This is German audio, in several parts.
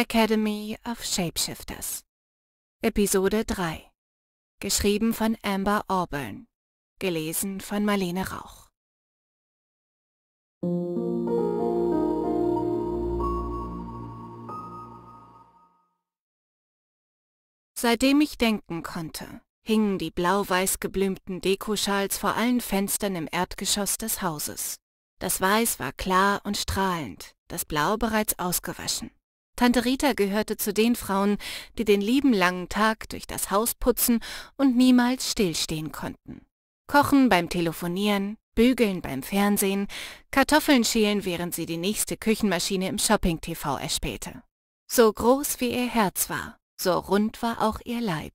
Academy of Shapeshifters Episode 3 Geschrieben von Amber Auburn Gelesen von Marlene Rauch Seitdem ich denken konnte, hingen die blau-weiß geblümten Dekoschals vor allen Fenstern im Erdgeschoss des Hauses. Das Weiß war klar und strahlend, das Blau bereits ausgewaschen. Tante Rita gehörte zu den Frauen, die den lieben langen Tag durch das Haus putzen und niemals stillstehen konnten. Kochen beim Telefonieren, bügeln beim Fernsehen, Kartoffeln schälen, während sie die nächste Küchenmaschine im Shopping-TV erspähte. So groß wie ihr Herz war, so rund war auch ihr Leib,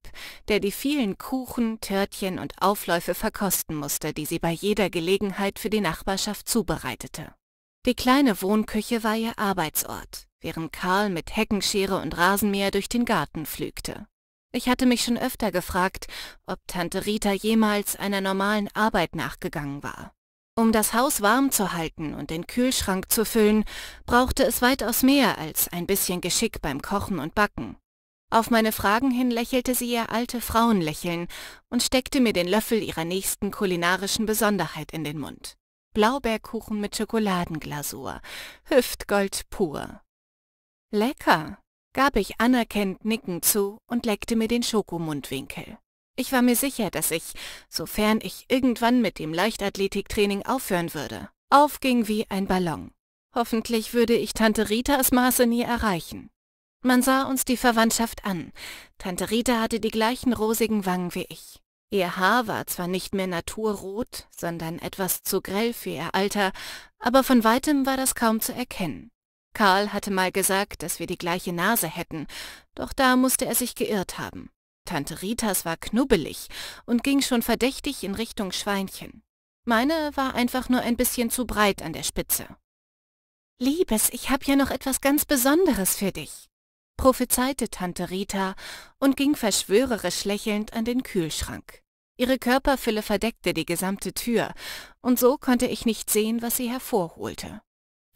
der die vielen Kuchen, Törtchen und Aufläufe verkosten musste, die sie bei jeder Gelegenheit für die Nachbarschaft zubereitete. Die kleine Wohnküche war ihr Arbeitsort, während Karl mit Heckenschere und Rasenmäher durch den Garten pflügte. Ich hatte mich schon öfter gefragt, ob Tante Rita jemals einer normalen Arbeit nachgegangen war. Um das Haus warm zu halten und den Kühlschrank zu füllen, brauchte es weitaus mehr als ein bisschen Geschick beim Kochen und Backen. Auf meine Fragen hin lächelte sie ihr alte Frauenlächeln und steckte mir den Löffel ihrer nächsten kulinarischen Besonderheit in den Mund. Blaubeerkuchen mit Schokoladenglasur, Hüftgold pur. Lecker, gab ich anerkennend nickend zu und leckte mir den Schokomundwinkel. Ich war mir sicher, dass ich, sofern ich irgendwann mit dem Leichtathletiktraining aufhören würde, aufging wie ein Ballon. Hoffentlich würde ich Tante Ritas Maße nie erreichen. Man sah uns die Verwandtschaft an. Tante Rita hatte die gleichen rosigen Wangen wie ich. Ihr Haar war zwar nicht mehr naturrot, sondern etwas zu grell für ihr Alter, aber von weitem war das kaum zu erkennen. Karl hatte mal gesagt, dass wir die gleiche Nase hätten, doch da musste er sich geirrt haben. Tante Ritas war knubbelig und ging schon verdächtig in Richtung Schweinchen. Meine war einfach nur ein bisschen zu breit an der Spitze. Liebes, ich habe ja noch etwas ganz Besonderes für dich, prophezeite Tante Rita und ging verschwörerisch lächelnd an den Kühlschrank. Ihre Körperfülle verdeckte die gesamte Tür, und so konnte ich nicht sehen, was sie hervorholte.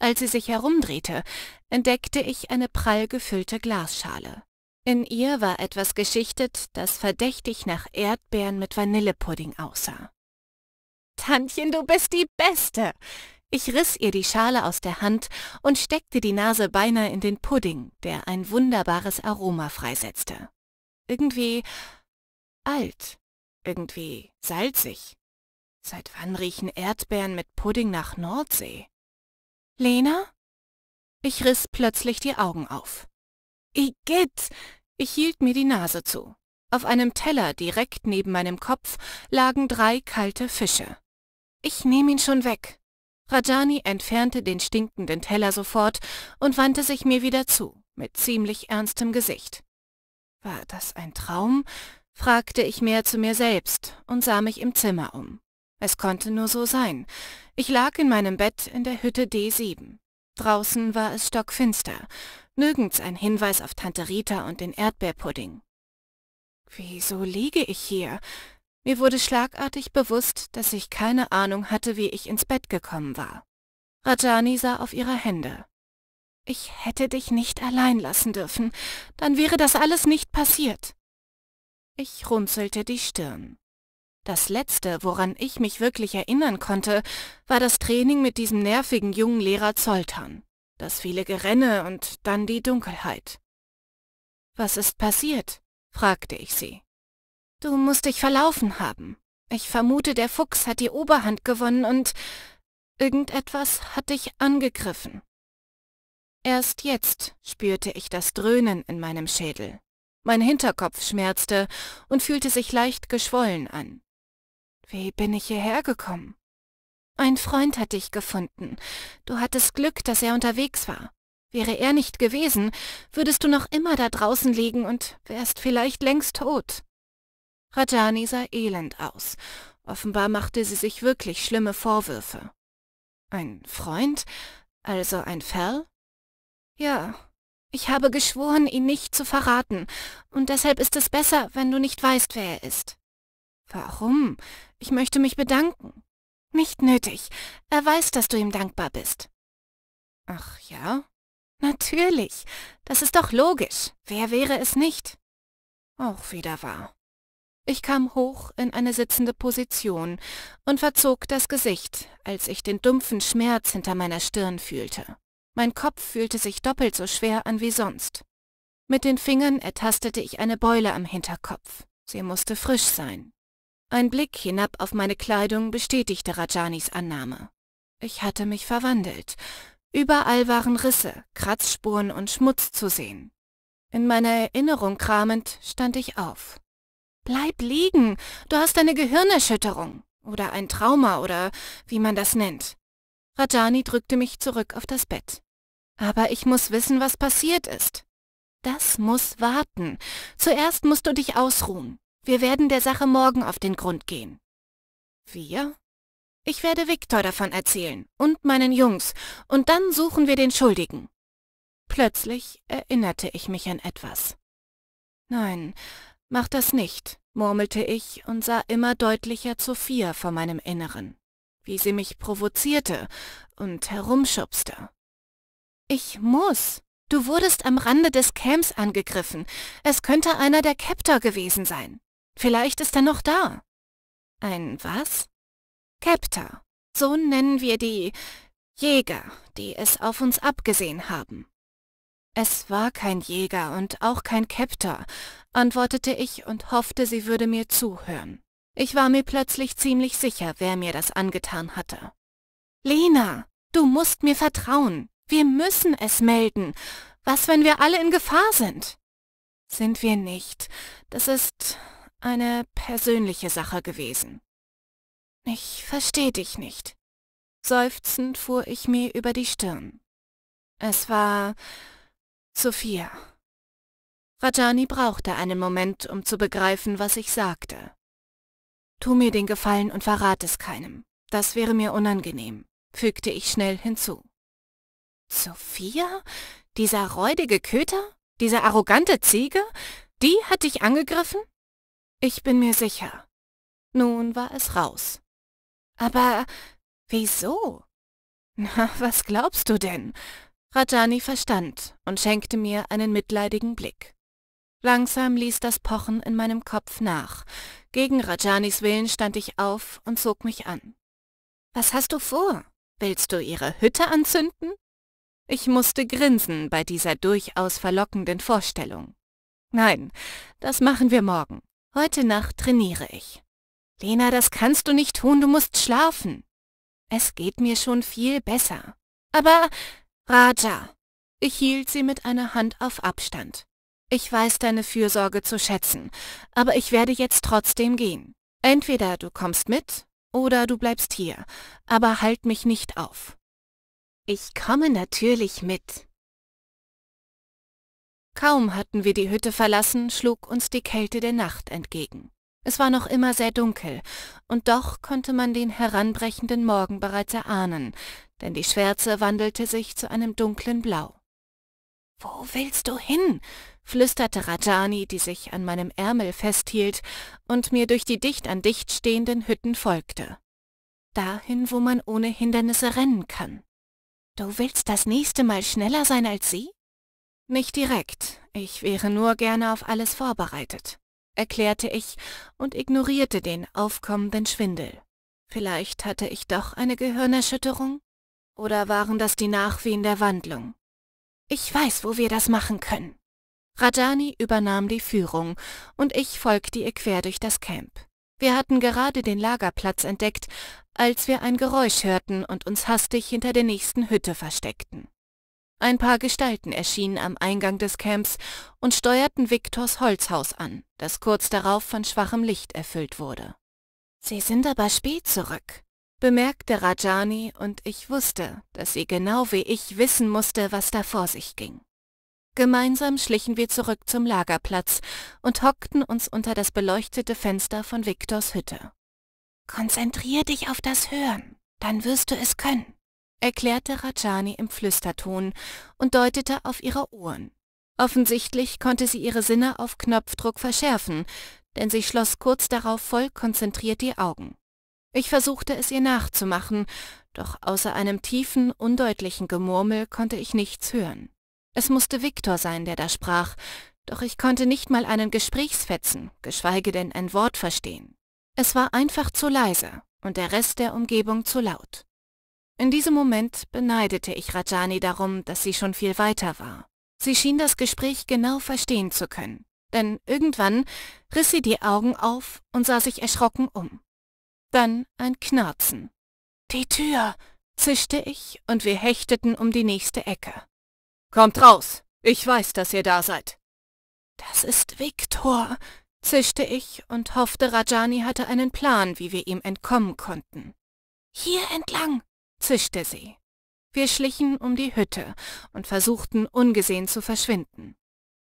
Als sie sich herumdrehte, entdeckte ich eine prall gefüllte Glasschale. In ihr war etwas geschichtet, das verdächtig nach Erdbeeren mit Vanillepudding aussah. Tantchen, du bist die Beste! Ich riss ihr die Schale aus der Hand und steckte die Nase beinahe in den Pudding, der ein wunderbares Aroma freisetzte. Irgendwie alt, irgendwie salzig. Seit wann riechen Erdbeeren mit Pudding nach Nordsee? Lena? Ich riss plötzlich die Augen auf. Igitt! Ich hielt mir die Nase zu. Auf einem Teller direkt neben meinem Kopf lagen drei kalte Fische. Ich nehme ihn schon weg. Rajani entfernte den stinkenden Teller sofort und wandte sich mir wieder zu, mit ziemlich ernstem Gesicht. War das ein Traum? fragte ich mehr zu mir selbst und sah mich im Zimmer um. Es konnte nur so sein. Ich lag in meinem Bett in der Hütte D7. Draußen war es stockfinster, nirgends ein Hinweis auf Tante Rita und den Erdbeerpudding. Wieso liege ich hier? Mir wurde schlagartig bewusst, dass ich keine Ahnung hatte, wie ich ins Bett gekommen war. Rajani sah auf ihre Hände. Ich hätte dich nicht allein lassen dürfen, dann wäre das alles nicht passiert. Ich runzelte die Stirn. Das Letzte, woran ich mich wirklich erinnern konnte, war das Training mit diesem nervigen jungen Lehrer Zoltan. Das viele Gerenne und dann die Dunkelheit. Was ist passiert? fragte ich sie. Du musst dich verlaufen haben. Ich vermute, der Fuchs hat die Oberhand gewonnen und irgendetwas hat dich angegriffen. Erst jetzt spürte ich das Dröhnen in meinem Schädel. Mein Hinterkopf schmerzte und fühlte sich leicht geschwollen an. Wie bin ich hierher gekommen? Ein Freund hat dich gefunden. Du hattest Glück, dass er unterwegs war. Wäre er nicht gewesen, würdest du noch immer da draußen liegen und wärst vielleicht längst tot. Rajani sah elend aus. Offenbar machte sie sich wirklich schlimme Vorwürfe. Ein Freund? Also ein Fell? Ja, ich habe geschworen, ihn nicht zu verraten, und deshalb ist es besser, wenn du nicht weißt, wer er ist. Warum? Ich möchte mich bedanken. Nicht nötig. Er weiß, dass du ihm dankbar bist. Ach ja? Natürlich. Das ist doch logisch. Wer wäre es nicht? Auch wieder wahr. Ich kam hoch in eine sitzende Position und verzog das Gesicht, als ich den dumpfen Schmerz hinter meiner Stirn fühlte. Mein Kopf fühlte sich doppelt so schwer an wie sonst. Mit den Fingern ertastete ich eine Beule am Hinterkopf. Sie musste frisch sein. Ein Blick hinab auf meine Kleidung bestätigte Rajanis Annahme. Ich hatte mich verwandelt. Überall waren Risse, Kratzspuren und Schmutz zu sehen. In meiner Erinnerung kramend stand ich auf. Bleib liegen, du hast eine Gehirnerschütterung oder ein Trauma oder wie man das nennt. Rajani drückte mich zurück auf das Bett. Aber ich muss wissen, was passiert ist. Das muss warten. Zuerst musst du dich ausruhen. Wir werden der Sache morgen auf den Grund gehen. Wir? Ich werde Viktor davon erzählen und meinen Jungs, und dann suchen wir den Schuldigen. Plötzlich erinnerte ich mich an etwas. Nein, mach das nicht, murmelte ich und sah immer deutlicher Sophia vor meinem Inneren, wie sie mich provozierte und herumschubste. Ich muss. Du wurdest am Rande des Camps angegriffen. Es könnte einer der Captor gewesen sein. Vielleicht ist er noch da. Ein was? Captor. So nennen wir die Jäger, die es auf uns abgesehen haben. Es war kein Jäger und auch kein Captor, antwortete ich und hoffte, sie würde mir zuhören. Ich war mir plötzlich ziemlich sicher, wer mir das angetan hatte. Lena, du musst mir vertrauen. Wir müssen es melden. Was, wenn wir alle in Gefahr sind? Sind wir nicht. Das ist eine persönliche Sache gewesen. Ich verstehe dich nicht. Seufzend fuhr ich mir über die Stirn. Es war... Sophia. Rajani brauchte einen Moment, um zu begreifen, was ich sagte. Tu mir den Gefallen und verrat es keinem. Das wäre mir unangenehm, fügte ich schnell hinzu. Sophia? Dieser räudige Köter? Diese arrogante Ziege? Die hat dich angegriffen? Ich bin mir sicher. Nun war es raus. Aber wieso? Na, was glaubst du denn? Rajani verstand und schenkte mir einen mitleidigen Blick. Langsam ließ das Pochen in meinem Kopf nach. Gegen Rajanis Willen stand ich auf und zog mich an. Was hast du vor? Willst du ihre Hütte anzünden? Ich musste grinsen bei dieser durchaus verlockenden Vorstellung. Nein, das machen wir morgen. Heute Nacht trainiere ich. Lena, das kannst du nicht tun, du musst schlafen. Es geht mir schon viel besser. Aber, Raja, ich hielt sie mit einer Hand auf Abstand. Ich weiß deine Fürsorge zu schätzen, aber ich werde jetzt trotzdem gehen. Entweder du kommst mit oder du bleibst hier, aber halt mich nicht auf. Ich komme natürlich mit, Kaum hatten wir die Hütte verlassen, schlug uns die Kälte der Nacht entgegen. Es war noch immer sehr dunkel, und doch konnte man den heranbrechenden Morgen bereits erahnen, denn die Schwärze wandelte sich zu einem dunklen Blau. »Wo willst du hin?« flüsterte Rajani, die sich an meinem Ärmel festhielt und mir durch die dicht an dicht stehenden Hütten folgte. »Dahin, wo man ohne Hindernisse rennen kann. Du willst das nächste Mal schneller sein als sie?« nicht direkt. Ich wäre nur gerne auf alles vorbereitet, erklärte ich und ignorierte den aufkommenden Schwindel. Vielleicht hatte ich doch eine Gehirnerschütterung? Oder waren das die Nachwehen der Wandlung? Ich weiß, wo wir das machen können. Rajani übernahm die Führung und ich folgte ihr quer durch das Camp. Wir hatten gerade den Lagerplatz entdeckt, als wir ein Geräusch hörten und uns hastig hinter der nächsten Hütte versteckten. Ein paar Gestalten erschienen am Eingang des Camps und steuerten Viktors Holzhaus an, das kurz darauf von schwachem Licht erfüllt wurde. Sie sind aber spät zurück, bemerkte Rajani und ich wusste, dass sie genau wie ich wissen musste, was da vor sich ging. Gemeinsam schlichen wir zurück zum Lagerplatz und hockten uns unter das beleuchtete Fenster von Viktors Hütte. Konzentrier dich auf das Hören, dann wirst du es können, erklärte Rajani im Flüsterton und deutete auf ihre Ohren. Offensichtlich konnte sie ihre Sinne auf Knopfdruck verschärfen, denn sie schloss kurz darauf voll konzentriert die Augen. Ich versuchte es ihr nachzumachen, doch außer einem tiefen, undeutlichen Gemurmel konnte ich nichts hören. Es musste Viktor sein, der da sprach, doch ich konnte nicht mal einen Gesprächsfetzen, geschweige denn ein Wort verstehen. Es war einfach zu leise und der Rest der Umgebung zu laut. In diesem Moment beneidete ich Rajani darum, dass sie schon viel weiter war. Sie schien das Gespräch genau verstehen zu können, denn irgendwann riss sie die Augen auf und sah sich erschrocken um. Dann ein Knarzen. Die Tür, zischte ich, und wir hechteten um die nächste Ecke. Kommt raus, ich weiß, dass ihr da seid. Das ist Viktor, zischte ich und hoffte, Rajani hatte einen Plan, wie wir ihm entkommen konnten. Hier entlang, zischte sie. Wir schlichen um die Hütte und versuchten ungesehen zu verschwinden.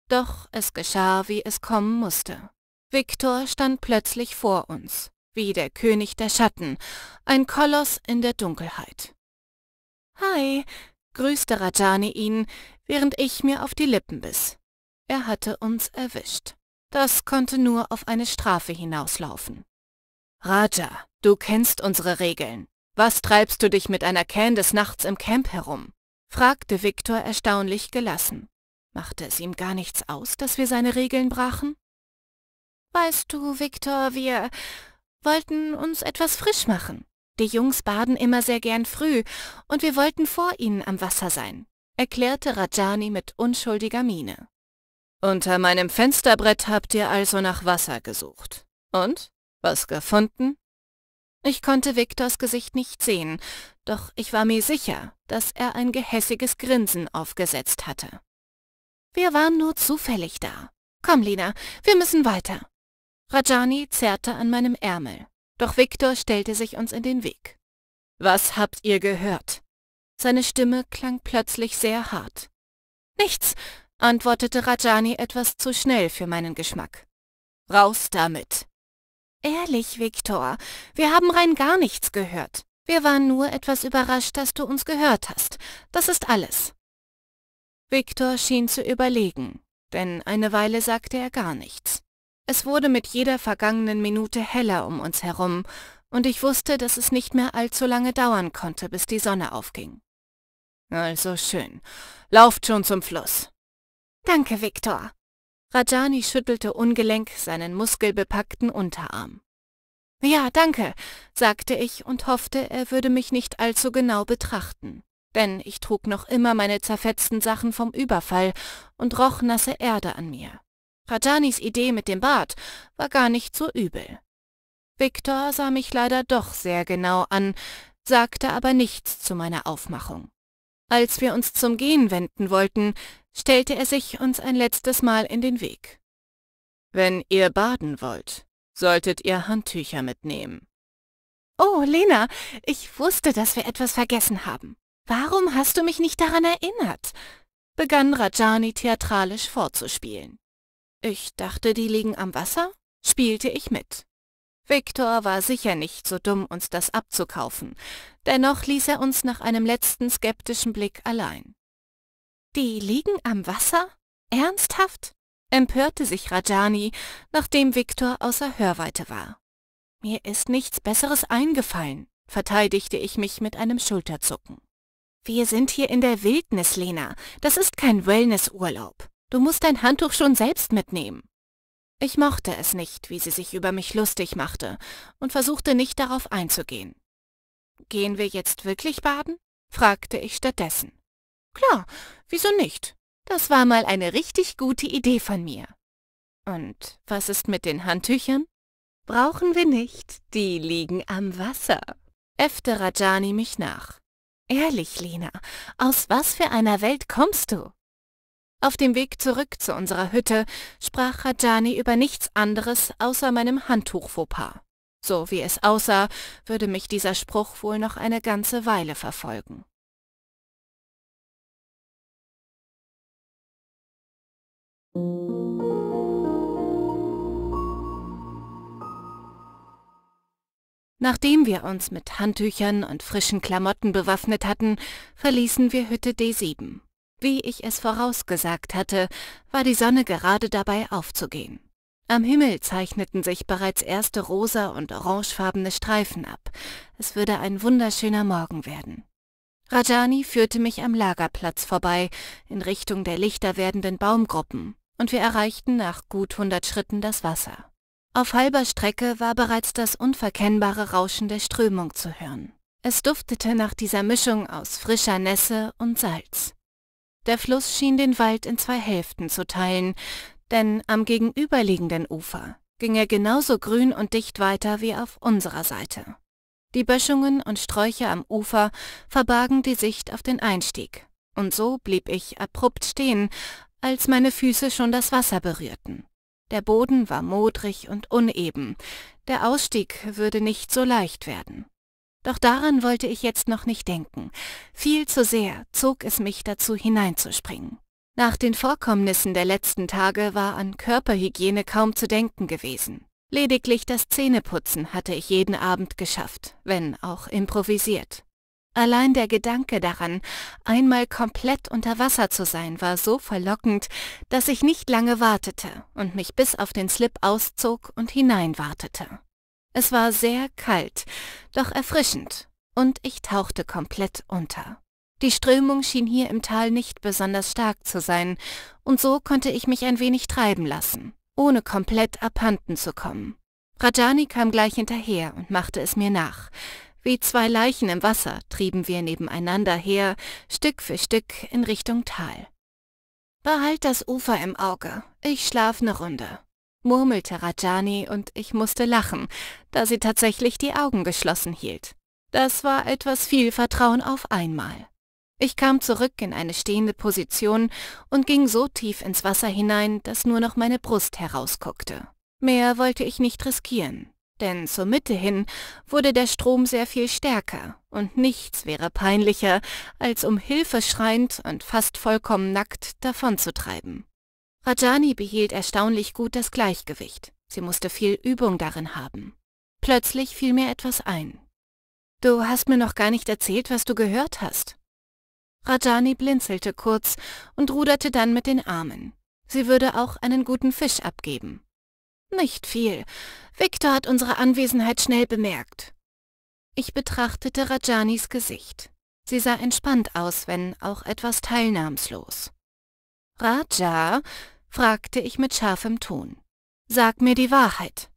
Doch es geschah, wie es kommen musste. Viktor stand plötzlich vor uns, wie der König der Schatten, ein Koloss in der Dunkelheit. »Hi«, grüßte Rajani ihn, während ich mir auf die Lippen biss. Er hatte uns erwischt. Das konnte nur auf eine Strafe hinauslaufen. Raja, du kennst unsere Regeln. Was treibst du dich mit einer Can des Nachts im Camp herum? fragte Viktor erstaunlich gelassen. Machte es ihm gar nichts aus, dass wir seine Regeln brachen? Weißt du, Viktor, wir wollten uns etwas frisch machen. Die Jungs baden immer sehr gern früh und wir wollten vor ihnen am Wasser sein, erklärte Rajani mit unschuldiger Miene. Unter meinem Fensterbrett habt ihr also nach Wasser gesucht. Und? Was gefunden? Ich konnte Viktors Gesicht nicht sehen, doch ich war mir sicher, dass er ein gehässiges Grinsen aufgesetzt hatte. Wir waren nur zufällig da. Komm, Lina, wir müssen weiter. Rajani zerrte an meinem Ärmel, doch Viktor stellte sich uns in den Weg. Was habt ihr gehört? Seine Stimme klang plötzlich sehr hart. Nichts, antwortete Rajani etwas zu schnell für meinen Geschmack. Raus damit! Ehrlich, Viktor, wir haben rein gar nichts gehört. Wir waren nur etwas überrascht, dass du uns gehört hast. Das ist alles. Viktor schien zu überlegen, denn eine Weile sagte er gar nichts. Es wurde mit jeder vergangenen Minute heller um uns herum, und ich wusste, dass es nicht mehr allzu lange dauern konnte, bis die Sonne aufging. Also schön. Lauft schon zum Fluss. Danke, Viktor. Rajani schüttelte ungelenk seinen muskelbepackten Unterarm. Ja, danke, sagte ich und hoffte, er würde mich nicht allzu genau betrachten, denn ich trug noch immer meine zerfetzten Sachen vom Überfall und roch nasse Erde an mir. Rajanis Idee mit dem Bart war gar nicht so übel. Viktor sah mich leider doch sehr genau an, sagte aber nichts zu meiner Aufmachung. Als wir uns zum Gehen wenden wollten, stellte er sich uns ein letztes Mal in den Weg. Wenn ihr baden wollt, solltet ihr Handtücher mitnehmen. Oh, Lena, ich wusste, dass wir etwas vergessen haben. Warum hast du mich nicht daran erinnert? begann Rajani theatralisch vorzuspielen. Ich dachte, die liegen am Wasser, spielte ich mit. Viktor war sicher nicht so dumm, uns das abzukaufen. Dennoch ließ er uns nach einem letzten skeptischen Blick allein. Die liegen am Wasser? Ernsthaft? empörte sich Rajani, nachdem Viktor außer Hörweite war. Mir ist nichts Besseres eingefallen, verteidigte ich mich mit einem Schulterzucken. Wir sind hier in der Wildnis, Lena. Das ist kein Wellnessurlaub. Du musst dein Handtuch schon selbst mitnehmen. Ich mochte es nicht, wie sie sich über mich lustig machte und versuchte nicht darauf einzugehen. Gehen wir jetzt wirklich baden? fragte ich stattdessen. Klar, wieso nicht? Das war mal eine richtig gute Idee von mir. Und was ist mit den Handtüchern? Brauchen wir nicht, die liegen am Wasser. Äffte Rajani mich nach. Ehrlich, Lena, aus was für einer Welt kommst du? Auf dem Weg zurück zu unserer Hütte sprach Rajani über nichts anderes außer meinem Handtuch-Fauxpas. So wie es aussah, würde mich dieser Spruch wohl noch eine ganze Weile verfolgen. Nachdem wir uns mit Handtüchern und frischen Klamotten bewaffnet hatten, verließen wir Hütte D7. Wie ich es vorausgesagt hatte, war die Sonne gerade dabei aufzugehen. Am Himmel zeichneten sich bereits erste rosa und orangefarbene Streifen ab. Es würde ein wunderschöner Morgen werden. Rajani führte mich am Lagerplatz vorbei, in Richtung der lichter werdenden Baumgruppen und wir erreichten nach gut 100 Schritten das Wasser. Auf halber Strecke war bereits das unverkennbare Rauschen der Strömung zu hören. Es duftete nach dieser Mischung aus frischer Nässe und Salz. Der Fluss schien den Wald in zwei Hälften zu teilen, denn am gegenüberliegenden Ufer ging er genauso grün und dicht weiter wie auf unserer Seite. Die Böschungen und Sträucher am Ufer verbargen die Sicht auf den Einstieg, und so blieb ich abrupt stehen, als meine Füße schon das Wasser berührten. Der Boden war modrig und uneben, der Ausstieg würde nicht so leicht werden. Doch daran wollte ich jetzt noch nicht denken. Viel zu sehr zog es mich dazu hineinzuspringen. Nach den Vorkommnissen der letzten Tage war an Körperhygiene kaum zu denken gewesen. Lediglich das Zähneputzen hatte ich jeden Abend geschafft, wenn auch improvisiert. Allein der Gedanke daran, einmal komplett unter Wasser zu sein, war so verlockend, dass ich nicht lange wartete und mich bis auf den Slip auszog und hineinwartete. Es war sehr kalt, doch erfrischend, und ich tauchte komplett unter. Die Strömung schien hier im Tal nicht besonders stark zu sein, und so konnte ich mich ein wenig treiben lassen, ohne komplett abhanden zu kommen. Rajani kam gleich hinterher und machte es mir nach. Wie zwei Leichen im Wasser trieben wir nebeneinander her, Stück für Stück in Richtung Tal. Behalt das Ufer im Auge, ich schlaf ne Runde, murmelte Rajani und ich musste lachen, da sie tatsächlich die Augen geschlossen hielt. Das war etwas viel Vertrauen auf einmal. Ich kam zurück in eine stehende Position und ging so tief ins Wasser hinein, dass nur noch meine Brust herausguckte. Mehr wollte ich nicht riskieren denn zur Mitte hin wurde der Strom sehr viel stärker, und nichts wäre peinlicher, als um Hilfe schreiend und fast vollkommen nackt davonzutreiben. Rajani behielt erstaunlich gut das Gleichgewicht. Sie musste viel Übung darin haben. Plötzlich fiel mir etwas ein. Du hast mir noch gar nicht erzählt, was du gehört hast. Rajani blinzelte kurz und ruderte dann mit den Armen. Sie würde auch einen guten Fisch abgeben. Nicht viel. Victor hat unsere Anwesenheit schnell bemerkt. Ich betrachtete Rajanis Gesicht. Sie sah entspannt aus, wenn auch etwas teilnahmslos. Raja, fragte ich mit scharfem Ton, sag mir die Wahrheit.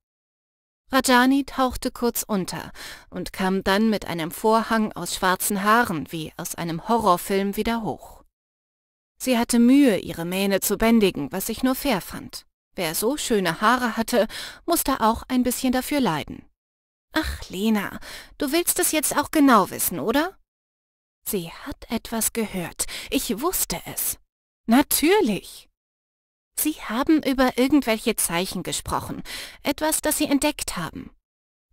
Rajani tauchte kurz unter und kam dann mit einem Vorhang aus schwarzen Haaren wie aus einem Horrorfilm wieder hoch. Sie hatte Mühe, ihre Mähne zu bändigen, was ich nur fair fand. Wer so schöne Haare hatte, musste auch ein bisschen dafür leiden. Ach, Lena, du willst es jetzt auch genau wissen, oder? Sie hat etwas gehört. Ich wusste es. Natürlich. Sie haben über irgendwelche Zeichen gesprochen. Etwas, das Sie entdeckt haben.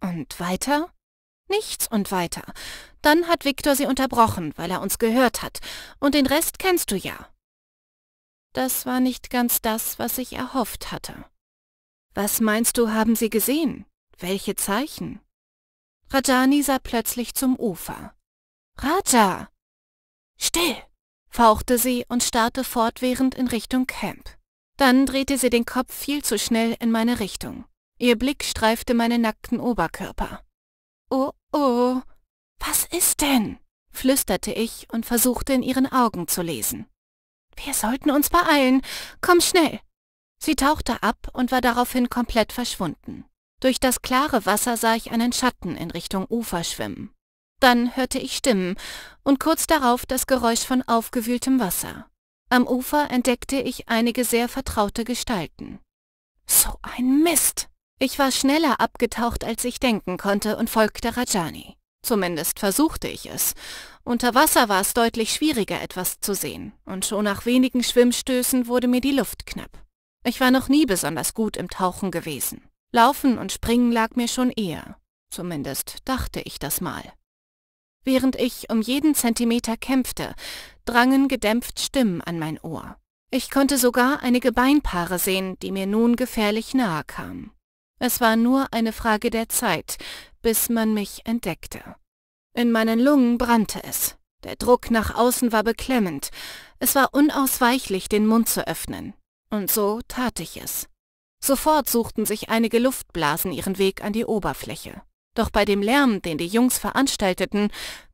Und weiter? Nichts und weiter. Dann hat Viktor sie unterbrochen, weil er uns gehört hat. Und den Rest kennst du ja. Das war nicht ganz das, was ich erhofft hatte. Was meinst du, haben sie gesehen? Welche Zeichen? Rajani sah plötzlich zum Ufer. Raja! Still! fauchte sie und starrte fortwährend in Richtung Camp. Dann drehte sie den Kopf viel zu schnell in meine Richtung. Ihr Blick streifte meinen nackten Oberkörper. Oh oh, was ist denn? flüsterte ich und versuchte in ihren Augen zu lesen. Wir sollten uns beeilen. Komm schnell. Sie tauchte ab und war daraufhin komplett verschwunden. Durch das klare Wasser sah ich einen Schatten in Richtung Ufer schwimmen. Dann hörte ich Stimmen und kurz darauf das Geräusch von aufgewühltem Wasser. Am Ufer entdeckte ich einige sehr vertraute Gestalten. So ein Mist! Ich war schneller abgetaucht, als ich denken konnte und folgte Rajani. Zumindest versuchte ich es. Unter Wasser war es deutlich schwieriger, etwas zu sehen, und schon nach wenigen Schwimmstößen wurde mir die Luft knapp. Ich war noch nie besonders gut im Tauchen gewesen. Laufen und Springen lag mir schon eher. Zumindest dachte ich das mal. Während ich um jeden Zentimeter kämpfte, drangen gedämpft Stimmen an mein Ohr. Ich konnte sogar einige Beinpaare sehen, die mir nun gefährlich nahe kamen. Es war nur eine Frage der Zeit, bis man mich entdeckte. In meinen Lungen brannte es. Der Druck nach außen war beklemmend. Es war unausweichlich, den Mund zu öffnen. Und so tat ich es. Sofort suchten sich einige Luftblasen ihren Weg an die Oberfläche. Doch bei dem Lärm, den die Jungs veranstalteten,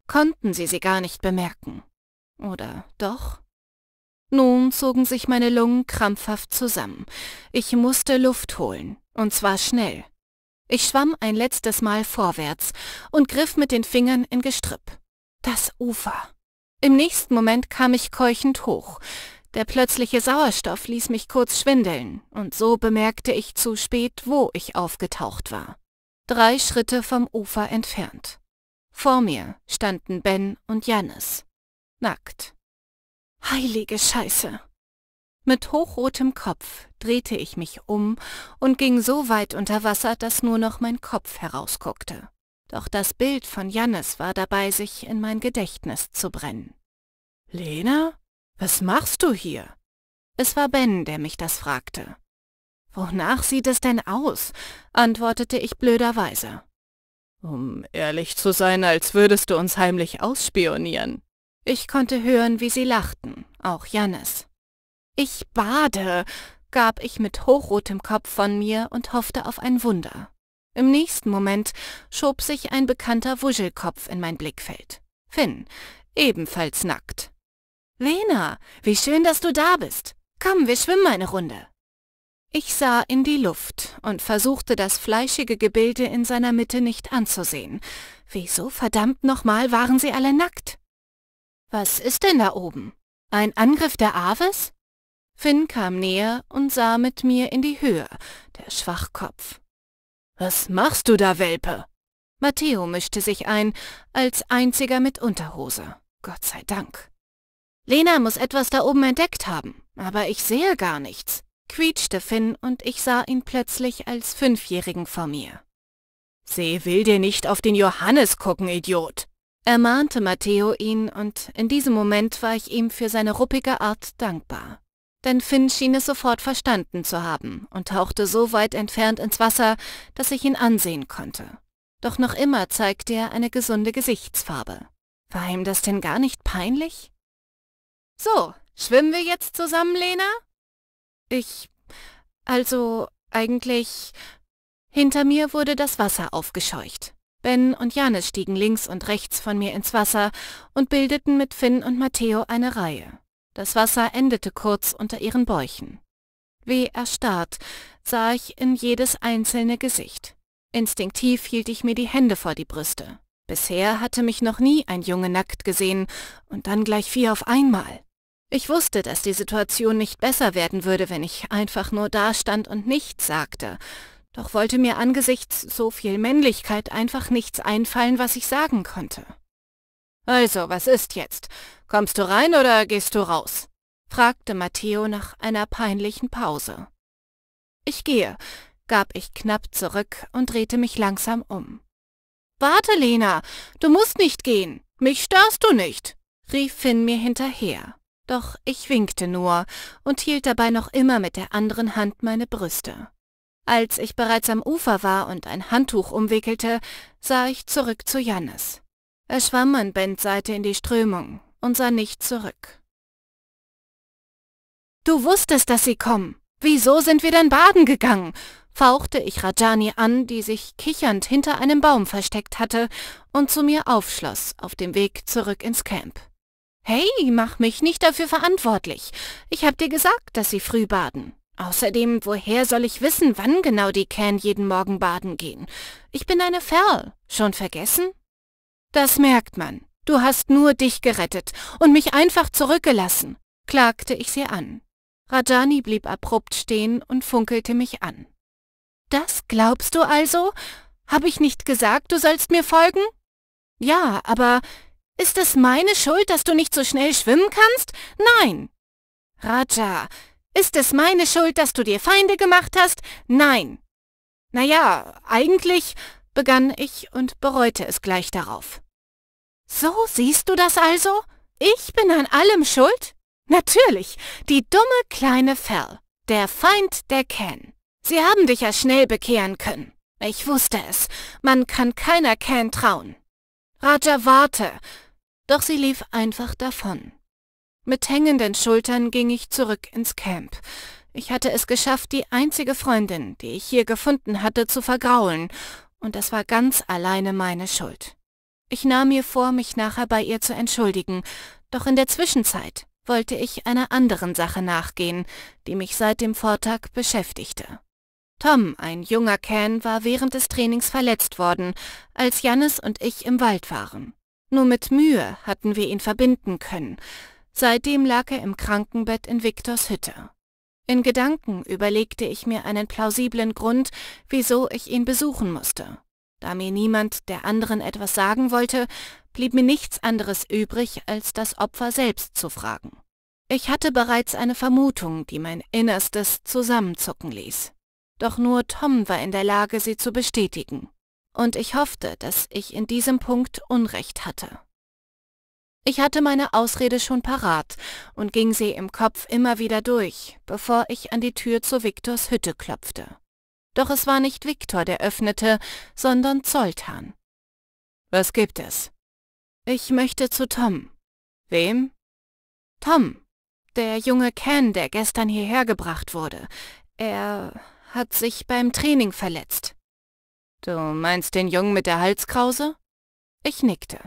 konnten sie sie gar nicht bemerken. Oder doch? Nun zogen sich meine Lungen krampfhaft zusammen. Ich musste Luft holen, und zwar schnell. Ich schwamm ein letztes Mal vorwärts und griff mit den Fingern in Gestrüpp. Das Ufer. Im nächsten Moment kam ich keuchend hoch. Der plötzliche Sauerstoff ließ mich kurz schwindeln, und so bemerkte ich zu spät, wo ich aufgetaucht war. Drei Schritte vom Ufer entfernt. Vor mir standen Ben und Jannis. Nackt. Heilige Scheiße, mit hochrotem Kopf drehte ich mich um und ging so weit unter Wasser, dass nur noch mein Kopf herausguckte. Doch das Bild von Jannes war dabei, sich in mein Gedächtnis zu brennen. Lena? Was machst du hier? Es war Ben, der mich das fragte. Wonach sieht es denn aus? antwortete ich blöderweise. Um ehrlich zu sein, als würdest du uns heimlich ausspionieren. Ich konnte hören, wie sie lachten, auch Jannes. Ich bade, gab ich mit hochrotem Kopf von mir und hoffte auf ein Wunder. Im nächsten Moment schob sich ein bekannter Wuschelkopf in mein Blickfeld. Finn, ebenfalls nackt. Lena, wie schön, dass du da bist. Komm, wir schwimmen eine Runde. Ich sah in die Luft und versuchte das fleischige Gebilde in seiner Mitte nicht anzusehen. Wieso verdammt nochmal waren sie alle nackt? Was ist denn da oben? Ein Angriff der Aves? Finn kam näher und sah mit mir in die Höhe, der Schwachkopf. Was machst du da, Welpe? Matteo mischte sich ein, als einziger mit Unterhose. Gott sei Dank. Lena muss etwas da oben entdeckt haben, aber ich sehe gar nichts, quietschte Finn und ich sah ihn plötzlich als Fünfjährigen vor mir. Sie will dir nicht auf den Johannes gucken, Idiot, ermahnte Matteo ihn und in diesem Moment war ich ihm für seine ruppige Art dankbar denn Finn schien es sofort verstanden zu haben und tauchte so weit entfernt ins Wasser, dass ich ihn ansehen konnte. Doch noch immer zeigte er eine gesunde Gesichtsfarbe. War ihm das denn gar nicht peinlich? So, schwimmen wir jetzt zusammen, Lena? Ich... also eigentlich... Hinter mir wurde das Wasser aufgescheucht. Ben und Janis stiegen links und rechts von mir ins Wasser und bildeten mit Finn und Matteo eine Reihe. Das Wasser endete kurz unter ihren Bäuchen. Wie erstarrt sah ich in jedes einzelne Gesicht. Instinktiv hielt ich mir die Hände vor die Brüste. Bisher hatte mich noch nie ein Junge nackt gesehen und dann gleich vier auf einmal. Ich wusste, dass die Situation nicht besser werden würde, wenn ich einfach nur dastand und nichts sagte, doch wollte mir angesichts so viel Männlichkeit einfach nichts einfallen, was ich sagen konnte. Also, was ist jetzt? Kommst du rein oder gehst du raus? fragte Matteo nach einer peinlichen Pause. Ich gehe, gab ich knapp zurück und drehte mich langsam um. Warte, Lena, du musst nicht gehen. Mich störst du nicht, rief Finn mir hinterher. Doch ich winkte nur und hielt dabei noch immer mit der anderen Hand meine Brüste. Als ich bereits am Ufer war und ein Handtuch umwickelte, sah ich zurück zu Jannes. Er schwamm an Bens Seite in die Strömung und sah nicht zurück. Du wusstest, dass sie kommen. Wieso sind wir denn baden gegangen? fauchte ich Rajani an, die sich kichernd hinter einem Baum versteckt hatte und zu mir aufschloss auf dem Weg zurück ins Camp. Hey, mach mich nicht dafür verantwortlich. Ich hab dir gesagt, dass sie früh baden. Außerdem, woher soll ich wissen, wann genau die Can jeden Morgen baden gehen? Ich bin eine Ferl. Schon vergessen? Das merkt man. Du hast nur dich gerettet und mich einfach zurückgelassen, klagte ich sie an. Rajani blieb abrupt stehen und funkelte mich an. Das glaubst du also? Habe ich nicht gesagt, du sollst mir folgen? Ja, aber ist es meine Schuld, dass du nicht so schnell schwimmen kannst? Nein. Raja, ist es meine Schuld, dass du dir Feinde gemacht hast? Nein. Naja, eigentlich, begann ich und bereute es gleich darauf. So siehst du das also? Ich bin an allem schuld? Natürlich, die dumme kleine Fell, der Feind der Ken. Sie haben dich ja schnell bekehren können. Ich wusste es, man kann keiner Ken trauen. Raja, warte! Doch sie lief einfach davon. Mit hängenden Schultern ging ich zurück ins Camp. Ich hatte es geschafft, die einzige Freundin, die ich hier gefunden hatte, zu vergraulen, und das war ganz alleine meine Schuld. Ich nahm mir vor, mich nachher bei ihr zu entschuldigen, doch in der Zwischenzeit wollte ich einer anderen Sache nachgehen, die mich seit dem Vortag beschäftigte. Tom, ein junger Can, war während des Trainings verletzt worden, als Jannis und ich im Wald waren. Nur mit Mühe hatten wir ihn verbinden können. Seitdem lag er im Krankenbett in Viktors Hütte. In Gedanken überlegte ich mir einen plausiblen Grund, wieso ich ihn besuchen musste. Da mir niemand der anderen etwas sagen wollte, blieb mir nichts anderes übrig, als das Opfer selbst zu fragen. Ich hatte bereits eine Vermutung, die mein Innerstes zusammenzucken ließ. Doch nur Tom war in der Lage, sie zu bestätigen. Und ich hoffte, dass ich in diesem Punkt Unrecht hatte. Ich hatte meine Ausrede schon parat und ging sie im Kopf immer wieder durch, bevor ich an die Tür zu Viktors Hütte klopfte. Doch es war nicht Viktor, der öffnete, sondern Zoltan. Was gibt es? Ich möchte zu Tom. Wem? Tom, der junge Ken, der gestern hierher gebracht wurde. Er hat sich beim Training verletzt. Du meinst den Jungen mit der Halskrause? Ich nickte.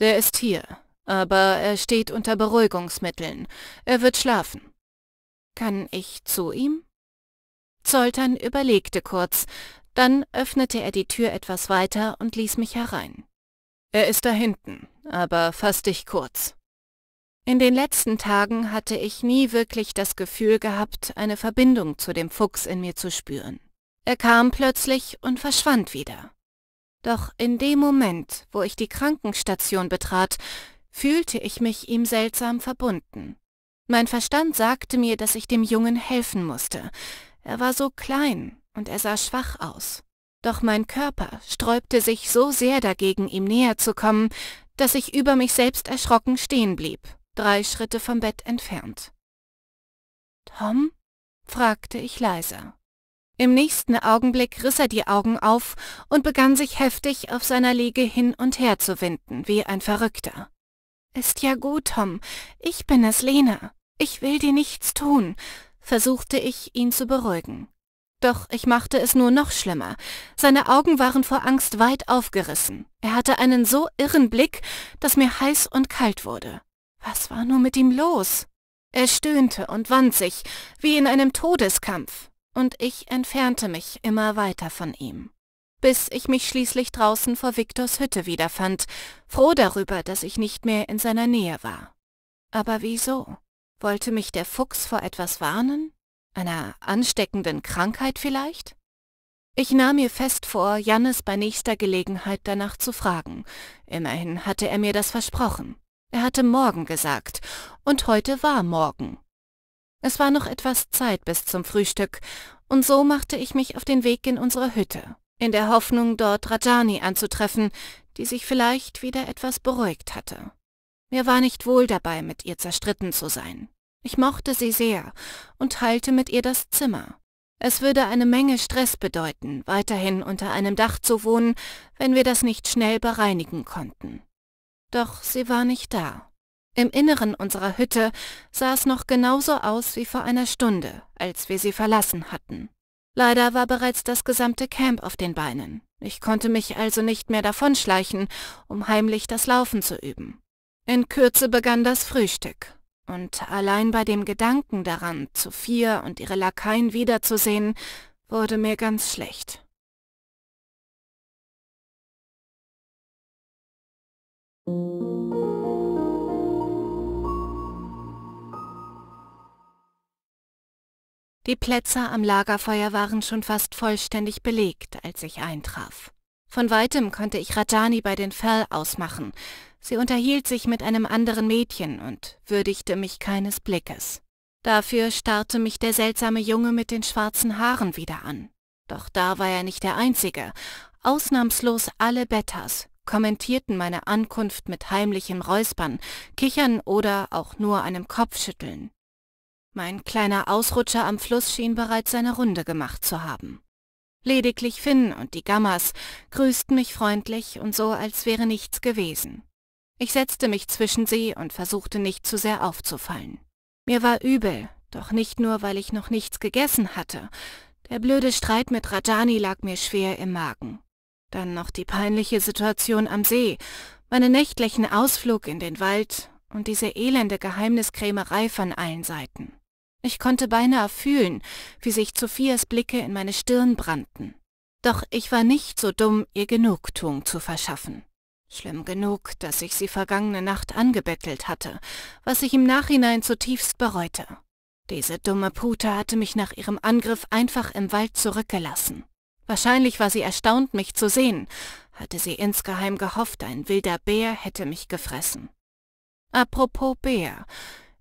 Der ist hier, aber er steht unter Beruhigungsmitteln. Er wird schlafen. Kann ich zu ihm? Zoltern überlegte kurz, dann öffnete er die Tür etwas weiter und ließ mich herein. Er ist da hinten, aber fass dich kurz. In den letzten Tagen hatte ich nie wirklich das Gefühl gehabt, eine Verbindung zu dem Fuchs in mir zu spüren. Er kam plötzlich und verschwand wieder. Doch in dem Moment, wo ich die Krankenstation betrat, fühlte ich mich ihm seltsam verbunden. Mein Verstand sagte mir, dass ich dem Jungen helfen musste, er war so klein und er sah schwach aus. Doch mein Körper sträubte sich so sehr dagegen, ihm näher zu kommen, dass ich über mich selbst erschrocken stehen blieb, drei Schritte vom Bett entfernt. Tom? fragte ich leiser. Im nächsten Augenblick riss er die Augen auf und begann sich heftig auf seiner Liege hin und her zu winden, wie ein Verrückter. Ist ja gut, Tom. Ich bin es, Lena. Ich will dir nichts tun versuchte ich, ihn zu beruhigen. Doch ich machte es nur noch schlimmer. Seine Augen waren vor Angst weit aufgerissen. Er hatte einen so irren Blick, dass mir heiß und kalt wurde. Was war nur mit ihm los? Er stöhnte und wand sich, wie in einem Todeskampf, und ich entfernte mich immer weiter von ihm. Bis ich mich schließlich draußen vor Viktors Hütte wiederfand, froh darüber, dass ich nicht mehr in seiner Nähe war. Aber wieso? Wollte mich der Fuchs vor etwas warnen? Einer ansteckenden Krankheit vielleicht? Ich nahm mir fest vor, Jannes bei nächster Gelegenheit danach zu fragen. Immerhin hatte er mir das versprochen. Er hatte morgen gesagt, und heute war morgen. Es war noch etwas Zeit bis zum Frühstück, und so machte ich mich auf den Weg in unsere Hütte, in der Hoffnung, dort Rajani anzutreffen, die sich vielleicht wieder etwas beruhigt hatte. Mir war nicht wohl dabei, mit ihr zerstritten zu sein. Ich mochte sie sehr und teilte mit ihr das Zimmer. Es würde eine Menge Stress bedeuten, weiterhin unter einem Dach zu wohnen, wenn wir das nicht schnell bereinigen konnten. Doch sie war nicht da. Im Inneren unserer Hütte sah es noch genauso aus wie vor einer Stunde, als wir sie verlassen hatten. Leider war bereits das gesamte Camp auf den Beinen. Ich konnte mich also nicht mehr davonschleichen, um heimlich das Laufen zu üben. In Kürze begann das Frühstück. Und allein bei dem Gedanken daran, Sophia und ihre Lakaien wiederzusehen, wurde mir ganz schlecht. Die Plätze am Lagerfeuer waren schon fast vollständig belegt, als ich eintraf. Von weitem konnte ich Rajani bei den Fell ausmachen, Sie unterhielt sich mit einem anderen Mädchen und würdigte mich keines Blickes. Dafür starrte mich der seltsame Junge mit den schwarzen Haaren wieder an. Doch da war er nicht der Einzige. Ausnahmslos alle Bettas kommentierten meine Ankunft mit heimlichem Räuspern, Kichern oder auch nur einem Kopfschütteln. Mein kleiner Ausrutscher am Fluss schien bereits seine Runde gemacht zu haben. Lediglich Finn und die Gammas grüßten mich freundlich und so, als wäre nichts gewesen. Ich setzte mich zwischen sie und versuchte nicht zu sehr aufzufallen. Mir war übel, doch nicht nur, weil ich noch nichts gegessen hatte. Der blöde Streit mit Rajani lag mir schwer im Magen. Dann noch die peinliche Situation am See, meinen nächtlichen Ausflug in den Wald und diese elende Geheimniskrämerei von allen Seiten. Ich konnte beinahe fühlen, wie sich Sophias Blicke in meine Stirn brannten. Doch ich war nicht so dumm, ihr Genugtuung zu verschaffen. Schlimm genug, dass ich sie vergangene Nacht angebettelt hatte, was ich im Nachhinein zutiefst bereute. Diese dumme Pute hatte mich nach ihrem Angriff einfach im Wald zurückgelassen. Wahrscheinlich war sie erstaunt, mich zu sehen, hatte sie insgeheim gehofft, ein wilder Bär hätte mich gefressen. Apropos Bär,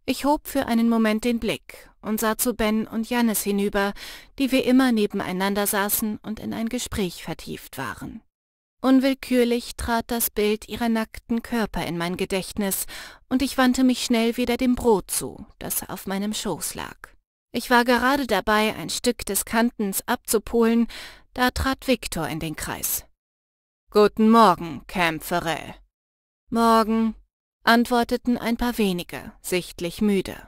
ich hob für einen Moment den Blick und sah zu Ben und Jannis hinüber, die wir immer nebeneinander saßen und in ein Gespräch vertieft waren. Unwillkürlich trat das Bild ihrer nackten Körper in mein Gedächtnis und ich wandte mich schnell wieder dem Brot zu, das auf meinem Schoß lag. Ich war gerade dabei, ein Stück des Kantens abzupolen, da trat Viktor in den Kreis. Guten Morgen, Kämpfere. Morgen, antworteten ein paar wenige, sichtlich müde.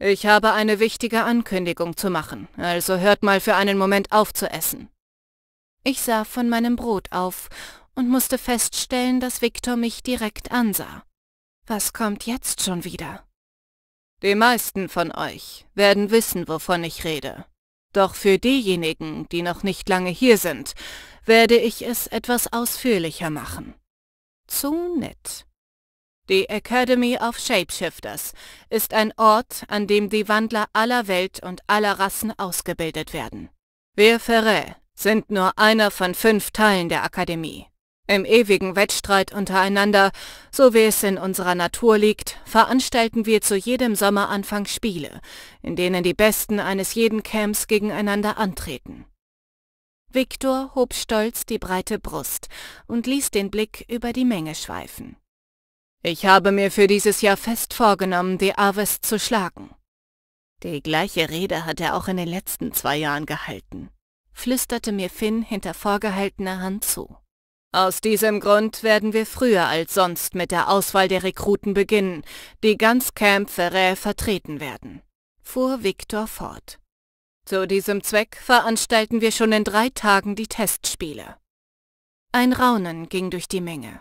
Ich habe eine wichtige Ankündigung zu machen, also hört mal für einen Moment auf zu essen. Ich sah von meinem Brot auf und musste feststellen, dass Viktor mich direkt ansah. Was kommt jetzt schon wieder? Die meisten von euch werden wissen, wovon ich rede. Doch für diejenigen, die noch nicht lange hier sind, werde ich es etwas ausführlicher machen. Zu nett. Die Academy of Shapeshifters ist ein Ort, an dem die Wandler aller Welt und aller Rassen ausgebildet werden. Wir Ferret sind nur einer von fünf Teilen der Akademie. Im ewigen Wettstreit untereinander, so wie es in unserer Natur liegt, veranstalten wir zu jedem Sommeranfang Spiele, in denen die Besten eines jeden Camps gegeneinander antreten. Viktor hob stolz die breite Brust und ließ den Blick über die Menge schweifen. Ich habe mir für dieses Jahr fest vorgenommen, die Aves zu schlagen. Die gleiche Rede hat er auch in den letzten zwei Jahren gehalten flüsterte mir Finn hinter vorgehaltener Hand zu. Aus diesem Grund werden wir früher als sonst mit der Auswahl der Rekruten beginnen, die ganz Camp Ferrer vertreten werden, fuhr Viktor fort. Zu diesem Zweck veranstalten wir schon in drei Tagen die Testspiele. Ein Raunen ging durch die Menge.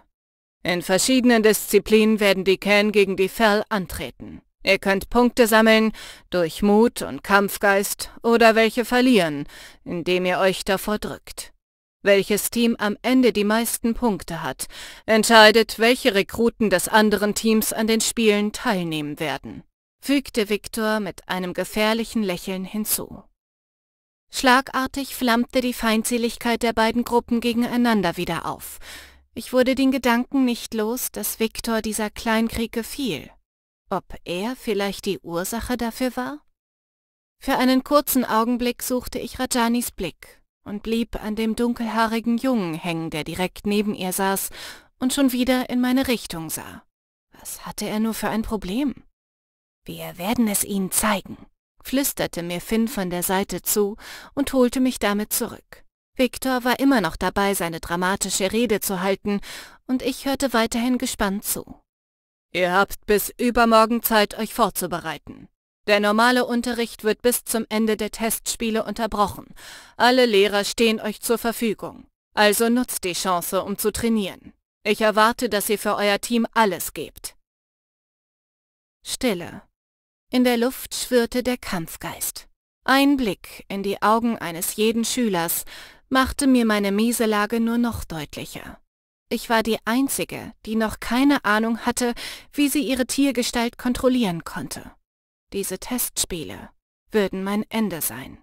In verschiedenen Disziplinen werden die Can gegen die Fell antreten. Ihr könnt Punkte sammeln durch Mut und Kampfgeist oder welche verlieren, indem ihr euch davor drückt. Welches Team am Ende die meisten Punkte hat, entscheidet, welche Rekruten des anderen Teams an den Spielen teilnehmen werden, fügte Viktor mit einem gefährlichen Lächeln hinzu. Schlagartig flammte die Feindseligkeit der beiden Gruppen gegeneinander wieder auf. Ich wurde den Gedanken nicht los, dass Viktor dieser Kleinkrieg gefiel. Ob er vielleicht die Ursache dafür war? Für einen kurzen Augenblick suchte ich Rajanis Blick und blieb an dem dunkelhaarigen Jungen hängen, der direkt neben ihr saß und schon wieder in meine Richtung sah. Was hatte er nur für ein Problem? Wir werden es ihnen zeigen, flüsterte mir Finn von der Seite zu und holte mich damit zurück. Viktor war immer noch dabei, seine dramatische Rede zu halten, und ich hörte weiterhin gespannt zu. Ihr habt bis übermorgen Zeit, euch vorzubereiten. Der normale Unterricht wird bis zum Ende der Testspiele unterbrochen. Alle Lehrer stehen euch zur Verfügung. Also nutzt die Chance, um zu trainieren. Ich erwarte, dass ihr für euer Team alles gebt. Stille. In der Luft schwirrte der Kampfgeist. Ein Blick in die Augen eines jeden Schülers machte mir meine miese Lage nur noch deutlicher. Ich war die Einzige, die noch keine Ahnung hatte, wie sie ihre Tiergestalt kontrollieren konnte. Diese Testspiele würden mein Ende sein.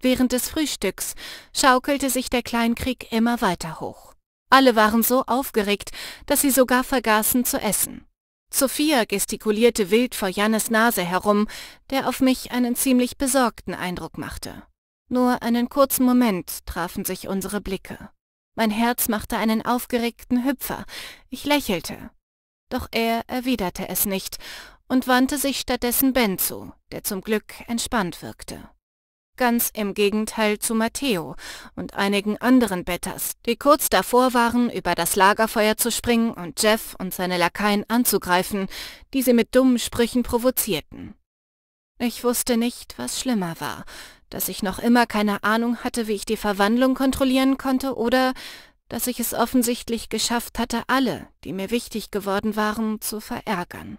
Während des Frühstücks schaukelte sich der Kleinkrieg immer weiter hoch. Alle waren so aufgeregt, dass sie sogar vergaßen zu essen. Sophia gestikulierte wild vor Jannes Nase herum, der auf mich einen ziemlich besorgten Eindruck machte. Nur einen kurzen Moment trafen sich unsere Blicke. Mein Herz machte einen aufgeregten Hüpfer. Ich lächelte. Doch er erwiderte es nicht und wandte sich stattdessen Ben zu, der zum Glück entspannt wirkte. Ganz im Gegenteil zu Matteo und einigen anderen Betters, die kurz davor waren, über das Lagerfeuer zu springen und Jeff und seine Lakaien anzugreifen, die sie mit dummen Sprüchen provozierten. Ich wusste nicht, was schlimmer war, dass ich noch immer keine Ahnung hatte, wie ich die Verwandlung kontrollieren konnte oder dass ich es offensichtlich geschafft hatte, alle, die mir wichtig geworden waren, zu verärgern.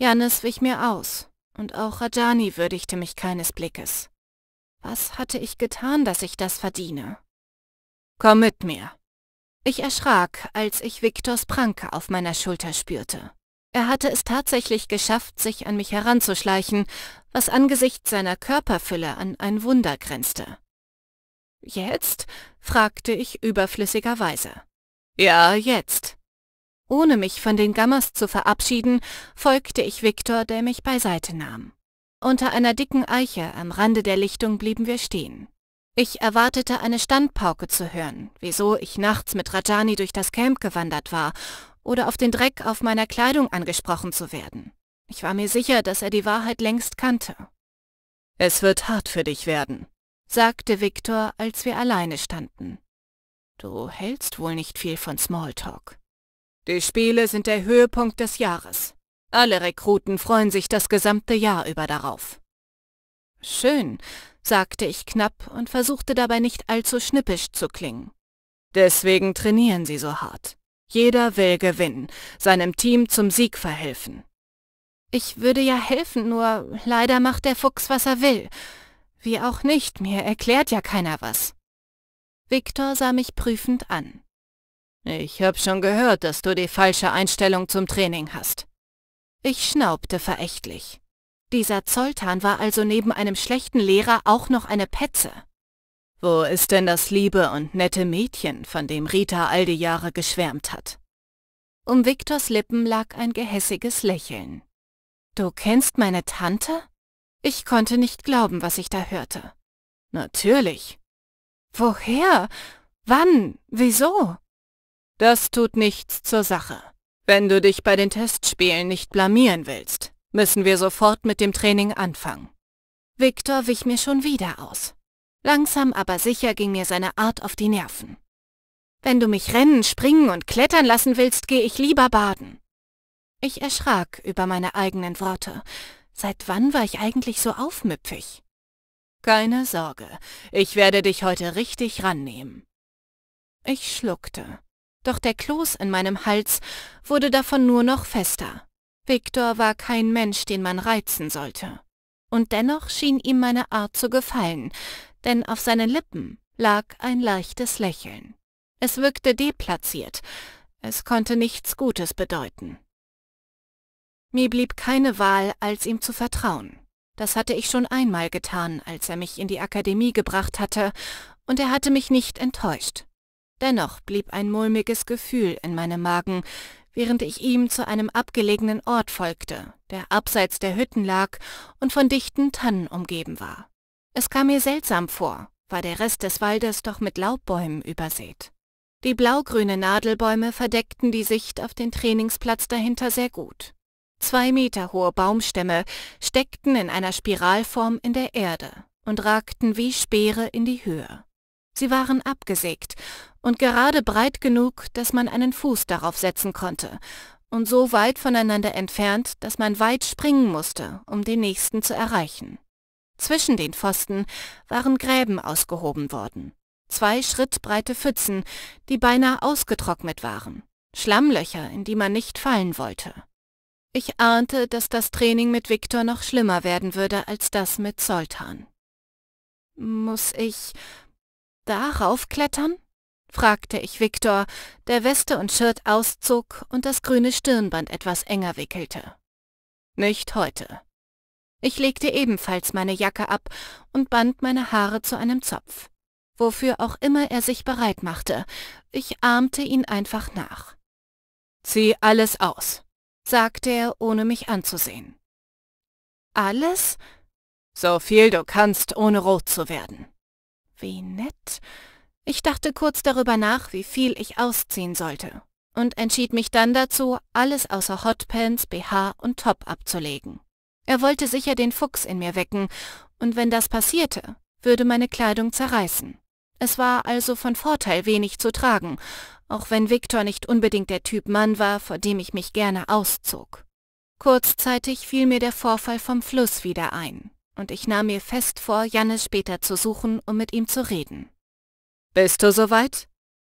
Janis wich mir aus und auch Rajani würdigte mich keines Blickes. Was hatte ich getan, dass ich das verdiene? Komm mit mir. Ich erschrak, als ich Viktors Pranke auf meiner Schulter spürte. Er hatte es tatsächlich geschafft, sich an mich heranzuschleichen, was angesichts seiner Körperfülle an ein Wunder grenzte. Jetzt? fragte ich überflüssigerweise. Ja, jetzt. Ohne mich von den Gammas zu verabschieden, folgte ich Viktor, der mich beiseite nahm. Unter einer dicken Eiche am Rande der Lichtung blieben wir stehen. Ich erwartete eine Standpauke zu hören, wieso ich nachts mit Rajani durch das Camp gewandert war oder auf den Dreck auf meiner Kleidung angesprochen zu werden. Ich war mir sicher, dass er die Wahrheit längst kannte. Es wird hart für dich werden, sagte Viktor, als wir alleine standen. Du hältst wohl nicht viel von Smalltalk. Die Spiele sind der Höhepunkt des Jahres. Alle Rekruten freuen sich das gesamte Jahr über darauf. Schön, sagte ich knapp und versuchte dabei nicht allzu schnippisch zu klingen. Deswegen trainieren sie so hart. Jeder will gewinnen, seinem Team zum Sieg verhelfen. Ich würde ja helfen, nur leider macht der Fuchs, was er will. Wie auch nicht, mir erklärt ja keiner was. Viktor sah mich prüfend an. Ich hab schon gehört, dass du die falsche Einstellung zum Training hast. Ich schnaubte verächtlich. Dieser Zoltan war also neben einem schlechten Lehrer auch noch eine Petze. Wo ist denn das liebe und nette Mädchen, von dem Rita all die Jahre geschwärmt hat? Um Viktors Lippen lag ein gehässiges Lächeln. Du kennst meine Tante? Ich konnte nicht glauben, was ich da hörte. Natürlich. Woher? Wann? Wieso? Das tut nichts zur Sache. Wenn du dich bei den Testspielen nicht blamieren willst, müssen wir sofort mit dem Training anfangen. Viktor wich mir schon wieder aus. Langsam aber sicher ging mir seine Art auf die Nerven. Wenn du mich rennen, springen und klettern lassen willst, gehe ich lieber baden. Ich erschrak über meine eigenen Worte. Seit wann war ich eigentlich so aufmüpfig? Keine Sorge, ich werde dich heute richtig rannehmen. Ich schluckte, doch der Kloß in meinem Hals wurde davon nur noch fester. Viktor war kein Mensch, den man reizen sollte. Und dennoch schien ihm meine Art zu gefallen, denn auf seinen Lippen lag ein leichtes Lächeln. Es wirkte deplatziert, es konnte nichts Gutes bedeuten. Mir blieb keine Wahl, als ihm zu vertrauen. Das hatte ich schon einmal getan, als er mich in die Akademie gebracht hatte, und er hatte mich nicht enttäuscht. Dennoch blieb ein mulmiges Gefühl in meinem Magen, während ich ihm zu einem abgelegenen Ort folgte, der abseits der Hütten lag und von dichten Tannen umgeben war. Es kam mir seltsam vor, war der Rest des Waldes doch mit Laubbäumen übersät. Die blaugrüne Nadelbäume verdeckten die Sicht auf den Trainingsplatz dahinter sehr gut. Zwei Meter hohe Baumstämme steckten in einer Spiralform in der Erde und ragten wie Speere in die Höhe. Sie waren abgesägt und gerade breit genug, dass man einen Fuß darauf setzen konnte und so weit voneinander entfernt, dass man weit springen musste, um den nächsten zu erreichen. Zwischen den Pfosten waren Gräben ausgehoben worden. Zwei Schritt breite Pfützen, die beinahe ausgetrocknet waren. Schlammlöcher, in die man nicht fallen wollte. Ich ahnte, dass das Training mit Viktor noch schlimmer werden würde als das mit Soltan. Muss ich darauf klettern? fragte ich Viktor, der Weste und Shirt auszog und das grüne Stirnband etwas enger wickelte. Nicht heute, ich legte ebenfalls meine Jacke ab und band meine Haare zu einem Zopf. Wofür auch immer er sich bereit machte, ich ahmte ihn einfach nach. Zieh alles aus, sagte er, ohne mich anzusehen. Alles? So viel du kannst, ohne rot zu werden. Wie nett. Ich dachte kurz darüber nach, wie viel ich ausziehen sollte und entschied mich dann dazu, alles außer Hotpants, BH und Top abzulegen. Er wollte sicher den Fuchs in mir wecken, und wenn das passierte, würde meine Kleidung zerreißen. Es war also von Vorteil, wenig zu tragen, auch wenn Viktor nicht unbedingt der Typ Mann war, vor dem ich mich gerne auszog. Kurzzeitig fiel mir der Vorfall vom Fluss wieder ein, und ich nahm mir fest vor, Jannes später zu suchen, um mit ihm zu reden. Bist du soweit?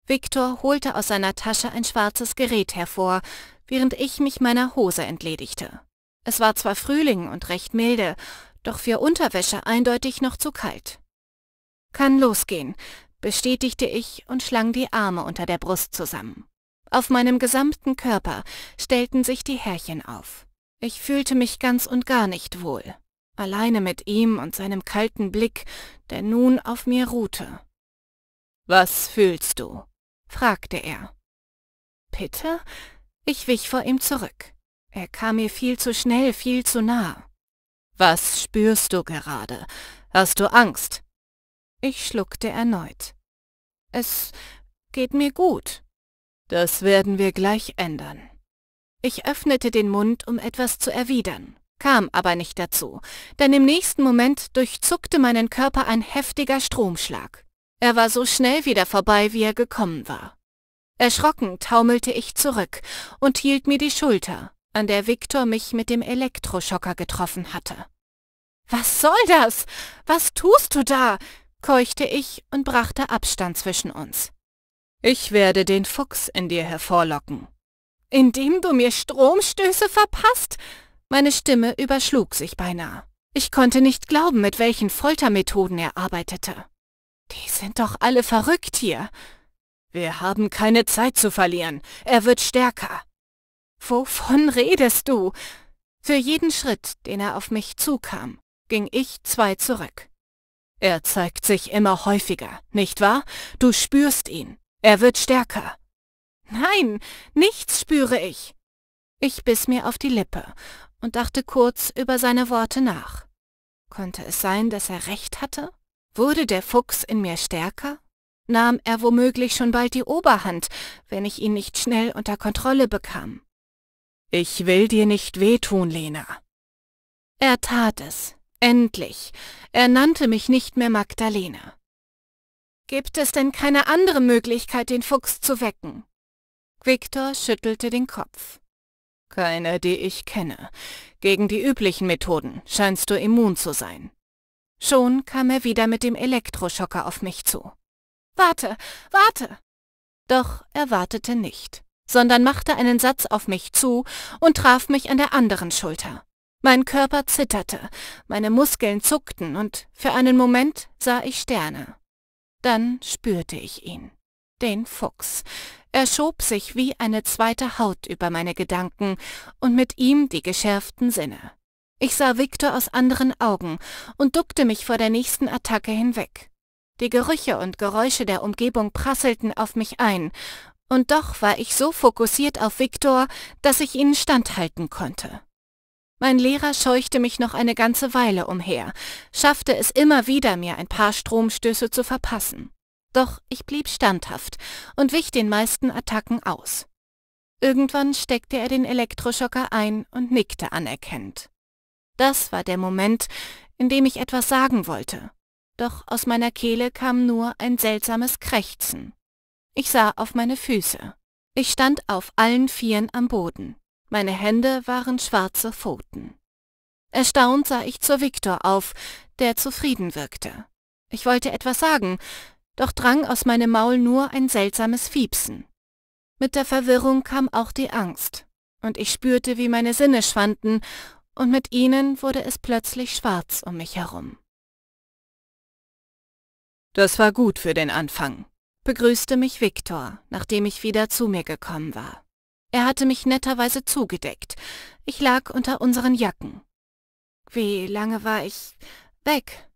Viktor holte aus seiner Tasche ein schwarzes Gerät hervor, während ich mich meiner Hose entledigte. Es war zwar Frühling und recht milde, doch für Unterwäsche eindeutig noch zu kalt. Kann losgehen, bestätigte ich und schlang die Arme unter der Brust zusammen. Auf meinem gesamten Körper stellten sich die Härchen auf. Ich fühlte mich ganz und gar nicht wohl, alleine mit ihm und seinem kalten Blick, der nun auf mir ruhte. Was fühlst du? fragte er. Bitte? Ich wich vor ihm zurück. Er kam mir viel zu schnell, viel zu nah. Was spürst du gerade? Hast du Angst? Ich schluckte erneut. Es geht mir gut. Das werden wir gleich ändern. Ich öffnete den Mund, um etwas zu erwidern, kam aber nicht dazu, denn im nächsten Moment durchzuckte meinen Körper ein heftiger Stromschlag. Er war so schnell wieder vorbei, wie er gekommen war. Erschrocken taumelte ich zurück und hielt mir die Schulter, an der Viktor mich mit dem Elektroschocker getroffen hatte. Was soll das? Was tust du da? keuchte ich und brachte Abstand zwischen uns. Ich werde den Fuchs in dir hervorlocken. Indem du mir Stromstöße verpasst? Meine Stimme überschlug sich beinahe. Ich konnte nicht glauben, mit welchen Foltermethoden er arbeitete. Die sind doch alle verrückt hier. Wir haben keine Zeit zu verlieren. Er wird stärker. Wovon redest du? Für jeden Schritt, den er auf mich zukam, ging ich zwei zurück. Er zeigt sich immer häufiger, nicht wahr? Du spürst ihn. Er wird stärker. Nein, nichts spüre ich. Ich biss mir auf die Lippe und dachte kurz über seine Worte nach. Konnte es sein, dass er recht hatte? Wurde der Fuchs in mir stärker? Nahm er womöglich schon bald die Oberhand, wenn ich ihn nicht schnell unter Kontrolle bekam? Ich will dir nicht wehtun, Lena. Er tat es. Endlich. Er nannte mich nicht mehr Magdalena. Gibt es denn keine andere Möglichkeit, den Fuchs zu wecken? Viktor schüttelte den Kopf. Keine, die ich kenne. Gegen die üblichen Methoden scheinst du immun zu sein. Schon kam er wieder mit dem Elektroschocker auf mich zu. Warte, warte! Doch er wartete nicht sondern machte einen Satz auf mich zu und traf mich an der anderen Schulter. Mein Körper zitterte, meine Muskeln zuckten und für einen Moment sah ich Sterne. Dann spürte ich ihn, den Fuchs. Er schob sich wie eine zweite Haut über meine Gedanken und mit ihm die geschärften Sinne. Ich sah Viktor aus anderen Augen und duckte mich vor der nächsten Attacke hinweg. Die Gerüche und Geräusche der Umgebung prasselten auf mich ein und doch war ich so fokussiert auf Viktor, dass ich ihn standhalten konnte. Mein Lehrer scheuchte mich noch eine ganze Weile umher, schaffte es immer wieder, mir ein paar Stromstöße zu verpassen. Doch ich blieb standhaft und wich den meisten Attacken aus. Irgendwann steckte er den Elektroschocker ein und nickte anerkennend. Das war der Moment, in dem ich etwas sagen wollte. Doch aus meiner Kehle kam nur ein seltsames Krächzen. Ich sah auf meine Füße. Ich stand auf allen Vieren am Boden. Meine Hände waren schwarze Pfoten. Erstaunt sah ich zu Viktor auf, der zufrieden wirkte. Ich wollte etwas sagen, doch drang aus meinem Maul nur ein seltsames Fiepsen. Mit der Verwirrung kam auch die Angst, und ich spürte, wie meine Sinne schwanden, und mit ihnen wurde es plötzlich schwarz um mich herum. Das war gut für den Anfang, begrüßte mich Viktor, nachdem ich wieder zu mir gekommen war. Er hatte mich netterweise zugedeckt. Ich lag unter unseren Jacken. Wie lange war ich weg?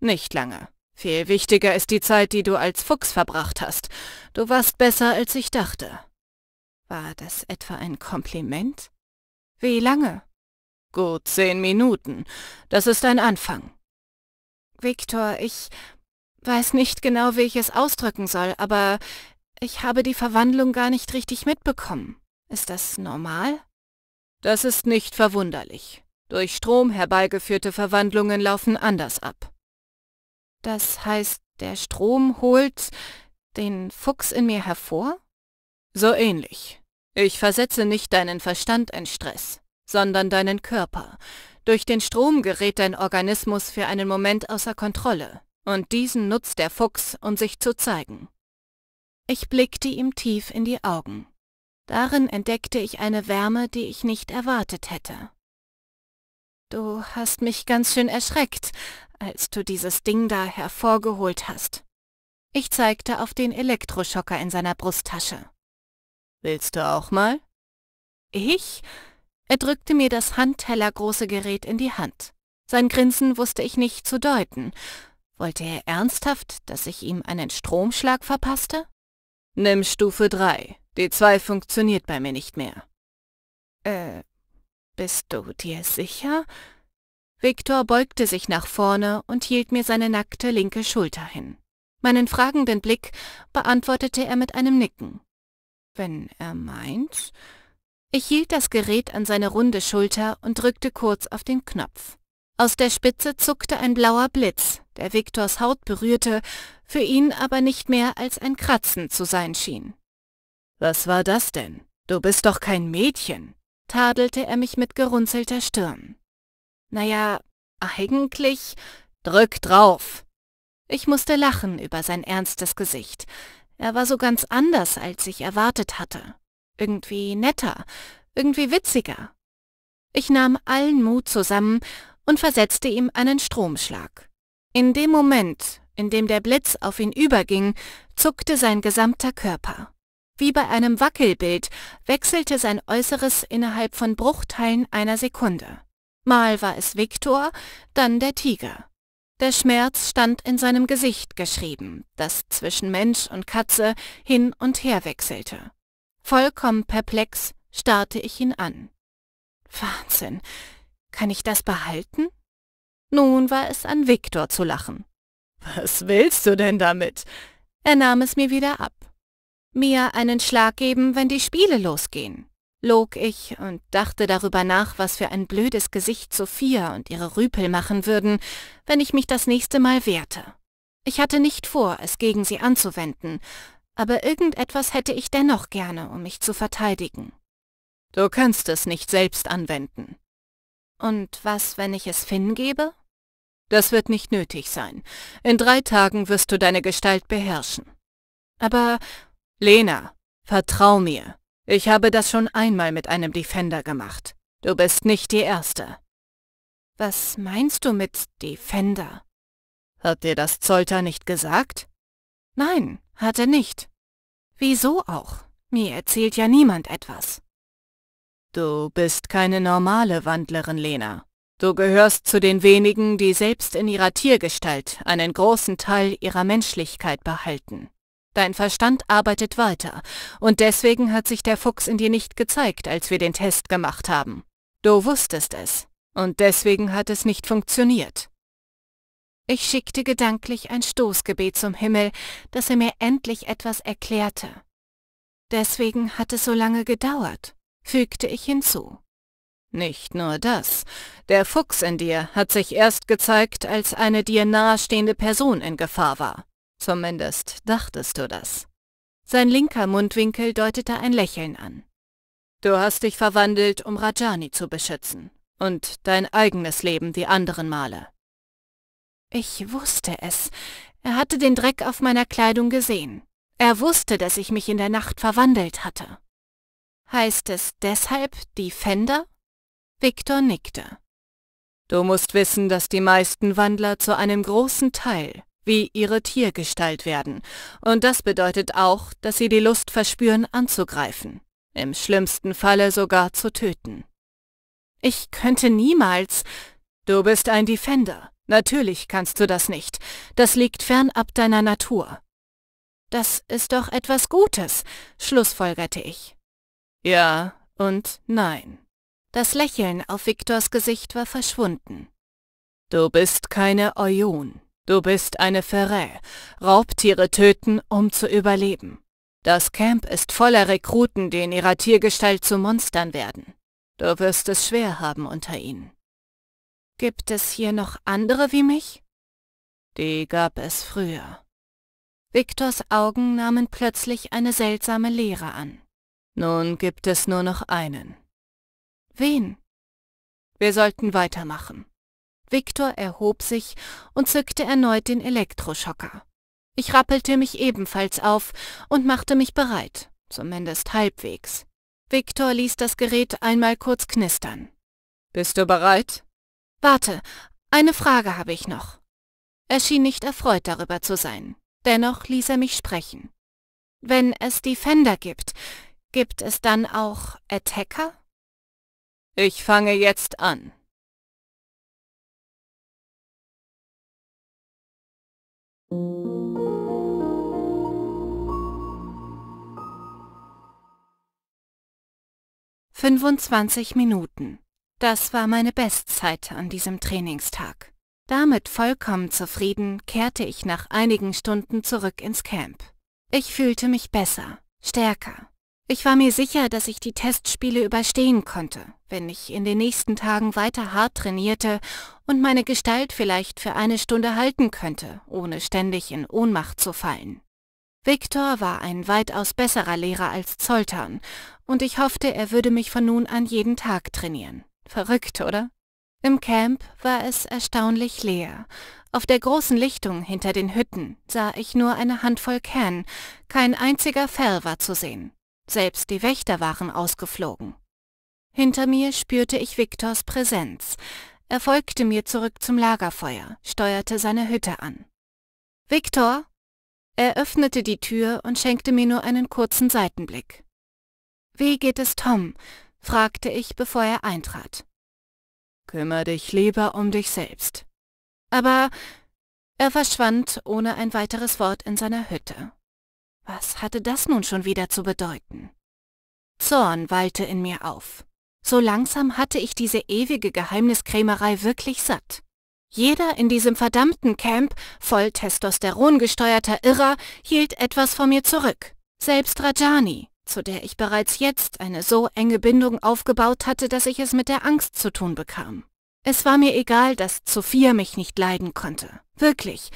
Nicht lange. Viel wichtiger ist die Zeit, die du als Fuchs verbracht hast. Du warst besser, als ich dachte. War das etwa ein Kompliment? Wie lange? Gut zehn Minuten. Das ist ein Anfang. Viktor, ich Weiß nicht genau, wie ich es ausdrücken soll, aber ich habe die Verwandlung gar nicht richtig mitbekommen. Ist das normal? Das ist nicht verwunderlich. Durch Strom herbeigeführte Verwandlungen laufen anders ab. Das heißt, der Strom holt den Fuchs in mir hervor? So ähnlich. Ich versetze nicht deinen Verstand in Stress, sondern deinen Körper. Durch den Strom gerät dein Organismus für einen Moment außer Kontrolle. Und diesen nutzt der Fuchs, um sich zu zeigen. Ich blickte ihm tief in die Augen. Darin entdeckte ich eine Wärme, die ich nicht erwartet hätte. Du hast mich ganz schön erschreckt, als du dieses Ding da hervorgeholt hast. Ich zeigte auf den Elektroschocker in seiner Brusttasche. Willst du auch mal? Ich? Er drückte mir das handtellergroße Gerät in die Hand. Sein Grinsen wusste ich nicht zu deuten, wollte er ernsthaft, dass ich ihm einen Stromschlag verpasste? Nimm Stufe 3. Die 2 funktioniert bei mir nicht mehr. Äh, bist du dir sicher? Viktor beugte sich nach vorne und hielt mir seine nackte linke Schulter hin. Meinen fragenden Blick beantwortete er mit einem Nicken. Wenn er meint... Ich hielt das Gerät an seine runde Schulter und drückte kurz auf den Knopf. Aus der Spitze zuckte ein blauer Blitz, der Viktors Haut berührte, für ihn aber nicht mehr als ein Kratzen zu sein schien. Was war das denn? Du bist doch kein Mädchen, tadelte er mich mit gerunzelter Stirn. Naja, eigentlich... Drück drauf! Ich musste lachen über sein ernstes Gesicht. Er war so ganz anders, als ich erwartet hatte. Irgendwie netter, irgendwie witziger. Ich nahm allen Mut zusammen und versetzte ihm einen Stromschlag. In dem Moment, in dem der Blitz auf ihn überging, zuckte sein gesamter Körper. Wie bei einem Wackelbild wechselte sein Äußeres innerhalb von Bruchteilen einer Sekunde. Mal war es Viktor, dann der Tiger. Der Schmerz stand in seinem Gesicht geschrieben, das zwischen Mensch und Katze hin und her wechselte. Vollkommen perplex starrte ich ihn an. Wahnsinn, kann ich das behalten? Nun war es an Viktor zu lachen. Was willst du denn damit? Er nahm es mir wieder ab. Mir einen Schlag geben, wenn die Spiele losgehen, log ich und dachte darüber nach, was für ein blödes Gesicht Sophia und ihre Rüpel machen würden, wenn ich mich das nächste Mal wehrte. Ich hatte nicht vor, es gegen sie anzuwenden, aber irgendetwas hätte ich dennoch gerne, um mich zu verteidigen. Du kannst es nicht selbst anwenden. Und was, wenn ich es Finn gebe? Das wird nicht nötig sein. In drei Tagen wirst du deine Gestalt beherrschen. Aber, Lena, vertrau mir. Ich habe das schon einmal mit einem Defender gemacht. Du bist nicht die Erste. Was meinst du mit Defender? Hat dir das Zolter nicht gesagt? Nein, hat er nicht. Wieso auch? Mir erzählt ja niemand etwas. Du bist keine normale Wandlerin, Lena. Du gehörst zu den wenigen, die selbst in ihrer Tiergestalt einen großen Teil ihrer Menschlichkeit behalten. Dein Verstand arbeitet weiter, und deswegen hat sich der Fuchs in dir nicht gezeigt, als wir den Test gemacht haben. Du wusstest es, und deswegen hat es nicht funktioniert. Ich schickte gedanklich ein Stoßgebet zum Himmel, dass er mir endlich etwas erklärte. Deswegen hat es so lange gedauert, fügte ich hinzu. Nicht nur das. Der Fuchs in dir hat sich erst gezeigt, als eine dir nahestehende Person in Gefahr war. Zumindest dachtest du das. Sein linker Mundwinkel deutete ein Lächeln an. Du hast dich verwandelt, um Rajani zu beschützen. Und dein eigenes Leben die anderen Male. Ich wusste es. Er hatte den Dreck auf meiner Kleidung gesehen. Er wusste, dass ich mich in der Nacht verwandelt hatte. Heißt es deshalb die Fender? Victor nickte. Du musst wissen, dass die meisten Wandler zu einem großen Teil wie ihre Tiergestalt werden, und das bedeutet auch, dass sie die Lust verspüren anzugreifen, im schlimmsten Falle sogar zu töten. Ich könnte niemals... Du bist ein Defender, natürlich kannst du das nicht, das liegt fernab deiner Natur. Das ist doch etwas Gutes, schlussfolgerte ich. Ja und nein. Das Lächeln auf Viktors Gesicht war verschwunden. Du bist keine Oion. Du bist eine Feray. Raubtiere töten, um zu überleben. Das Camp ist voller Rekruten, die in ihrer Tiergestalt zu Monstern werden. Du wirst es schwer haben unter ihnen. Gibt es hier noch andere wie mich? Die gab es früher. Viktors Augen nahmen plötzlich eine seltsame Leere an. Nun gibt es nur noch einen. Wen? Wir sollten weitermachen. Viktor erhob sich und zückte erneut den Elektroschocker. Ich rappelte mich ebenfalls auf und machte mich bereit, zumindest halbwegs. Viktor ließ das Gerät einmal kurz knistern. Bist du bereit? Warte, eine Frage habe ich noch. Er schien nicht erfreut darüber zu sein. Dennoch ließ er mich sprechen. Wenn es Defender gibt, gibt es dann auch Attacker? Ich fange jetzt an. Fünfundzwanzig Minuten. Das war meine Bestzeit an diesem Trainingstag. Damit vollkommen zufrieden kehrte ich nach einigen Stunden zurück ins Camp. Ich fühlte mich besser, stärker ich war mir sicher, dass ich die Testspiele überstehen konnte, wenn ich in den nächsten Tagen weiter hart trainierte und meine Gestalt vielleicht für eine Stunde halten könnte, ohne ständig in Ohnmacht zu fallen. Viktor war ein weitaus besserer Lehrer als Zoltan, und ich hoffte, er würde mich von nun an jeden Tag trainieren. Verrückt, oder? Im Camp war es erstaunlich leer. Auf der großen Lichtung hinter den Hütten sah ich nur eine Handvoll Kern, kein einziger Fell war zu sehen selbst die Wächter waren ausgeflogen. Hinter mir spürte ich Viktors Präsenz. Er folgte mir zurück zum Lagerfeuer, steuerte seine Hütte an. Viktor! Er öffnete die Tür und schenkte mir nur einen kurzen Seitenblick. Wie geht es Tom? fragte ich, bevor er eintrat. Kümmer dich lieber um dich selbst. Aber er verschwand ohne ein weiteres Wort in seiner Hütte. Was hatte das nun schon wieder zu bedeuten? Zorn wallte in mir auf. So langsam hatte ich diese ewige Geheimniskrämerei wirklich satt. Jeder in diesem verdammten Camp, voll Testosteron gesteuerter Irrer, hielt etwas von mir zurück. Selbst Rajani, zu der ich bereits jetzt eine so enge Bindung aufgebaut hatte, dass ich es mit der Angst zu tun bekam. Es war mir egal, dass Sophia mich nicht leiden konnte. Wirklich.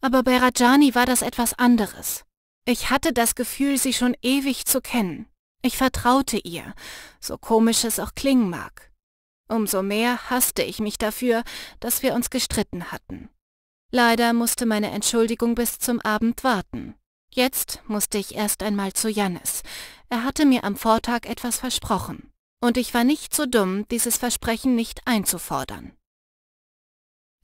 Aber bei Rajani war das etwas anderes. Ich hatte das Gefühl, sie schon ewig zu kennen. Ich vertraute ihr, so komisch es auch klingen mag. Umso mehr hasste ich mich dafür, dass wir uns gestritten hatten. Leider musste meine Entschuldigung bis zum Abend warten. Jetzt musste ich erst einmal zu Jannis. Er hatte mir am Vortag etwas versprochen. Und ich war nicht so dumm, dieses Versprechen nicht einzufordern.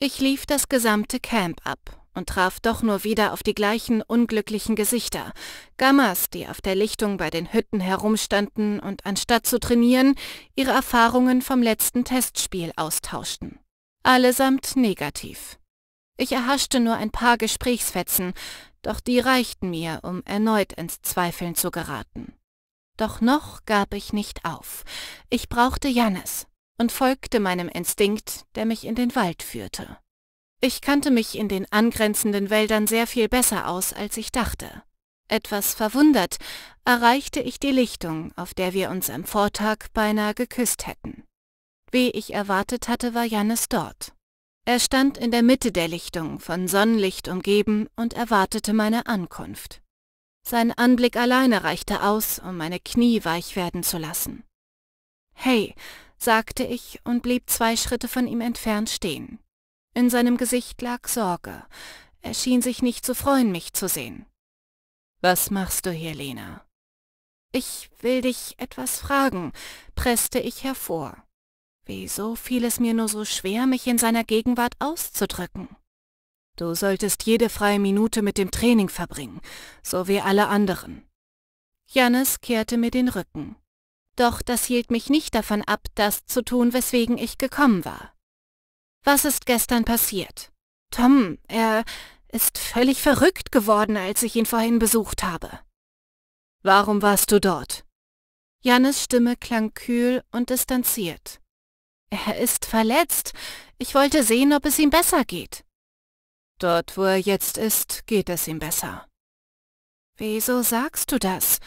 Ich lief das gesamte Camp ab, und traf doch nur wieder auf die gleichen unglücklichen Gesichter. Gammas, die auf der Lichtung bei den Hütten herumstanden und anstatt zu trainieren, ihre Erfahrungen vom letzten Testspiel austauschten. Allesamt negativ. Ich erhaschte nur ein paar Gesprächsfetzen, doch die reichten mir, um erneut ins Zweifeln zu geraten. Doch noch gab ich nicht auf. Ich brauchte Jannes und folgte meinem Instinkt, der mich in den Wald führte. Ich kannte mich in den angrenzenden Wäldern sehr viel besser aus, als ich dachte. Etwas verwundert erreichte ich die Lichtung, auf der wir uns am Vortag beinahe geküsst hätten. Wie ich erwartet hatte, war Jannes dort. Er stand in der Mitte der Lichtung, von Sonnenlicht umgeben und erwartete meine Ankunft. Sein Anblick alleine reichte aus, um meine Knie weich werden zu lassen. Hey, sagte ich und blieb zwei Schritte von ihm entfernt stehen. In seinem Gesicht lag Sorge. Er schien sich nicht zu freuen, mich zu sehen. Was machst du hier, Lena? Ich will dich etwas fragen, presste ich hervor. Wieso fiel es mir nur so schwer, mich in seiner Gegenwart auszudrücken? Du solltest jede freie Minute mit dem Training verbringen, so wie alle anderen. Jannes kehrte mir den Rücken. Doch das hielt mich nicht davon ab, das zu tun, weswegen ich gekommen war. Was ist gestern passiert? Tom, er ist völlig verrückt geworden, als ich ihn vorhin besucht habe. Warum warst du dort? Jannes Stimme klang kühl und distanziert. Er ist verletzt. Ich wollte sehen, ob es ihm besser geht. Dort, wo er jetzt ist, geht es ihm besser. Wieso sagst du das?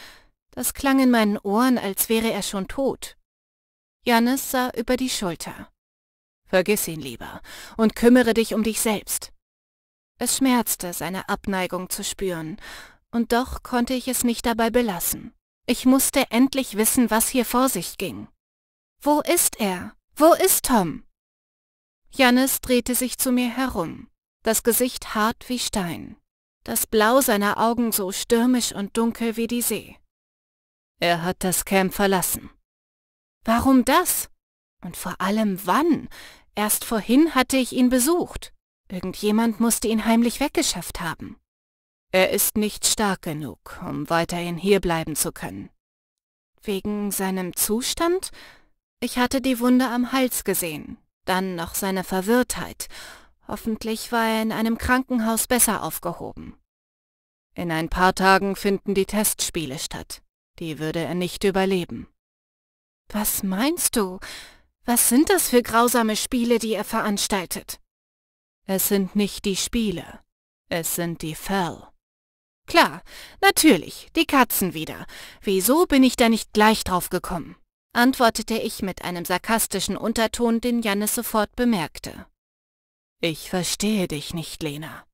Das klang in meinen Ohren, als wäre er schon tot. Jannes sah über die Schulter. Vergiss ihn lieber und kümmere dich um dich selbst. Es schmerzte, seine Abneigung zu spüren, und doch konnte ich es nicht dabei belassen. Ich musste endlich wissen, was hier vor sich ging. Wo ist er? Wo ist Tom? Jannis drehte sich zu mir herum, das Gesicht hart wie Stein, das Blau seiner Augen so stürmisch und dunkel wie die See. Er hat das Camp verlassen. Warum das? Und vor allem wann? Erst vorhin hatte ich ihn besucht. Irgendjemand musste ihn heimlich weggeschafft haben. Er ist nicht stark genug, um weiterhin hierbleiben zu können. Wegen seinem Zustand? Ich hatte die Wunde am Hals gesehen, dann noch seine Verwirrtheit. Hoffentlich war er in einem Krankenhaus besser aufgehoben. In ein paar Tagen finden die Testspiele statt. Die würde er nicht überleben. Was meinst du? Was sind das für grausame Spiele, die ihr veranstaltet? Es sind nicht die Spiele, es sind die Fell. Klar, natürlich, die Katzen wieder. Wieso bin ich da nicht gleich drauf gekommen? antwortete ich mit einem sarkastischen Unterton, den Jannis sofort bemerkte. Ich verstehe dich nicht, Lena.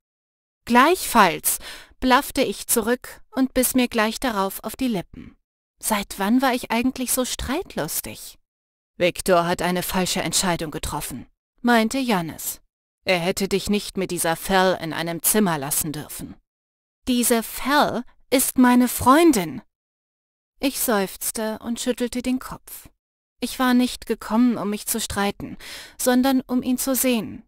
Gleichfalls, blaffte ich zurück und biss mir gleich darauf auf die Lippen. Seit wann war ich eigentlich so streitlustig? Viktor hat eine falsche Entscheidung getroffen, meinte Jannis. Er hätte dich nicht mit dieser Fell in einem Zimmer lassen dürfen. Diese Fell ist meine Freundin. Ich seufzte und schüttelte den Kopf. Ich war nicht gekommen, um mich zu streiten, sondern um ihn zu sehen.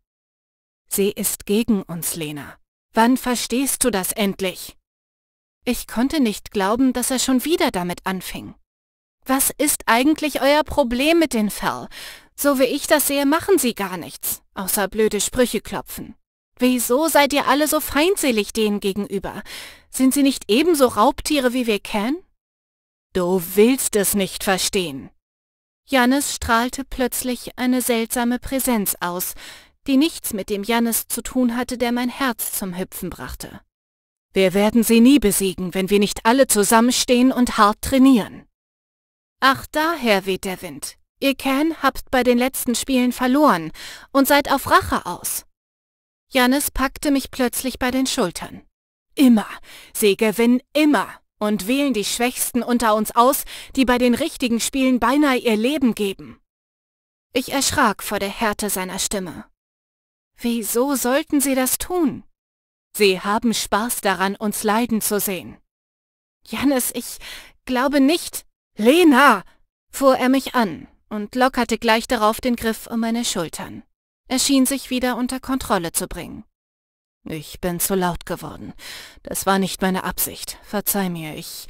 Sie ist gegen uns, Lena. Wann verstehst du das endlich? Ich konnte nicht glauben, dass er schon wieder damit anfing. Was ist eigentlich euer Problem mit den Fell? So wie ich das sehe, machen sie gar nichts, außer blöde Sprüche klopfen. Wieso seid ihr alle so feindselig denen gegenüber? Sind sie nicht ebenso Raubtiere wie wir kennen? Du willst es nicht verstehen. Jannes strahlte plötzlich eine seltsame Präsenz aus, die nichts mit dem Jannes zu tun hatte, der mein Herz zum Hüpfen brachte. Wir werden sie nie besiegen, wenn wir nicht alle zusammenstehen und hart trainieren. Ach, daher weht der Wind. Ihr Can habt bei den letzten Spielen verloren und seid auf Rache aus. Jannis packte mich plötzlich bei den Schultern. Immer. Sie gewinnen immer und wählen die Schwächsten unter uns aus, die bei den richtigen Spielen beinahe ihr Leben geben. Ich erschrak vor der Härte seiner Stimme. Wieso sollten sie das tun? Sie haben Spaß daran, uns leiden zu sehen. Jannis, ich glaube nicht, Lena! fuhr er mich an und lockerte gleich darauf den Griff um meine Schultern. Er schien sich wieder unter Kontrolle zu bringen. Ich bin zu laut geworden. Das war nicht meine Absicht. Verzeih mir, ich...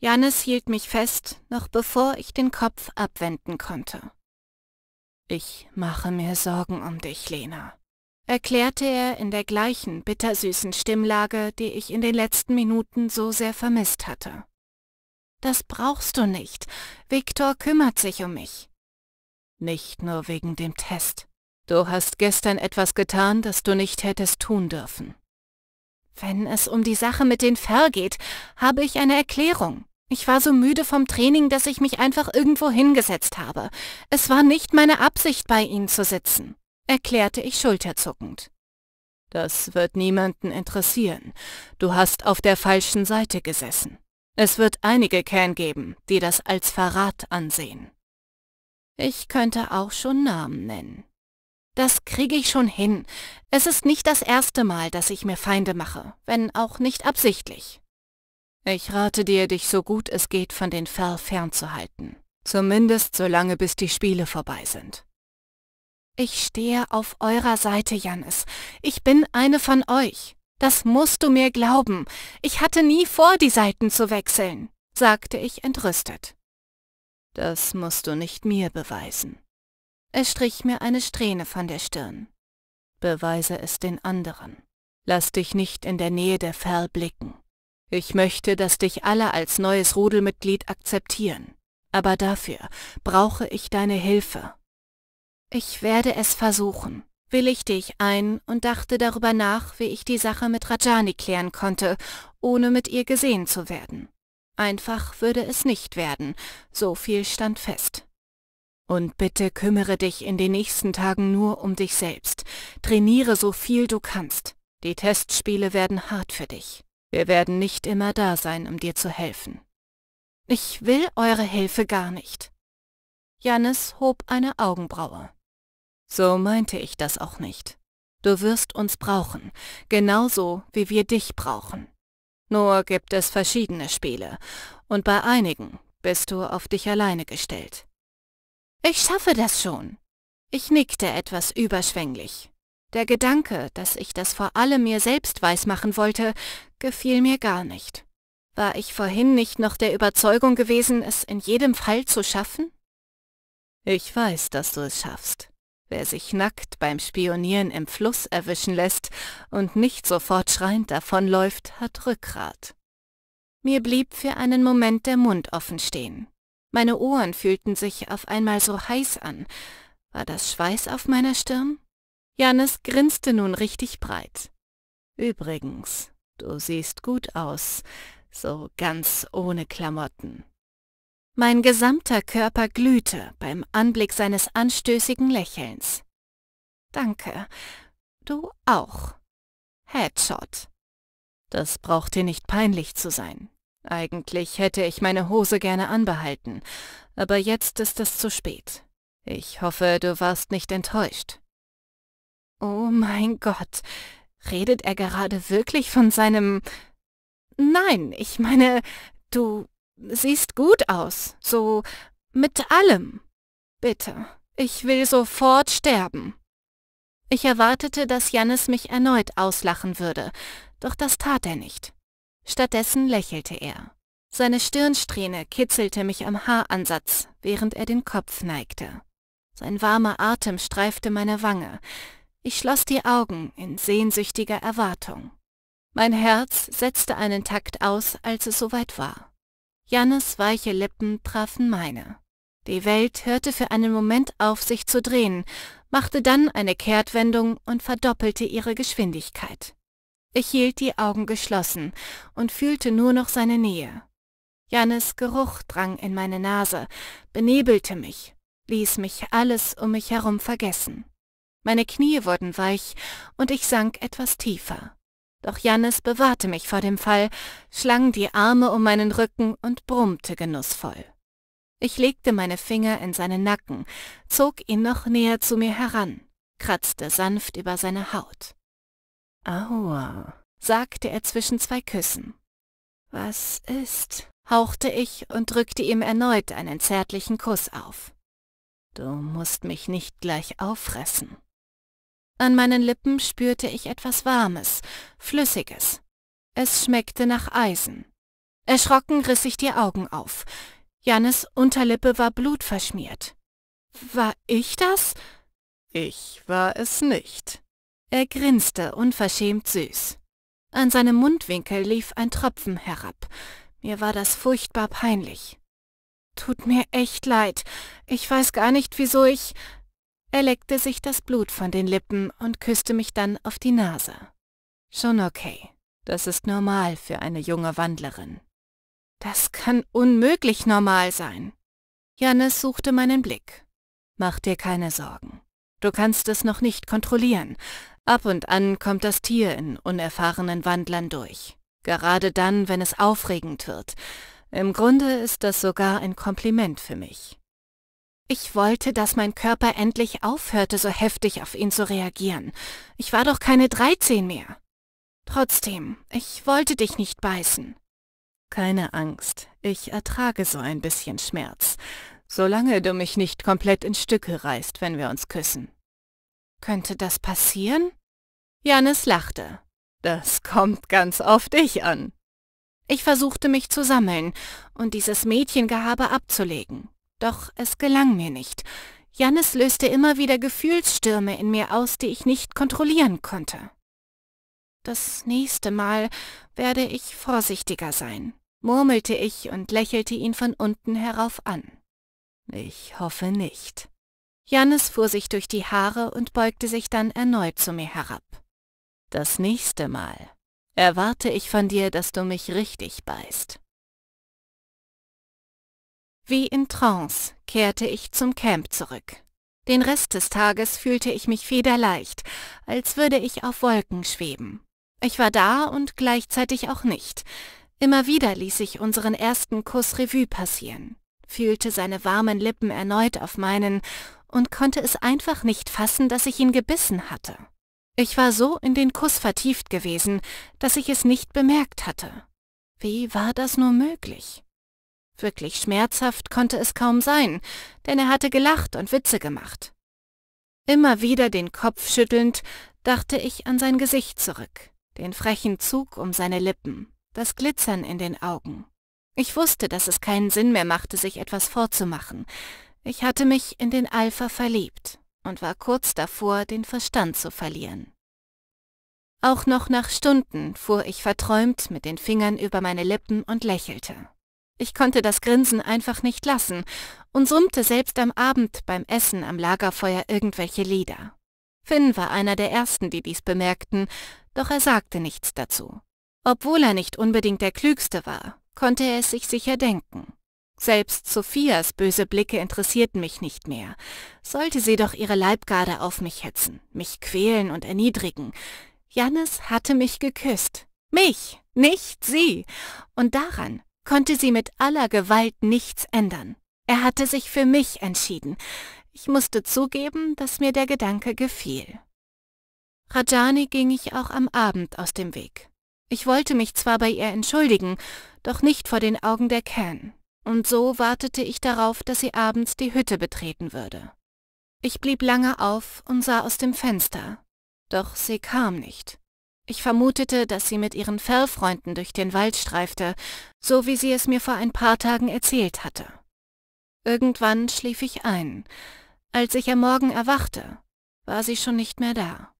Janis hielt mich fest, noch bevor ich den Kopf abwenden konnte. Ich mache mir Sorgen um dich, Lena, erklärte er in der gleichen bittersüßen Stimmlage, die ich in den letzten Minuten so sehr vermisst hatte. Das brauchst du nicht. Viktor kümmert sich um mich. Nicht nur wegen dem Test. Du hast gestern etwas getan, das du nicht hättest tun dürfen. Wenn es um die Sache mit den Fer geht, habe ich eine Erklärung. Ich war so müde vom Training, dass ich mich einfach irgendwo hingesetzt habe. Es war nicht meine Absicht, bei ihnen zu sitzen, erklärte ich schulterzuckend. Das wird niemanden interessieren. Du hast auf der falschen Seite gesessen. Es wird einige Kern geben, die das als Verrat ansehen. Ich könnte auch schon Namen nennen. Das kriege ich schon hin. Es ist nicht das erste Mal, dass ich mir Feinde mache, wenn auch nicht absichtlich. Ich rate dir, dich so gut es geht von den Fell fernzuhalten. Zumindest solange bis die Spiele vorbei sind. Ich stehe auf eurer Seite, Jannis. Ich bin eine von euch. Das musst du mir glauben. Ich hatte nie vor, die Seiten zu wechseln, sagte ich entrüstet. Das musst du nicht mir beweisen. Er strich mir eine Strähne von der Stirn. Beweise es den anderen. Lass dich nicht in der Nähe der Ferl blicken. Ich möchte, dass dich alle als neues Rudelmitglied akzeptieren. Aber dafür brauche ich deine Hilfe. Ich werde es versuchen willigte ich ein und dachte darüber nach, wie ich die Sache mit Rajani klären konnte, ohne mit ihr gesehen zu werden. Einfach würde es nicht werden, so viel stand fest. Und bitte kümmere dich in den nächsten Tagen nur um dich selbst. Trainiere so viel du kannst. Die Testspiele werden hart für dich. Wir werden nicht immer da sein, um dir zu helfen. Ich will eure Hilfe gar nicht. Jannis hob eine Augenbraue. So meinte ich das auch nicht. Du wirst uns brauchen, genauso wie wir dich brauchen. Nur gibt es verschiedene Spiele, und bei einigen bist du auf dich alleine gestellt. Ich schaffe das schon. Ich nickte etwas überschwänglich. Der Gedanke, dass ich das vor allem mir selbst weismachen wollte, gefiel mir gar nicht. War ich vorhin nicht noch der Überzeugung gewesen, es in jedem Fall zu schaffen? Ich weiß, dass du es schaffst. Wer sich nackt beim Spionieren im Fluss erwischen lässt und nicht sofort schreiend davonläuft, hat Rückgrat. Mir blieb für einen Moment der Mund offen stehen. Meine Ohren fühlten sich auf einmal so heiß an. War das Schweiß auf meiner Stirn? Janis grinste nun richtig breit. Übrigens, du siehst gut aus, so ganz ohne Klamotten. Mein gesamter Körper glühte beim Anblick seines anstößigen Lächelns. Danke, du auch. Headshot. Das brauchte nicht peinlich zu sein. Eigentlich hätte ich meine Hose gerne anbehalten, aber jetzt ist es zu spät. Ich hoffe, du warst nicht enttäuscht. Oh mein Gott, redet er gerade wirklich von seinem... Nein, ich meine, du Siehst gut aus. So mit allem. Bitte, ich will sofort sterben. Ich erwartete, dass Jannis mich erneut auslachen würde, doch das tat er nicht. Stattdessen lächelte er. Seine Stirnsträhne kitzelte mich am Haaransatz, während er den Kopf neigte. Sein warmer Atem streifte meine Wange. Ich schloss die Augen in sehnsüchtiger Erwartung. Mein Herz setzte einen Takt aus, als es soweit war. Jannes weiche Lippen trafen meine. Die Welt hörte für einen Moment auf, sich zu drehen, machte dann eine Kehrtwendung und verdoppelte ihre Geschwindigkeit. Ich hielt die Augen geschlossen und fühlte nur noch seine Nähe. Jannes Geruch drang in meine Nase, benebelte mich, ließ mich alles um mich herum vergessen. Meine Knie wurden weich und ich sank etwas tiefer. Doch Jannis bewahrte mich vor dem Fall, schlang die Arme um meinen Rücken und brummte genussvoll. Ich legte meine Finger in seinen Nacken, zog ihn noch näher zu mir heran, kratzte sanft über seine Haut. Aua, sagte er zwischen zwei Küssen. Was ist? hauchte ich und drückte ihm erneut einen zärtlichen Kuss auf. Du musst mich nicht gleich auffressen. An meinen Lippen spürte ich etwas Warmes, Flüssiges. Es schmeckte nach Eisen. Erschrocken riss ich die Augen auf. Jannes Unterlippe war blutverschmiert. War ich das? Ich war es nicht. Er grinste unverschämt süß. An seinem Mundwinkel lief ein Tropfen herab. Mir war das furchtbar peinlich. Tut mir echt leid. Ich weiß gar nicht, wieso ich... Er leckte sich das Blut von den Lippen und küsste mich dann auf die Nase. Schon okay. Das ist normal für eine junge Wandlerin. Das kann unmöglich normal sein. Jannis suchte meinen Blick. Mach dir keine Sorgen. Du kannst es noch nicht kontrollieren. Ab und an kommt das Tier in unerfahrenen Wandlern durch. Gerade dann, wenn es aufregend wird. Im Grunde ist das sogar ein Kompliment für mich. Ich wollte, dass mein Körper endlich aufhörte, so heftig auf ihn zu reagieren. Ich war doch keine 13 mehr. Trotzdem, ich wollte dich nicht beißen. Keine Angst, ich ertrage so ein bisschen Schmerz, solange du mich nicht komplett in Stücke reißt, wenn wir uns küssen. Könnte das passieren? Janis lachte. Das kommt ganz auf dich an. Ich versuchte mich zu sammeln und dieses Mädchengehabe abzulegen. Doch es gelang mir nicht. Jannis löste immer wieder Gefühlsstürme in mir aus, die ich nicht kontrollieren konnte. Das nächste Mal werde ich vorsichtiger sein, murmelte ich und lächelte ihn von unten herauf an. Ich hoffe nicht. Jannis fuhr sich durch die Haare und beugte sich dann erneut zu mir herab. Das nächste Mal erwarte ich von dir, dass du mich richtig beißt. Wie in Trance kehrte ich zum Camp zurück. Den Rest des Tages fühlte ich mich federleicht, als würde ich auf Wolken schweben. Ich war da und gleichzeitig auch nicht. Immer wieder ließ ich unseren ersten Kuss Revue passieren, fühlte seine warmen Lippen erneut auf meinen und konnte es einfach nicht fassen, dass ich ihn gebissen hatte. Ich war so in den Kuss vertieft gewesen, dass ich es nicht bemerkt hatte. Wie war das nur möglich? Wirklich schmerzhaft konnte es kaum sein, denn er hatte gelacht und Witze gemacht. Immer wieder den Kopf schüttelnd, dachte ich an sein Gesicht zurück, den frechen Zug um seine Lippen, das Glitzern in den Augen. Ich wusste, dass es keinen Sinn mehr machte, sich etwas vorzumachen. Ich hatte mich in den Alpha verliebt und war kurz davor, den Verstand zu verlieren. Auch noch nach Stunden fuhr ich verträumt mit den Fingern über meine Lippen und lächelte. Ich konnte das Grinsen einfach nicht lassen und summte selbst am Abend beim Essen am Lagerfeuer irgendwelche Lieder. Finn war einer der Ersten, die dies bemerkten, doch er sagte nichts dazu. Obwohl er nicht unbedingt der Klügste war, konnte er es sich sicher denken. Selbst Sophias böse Blicke interessierten mich nicht mehr. Sollte sie doch ihre Leibgarde auf mich hetzen, mich quälen und erniedrigen. Jannis hatte mich geküsst. Mich, nicht sie. Und daran konnte sie mit aller Gewalt nichts ändern. Er hatte sich für mich entschieden. Ich musste zugeben, dass mir der Gedanke gefiel. Rajani ging ich auch am Abend aus dem Weg. Ich wollte mich zwar bei ihr entschuldigen, doch nicht vor den Augen der Can. Und so wartete ich darauf, dass sie abends die Hütte betreten würde. Ich blieb lange auf und sah aus dem Fenster. Doch sie kam nicht. Ich vermutete, dass sie mit ihren Fellfreunden durch den Wald streifte, so wie sie es mir vor ein paar Tagen erzählt hatte. Irgendwann schlief ich ein. Als ich am Morgen erwachte, war sie schon nicht mehr da.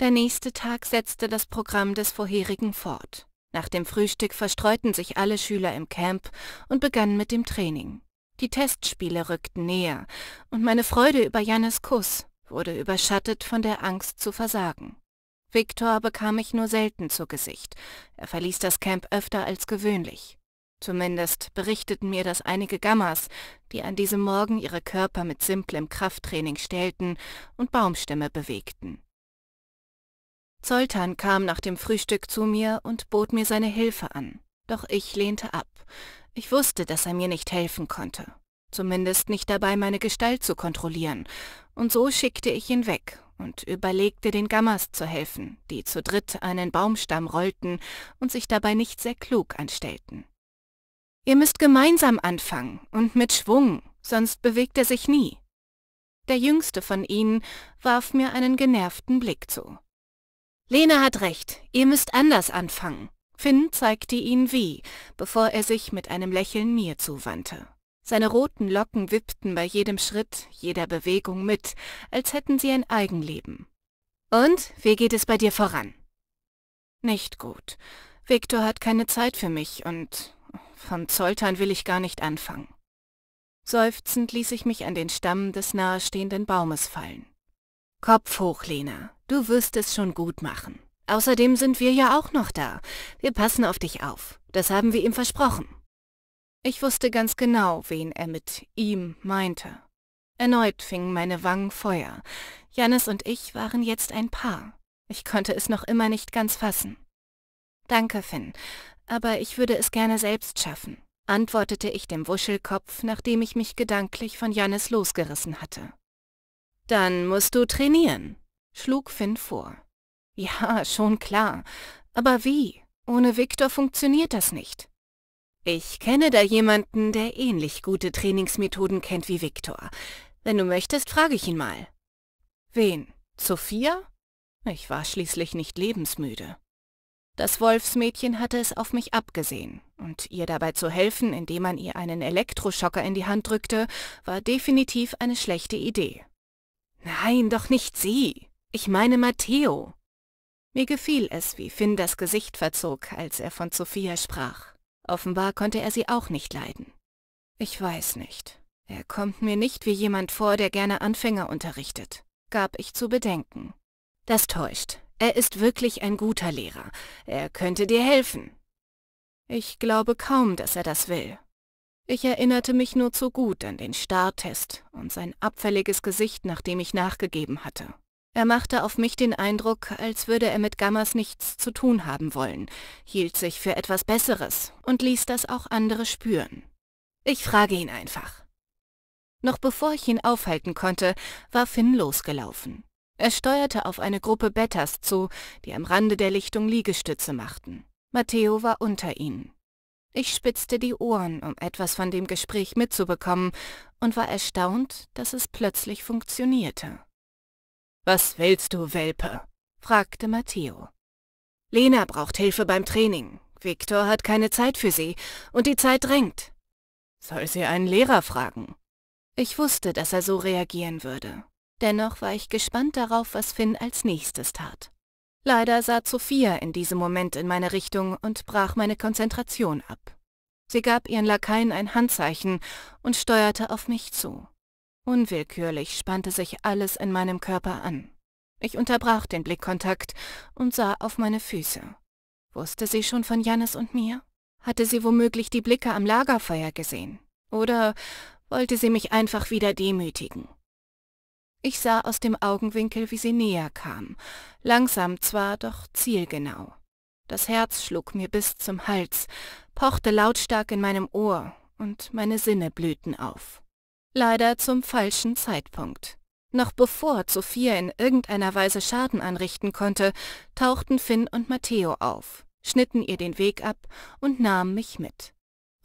Der nächste Tag setzte das Programm des vorherigen fort. Nach dem Frühstück verstreuten sich alle Schüler im Camp und begannen mit dem Training. Die Testspiele rückten näher und meine Freude über Jannes Kuss wurde überschattet von der Angst zu versagen. Viktor bekam ich nur selten zu Gesicht. Er verließ das Camp öfter als gewöhnlich. Zumindest berichteten mir das einige Gammas, die an diesem Morgen ihre Körper mit simplem Krafttraining stellten und Baumstämme bewegten. Zoltan kam nach dem Frühstück zu mir und bot mir seine Hilfe an, doch ich lehnte ab. Ich wusste, dass er mir nicht helfen konnte, zumindest nicht dabei, meine Gestalt zu kontrollieren, und so schickte ich ihn weg und überlegte, den Gammas zu helfen, die zu dritt einen Baumstamm rollten und sich dabei nicht sehr klug anstellten. Ihr müsst gemeinsam anfangen und mit Schwung, sonst bewegt er sich nie. Der jüngste von ihnen warf mir einen genervten Blick zu. Lena hat recht, ihr müsst anders anfangen. Finn zeigte ihn wie, bevor er sich mit einem Lächeln mir zuwandte. Seine roten Locken wippten bei jedem Schritt, jeder Bewegung mit, als hätten sie ein Eigenleben. Und, wie geht es bei dir voran? Nicht gut. Viktor hat keine Zeit für mich und vom Zoltern will ich gar nicht anfangen. Seufzend ließ ich mich an den Stamm des nahestehenden Baumes fallen. Kopf hoch, Lena. Du wirst es schon gut machen. Außerdem sind wir ja auch noch da. Wir passen auf dich auf. Das haben wir ihm versprochen. Ich wusste ganz genau, wen er mit ihm meinte. Erneut fingen meine Wangen Feuer. Jannis und ich waren jetzt ein Paar. Ich konnte es noch immer nicht ganz fassen. Danke, Finn, aber ich würde es gerne selbst schaffen, antwortete ich dem Wuschelkopf, nachdem ich mich gedanklich von Jannis losgerissen hatte. Dann musst du trainieren, schlug Finn vor. Ja, schon klar. Aber wie? Ohne Viktor funktioniert das nicht. Ich kenne da jemanden, der ähnlich gute Trainingsmethoden kennt wie Viktor. Wenn du möchtest, frage ich ihn mal. Wen? Sophia? Ich war schließlich nicht lebensmüde. Das Wolfsmädchen hatte es auf mich abgesehen, und ihr dabei zu helfen, indem man ihr einen Elektroschocker in die Hand drückte, war definitiv eine schlechte Idee. Nein, doch nicht sie. Ich meine Matteo. Mir gefiel es, wie Finn das Gesicht verzog, als er von Sophia sprach. Offenbar konnte er sie auch nicht leiden. Ich weiß nicht. Er kommt mir nicht wie jemand vor, der gerne Anfänger unterrichtet, gab ich zu bedenken. Das täuscht. Er ist wirklich ein guter Lehrer. Er könnte dir helfen. Ich glaube kaum, dass er das will. Ich erinnerte mich nur zu gut an den Starrtest und sein abfälliges Gesicht, nachdem ich nachgegeben hatte. Er machte auf mich den Eindruck, als würde er mit Gammas nichts zu tun haben wollen, hielt sich für etwas Besseres und ließ das auch andere spüren. Ich frage ihn einfach. Noch bevor ich ihn aufhalten konnte, war Finn losgelaufen. Er steuerte auf eine Gruppe Bettas zu, die am Rande der Lichtung Liegestütze machten. Matteo war unter ihnen. Ich spitzte die Ohren, um etwas von dem Gespräch mitzubekommen, und war erstaunt, dass es plötzlich funktionierte. Was willst du, Welpe? fragte Matteo. Lena braucht Hilfe beim Training. Viktor hat keine Zeit für sie, und die Zeit drängt. Soll sie einen Lehrer fragen? Ich wusste, dass er so reagieren würde. Dennoch war ich gespannt darauf, was Finn als nächstes tat. Leider sah Sophia in diesem Moment in meine Richtung und brach meine Konzentration ab. Sie gab ihren Lakaien ein Handzeichen und steuerte auf mich zu. Unwillkürlich spannte sich alles in meinem Körper an. Ich unterbrach den Blickkontakt und sah auf meine Füße. Wusste sie schon von Jannis und mir? Hatte sie womöglich die Blicke am Lagerfeuer gesehen? Oder wollte sie mich einfach wieder demütigen? Ich sah aus dem Augenwinkel, wie sie näher kam. Langsam zwar, doch zielgenau. Das Herz schlug mir bis zum Hals, pochte lautstark in meinem Ohr und meine Sinne blühten auf. Leider zum falschen Zeitpunkt. Noch bevor Sophia in irgendeiner Weise Schaden anrichten konnte, tauchten Finn und Matteo auf, schnitten ihr den Weg ab und nahmen mich mit.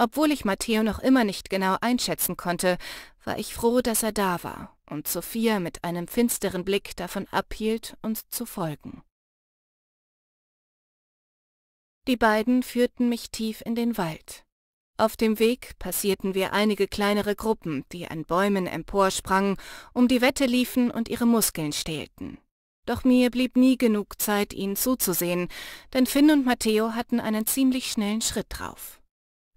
Obwohl ich Matteo noch immer nicht genau einschätzen konnte, war ich froh, dass er da war und Sophia mit einem finsteren Blick davon abhielt, uns zu folgen. Die beiden führten mich tief in den Wald. Auf dem Weg passierten wir einige kleinere Gruppen, die an Bäumen emporsprangen, um die Wette liefen und ihre Muskeln stählten. Doch mir blieb nie genug Zeit, ihnen zuzusehen, denn Finn und Matteo hatten einen ziemlich schnellen Schritt drauf.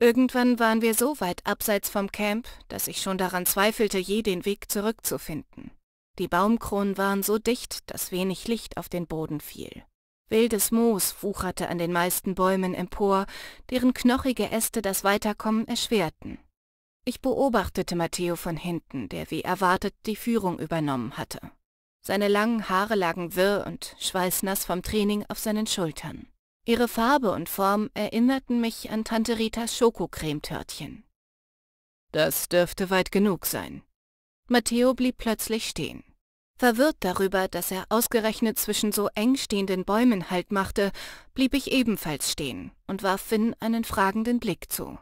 Irgendwann waren wir so weit abseits vom Camp, dass ich schon daran zweifelte, je den Weg zurückzufinden. Die Baumkronen waren so dicht, dass wenig Licht auf den Boden fiel. Wildes Moos wucherte an den meisten Bäumen empor, deren knochige Äste das Weiterkommen erschwerten. Ich beobachtete Matteo von hinten, der wie erwartet die Führung übernommen hatte. Seine langen Haare lagen wirr und schweißnass vom Training auf seinen Schultern. Ihre Farbe und Form erinnerten mich an Tante Ritas Schokocremetörtchen. Das dürfte weit genug sein. Matteo blieb plötzlich stehen. Verwirrt darüber, dass er ausgerechnet zwischen so eng stehenden Bäumen Halt machte, blieb ich ebenfalls stehen und warf Finn einen fragenden Blick zu.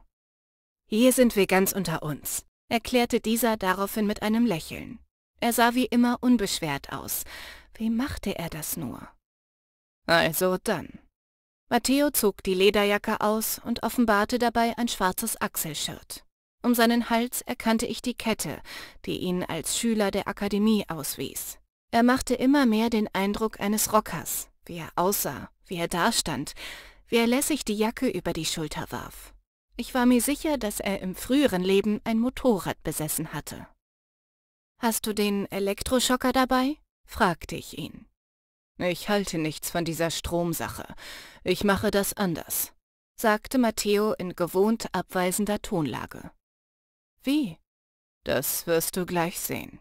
Hier sind wir ganz unter uns, erklärte dieser daraufhin mit einem Lächeln. Er sah wie immer unbeschwert aus. Wie machte er das nur? Also dann. Matteo zog die Lederjacke aus und offenbarte dabei ein schwarzes Achselshirt. Um seinen Hals erkannte ich die Kette, die ihn als Schüler der Akademie auswies. Er machte immer mehr den Eindruck eines Rockers, wie er aussah, wie er dastand, wie er lässig die Jacke über die Schulter warf. Ich war mir sicher, dass er im früheren Leben ein Motorrad besessen hatte. Hast du den Elektroschocker dabei? fragte ich ihn. Ich halte nichts von dieser Stromsache. Ich mache das anders, sagte Matteo in gewohnt abweisender Tonlage. Wie? Das wirst du gleich sehen.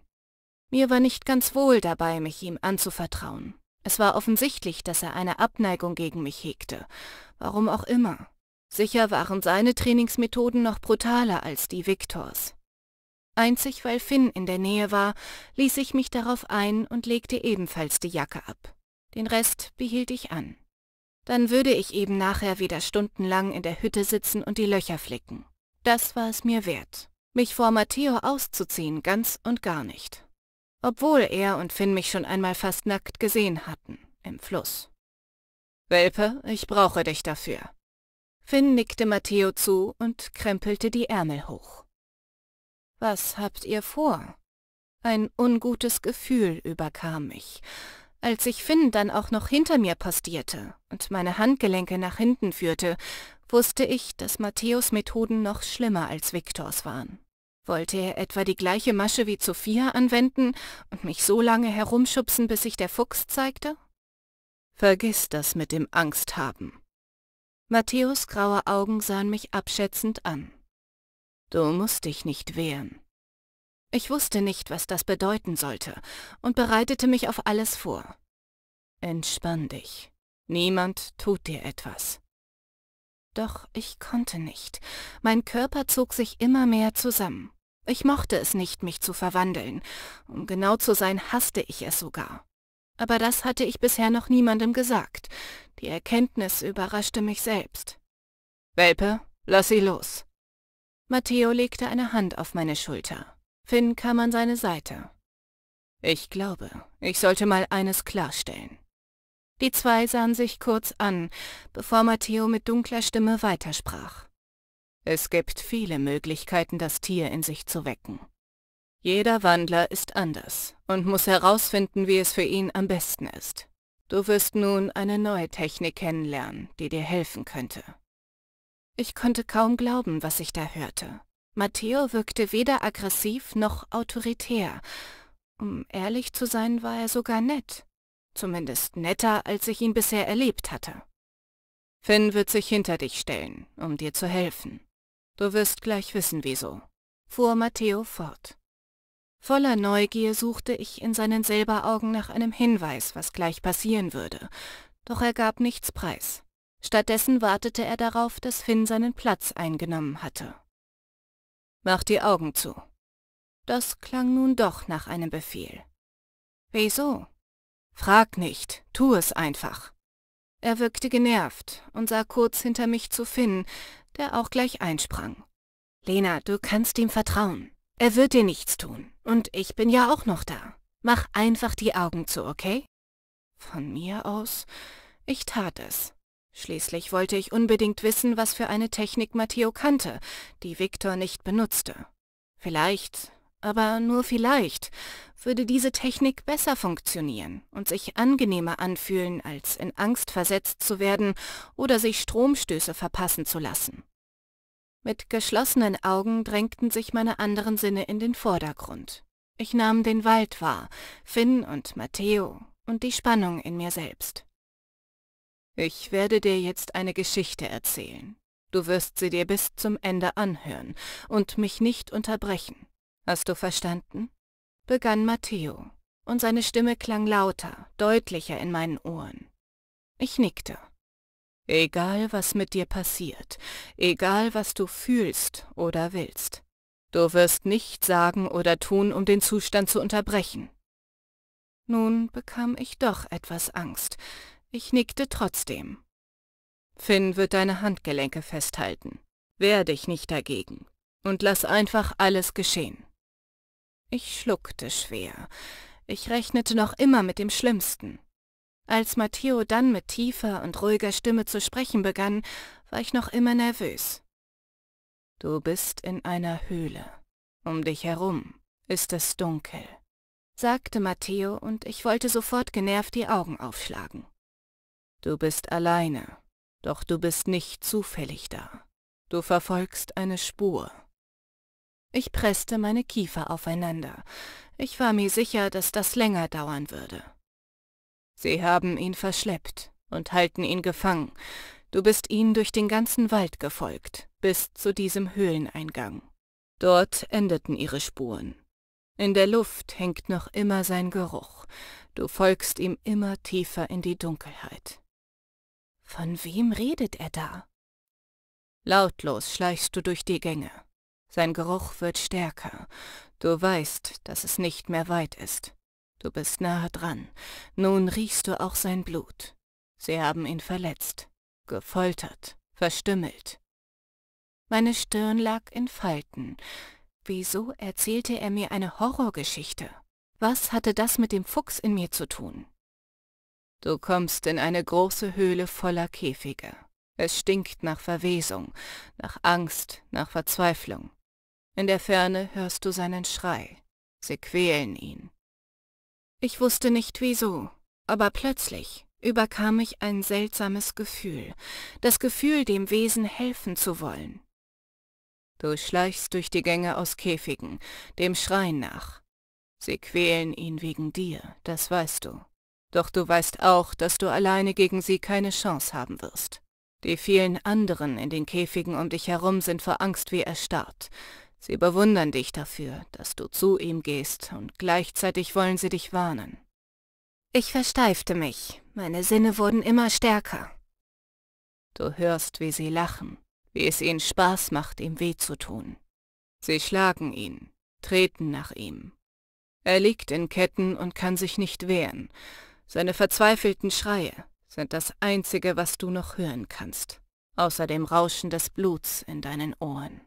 Mir war nicht ganz wohl dabei, mich ihm anzuvertrauen. Es war offensichtlich, dass er eine Abneigung gegen mich hegte, warum auch immer. Sicher waren seine Trainingsmethoden noch brutaler als die Viktors. Einzig weil Finn in der Nähe war, ließ ich mich darauf ein und legte ebenfalls die Jacke ab. Den Rest behielt ich an. Dann würde ich eben nachher wieder stundenlang in der Hütte sitzen und die Löcher flicken. Das war es mir wert. Mich vor Matteo auszuziehen ganz und gar nicht. Obwohl er und Finn mich schon einmal fast nackt gesehen hatten, im Fluss. Welpe, ich brauche dich dafür. Finn nickte Matteo zu und krempelte die Ärmel hoch. Was habt ihr vor? Ein ungutes Gefühl überkam mich, als ich Finn dann auch noch hinter mir postierte und meine Handgelenke nach hinten führte, wusste ich, dass Matthäus Methoden noch schlimmer als Viktors waren. Wollte er etwa die gleiche Masche wie Sophia anwenden und mich so lange herumschubsen, bis sich der Fuchs zeigte? Vergiss das mit dem Angsthaben. Matthäus graue Augen sahen mich abschätzend an. Du musst dich nicht wehren. Ich wusste nicht, was das bedeuten sollte und bereitete mich auf alles vor. Entspann dich. Niemand tut dir etwas. Doch ich konnte nicht. Mein Körper zog sich immer mehr zusammen. Ich mochte es nicht, mich zu verwandeln. Um genau zu sein, hasste ich es sogar. Aber das hatte ich bisher noch niemandem gesagt. Die Erkenntnis überraschte mich selbst. Welpe, lass sie los. Matteo legte eine Hand auf meine Schulter. Finn kam an seine Seite. Ich glaube, ich sollte mal eines klarstellen. Die zwei sahen sich kurz an, bevor Matteo mit dunkler Stimme weitersprach. Es gibt viele Möglichkeiten, das Tier in sich zu wecken. Jeder Wandler ist anders und muss herausfinden, wie es für ihn am besten ist. Du wirst nun eine neue Technik kennenlernen, die dir helfen könnte. Ich konnte kaum glauben, was ich da hörte. Matteo wirkte weder aggressiv noch autoritär. Um ehrlich zu sein, war er sogar nett. Zumindest netter, als ich ihn bisher erlebt hatte. Finn wird sich hinter dich stellen, um dir zu helfen. Du wirst gleich wissen, wieso, fuhr Matteo fort. Voller Neugier suchte ich in seinen Silberaugen nach einem Hinweis, was gleich passieren würde, doch er gab nichts preis. Stattdessen wartete er darauf, dass Finn seinen Platz eingenommen hatte. Mach die Augen zu. Das klang nun doch nach einem Befehl. Wieso? Frag nicht, tu es einfach. Er wirkte genervt und sah kurz hinter mich zu Finn, der auch gleich einsprang. Lena, du kannst ihm vertrauen. Er wird dir nichts tun. Und ich bin ja auch noch da. Mach einfach die Augen zu, okay? Von mir aus, ich tat es. Schließlich wollte ich unbedingt wissen, was für eine Technik Matteo kannte, die Viktor nicht benutzte. Vielleicht, aber nur vielleicht, würde diese Technik besser funktionieren und sich angenehmer anfühlen, als in Angst versetzt zu werden oder sich Stromstöße verpassen zu lassen. Mit geschlossenen Augen drängten sich meine anderen Sinne in den Vordergrund. Ich nahm den Wald wahr, Finn und Matteo und die Spannung in mir selbst. Ich werde dir jetzt eine Geschichte erzählen. Du wirst sie dir bis zum Ende anhören und mich nicht unterbrechen. Hast du verstanden? begann Matteo, und seine Stimme klang lauter, deutlicher in meinen Ohren. Ich nickte. Egal, was mit dir passiert, egal, was du fühlst oder willst, du wirst nichts sagen oder tun, um den Zustand zu unterbrechen. Nun bekam ich doch etwas Angst, ich nickte trotzdem. Finn wird deine Handgelenke festhalten. Wehr dich nicht dagegen. Und lass einfach alles geschehen. Ich schluckte schwer. Ich rechnete noch immer mit dem Schlimmsten. Als Matteo dann mit tiefer und ruhiger Stimme zu sprechen begann, war ich noch immer nervös. Du bist in einer Höhle. Um dich herum ist es dunkel, sagte Matteo und ich wollte sofort genervt die Augen aufschlagen. Du bist alleine, doch du bist nicht zufällig da. Du verfolgst eine Spur. Ich presste meine Kiefer aufeinander. Ich war mir sicher, dass das länger dauern würde. Sie haben ihn verschleppt und halten ihn gefangen. Du bist ihnen durch den ganzen Wald gefolgt, bis zu diesem Höhleneingang. Dort endeten ihre Spuren. In der Luft hängt noch immer sein Geruch. Du folgst ihm immer tiefer in die Dunkelheit. Von wem redet er da? Lautlos schleichst du durch die Gänge. Sein Geruch wird stärker. Du weißt, dass es nicht mehr weit ist. Du bist nahe dran. Nun riechst du auch sein Blut. Sie haben ihn verletzt, gefoltert, verstümmelt. Meine Stirn lag in Falten. Wieso erzählte er mir eine Horrorgeschichte? Was hatte das mit dem Fuchs in mir zu tun? Du kommst in eine große Höhle voller Käfige. Es stinkt nach Verwesung, nach Angst, nach Verzweiflung. In der Ferne hörst du seinen Schrei. Sie quälen ihn. Ich wusste nicht wieso, aber plötzlich überkam mich ein seltsames Gefühl, das Gefühl, dem Wesen helfen zu wollen. Du schleichst durch die Gänge aus Käfigen, dem Schreien nach. Sie quälen ihn wegen dir, das weißt du. Doch du weißt auch, dass du alleine gegen sie keine Chance haben wirst. Die vielen anderen in den Käfigen um dich herum sind vor Angst wie erstarrt. Sie bewundern dich dafür, dass du zu ihm gehst, und gleichzeitig wollen sie dich warnen. Ich versteifte mich, meine Sinne wurden immer stärker. Du hörst, wie sie lachen, wie es ihnen Spaß macht, ihm weh zu tun. Sie schlagen ihn, treten nach ihm. Er liegt in Ketten und kann sich nicht wehren, seine verzweifelten Schreie sind das Einzige, was du noch hören kannst, außer dem Rauschen des Bluts in deinen Ohren.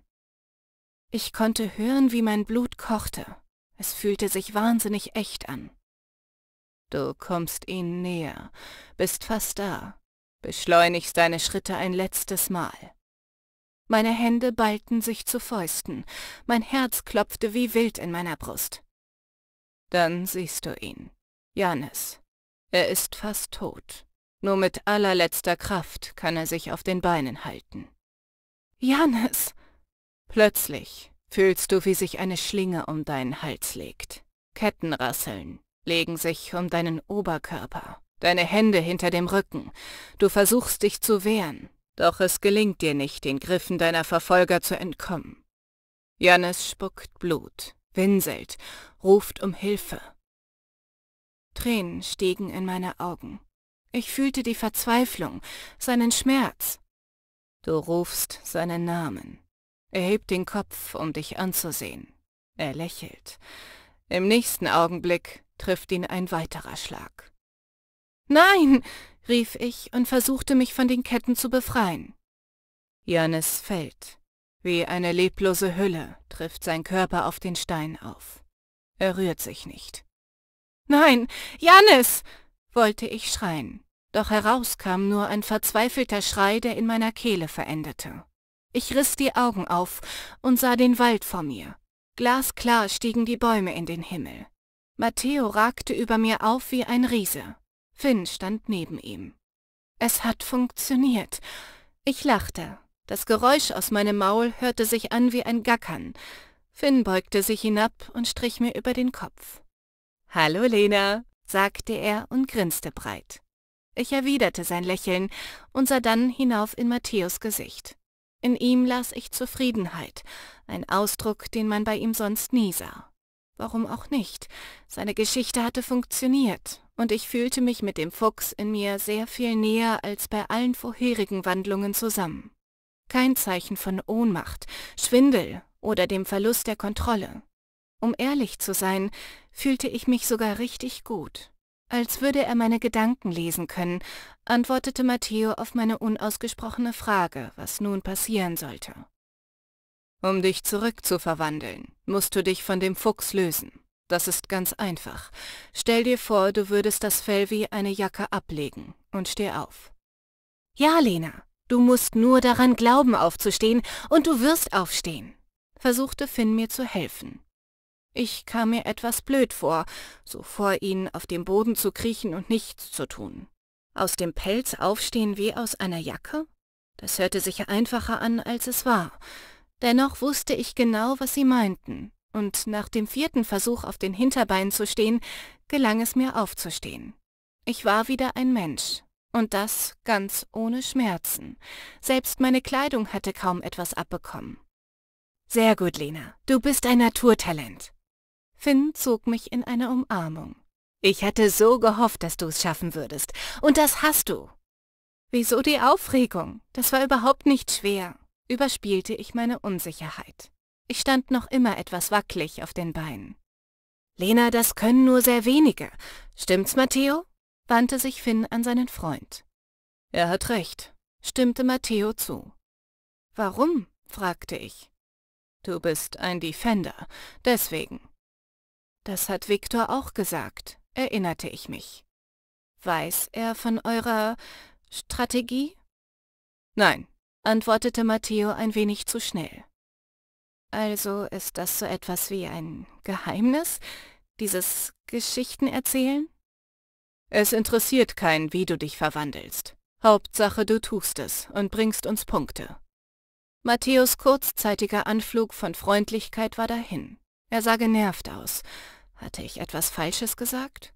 Ich konnte hören, wie mein Blut kochte. Es fühlte sich wahnsinnig echt an. Du kommst ihnen näher, bist fast da, beschleunigst deine Schritte ein letztes Mal. Meine Hände ballten sich zu Fäusten, mein Herz klopfte wie wild in meiner Brust. Dann siehst du ihn, Janis, er ist fast tot. Nur mit allerletzter Kraft kann er sich auf den Beinen halten. Janis! Plötzlich fühlst du, wie sich eine Schlinge um deinen Hals legt. Ketten rasseln, legen sich um deinen Oberkörper, deine Hände hinter dem Rücken. Du versuchst dich zu wehren, doch es gelingt dir nicht, den Griffen deiner Verfolger zu entkommen. Janis spuckt Blut, winselt, ruft um Hilfe. Tränen stiegen in meine Augen. Ich fühlte die Verzweiflung, seinen Schmerz. Du rufst seinen Namen. Er hebt den Kopf, um dich anzusehen. Er lächelt. Im nächsten Augenblick trifft ihn ein weiterer Schlag. Nein, rief ich und versuchte mich von den Ketten zu befreien. Janis fällt. Wie eine leblose Hülle trifft sein Körper auf den Stein auf. Er rührt sich nicht. Nein, Janis! wollte ich schreien, doch heraus kam nur ein verzweifelter Schrei, der in meiner Kehle verendete. Ich riss die Augen auf und sah den Wald vor mir. Glasklar stiegen die Bäume in den Himmel. Matteo ragte über mir auf wie ein Riese. Finn stand neben ihm. Es hat funktioniert. Ich lachte. Das Geräusch aus meinem Maul hörte sich an wie ein Gackern. Finn beugte sich hinab und strich mir über den Kopf. Hallo Lena, sagte er und grinste breit. Ich erwiderte sein Lächeln und sah dann hinauf in Matthäus Gesicht. In ihm las ich Zufriedenheit, ein Ausdruck, den man bei ihm sonst nie sah. Warum auch nicht? Seine Geschichte hatte funktioniert, und ich fühlte mich mit dem Fuchs in mir sehr viel näher als bei allen vorherigen Wandlungen zusammen. Kein Zeichen von Ohnmacht, Schwindel oder dem Verlust der Kontrolle. Um ehrlich zu sein, fühlte ich mich sogar richtig gut. Als würde er meine Gedanken lesen können, antwortete Matteo auf meine unausgesprochene Frage, was nun passieren sollte. Um dich zurückzuverwandeln, musst du dich von dem Fuchs lösen. Das ist ganz einfach. Stell dir vor, du würdest das Fell wie eine Jacke ablegen und steh auf. Ja, Lena, du musst nur daran glauben aufzustehen und du wirst aufstehen, versuchte Finn mir zu helfen. Ich kam mir etwas blöd vor, so vor ihnen auf dem Boden zu kriechen und nichts zu tun. Aus dem Pelz aufstehen wie aus einer Jacke? Das hörte sich einfacher an, als es war. Dennoch wusste ich genau, was sie meinten, und nach dem vierten Versuch auf den Hinterbeinen zu stehen, gelang es mir aufzustehen. Ich war wieder ein Mensch, und das ganz ohne Schmerzen. Selbst meine Kleidung hatte kaum etwas abbekommen. Sehr gut, Lena, du bist ein Naturtalent. Finn zog mich in eine Umarmung. Ich hatte so gehofft, dass du es schaffen würdest. Und das hast du. Wieso die Aufregung? Das war überhaupt nicht schwer, überspielte ich meine Unsicherheit. Ich stand noch immer etwas wackelig auf den Beinen. Lena, das können nur sehr wenige. Stimmt's, Matteo? wandte sich Finn an seinen Freund. Er hat recht, stimmte Matteo zu. Warum? fragte ich. Du bist ein Defender, deswegen. Das hat Viktor auch gesagt, erinnerte ich mich. Weiß er von eurer Strategie? Nein, antwortete Matteo ein wenig zu schnell. Also ist das so etwas wie ein Geheimnis, dieses Geschichtenerzählen? Es interessiert keinen, wie du dich verwandelst. Hauptsache, du tust es und bringst uns Punkte. Matthäus kurzzeitiger Anflug von Freundlichkeit war dahin. Er sah genervt aus. Hatte ich etwas Falsches gesagt?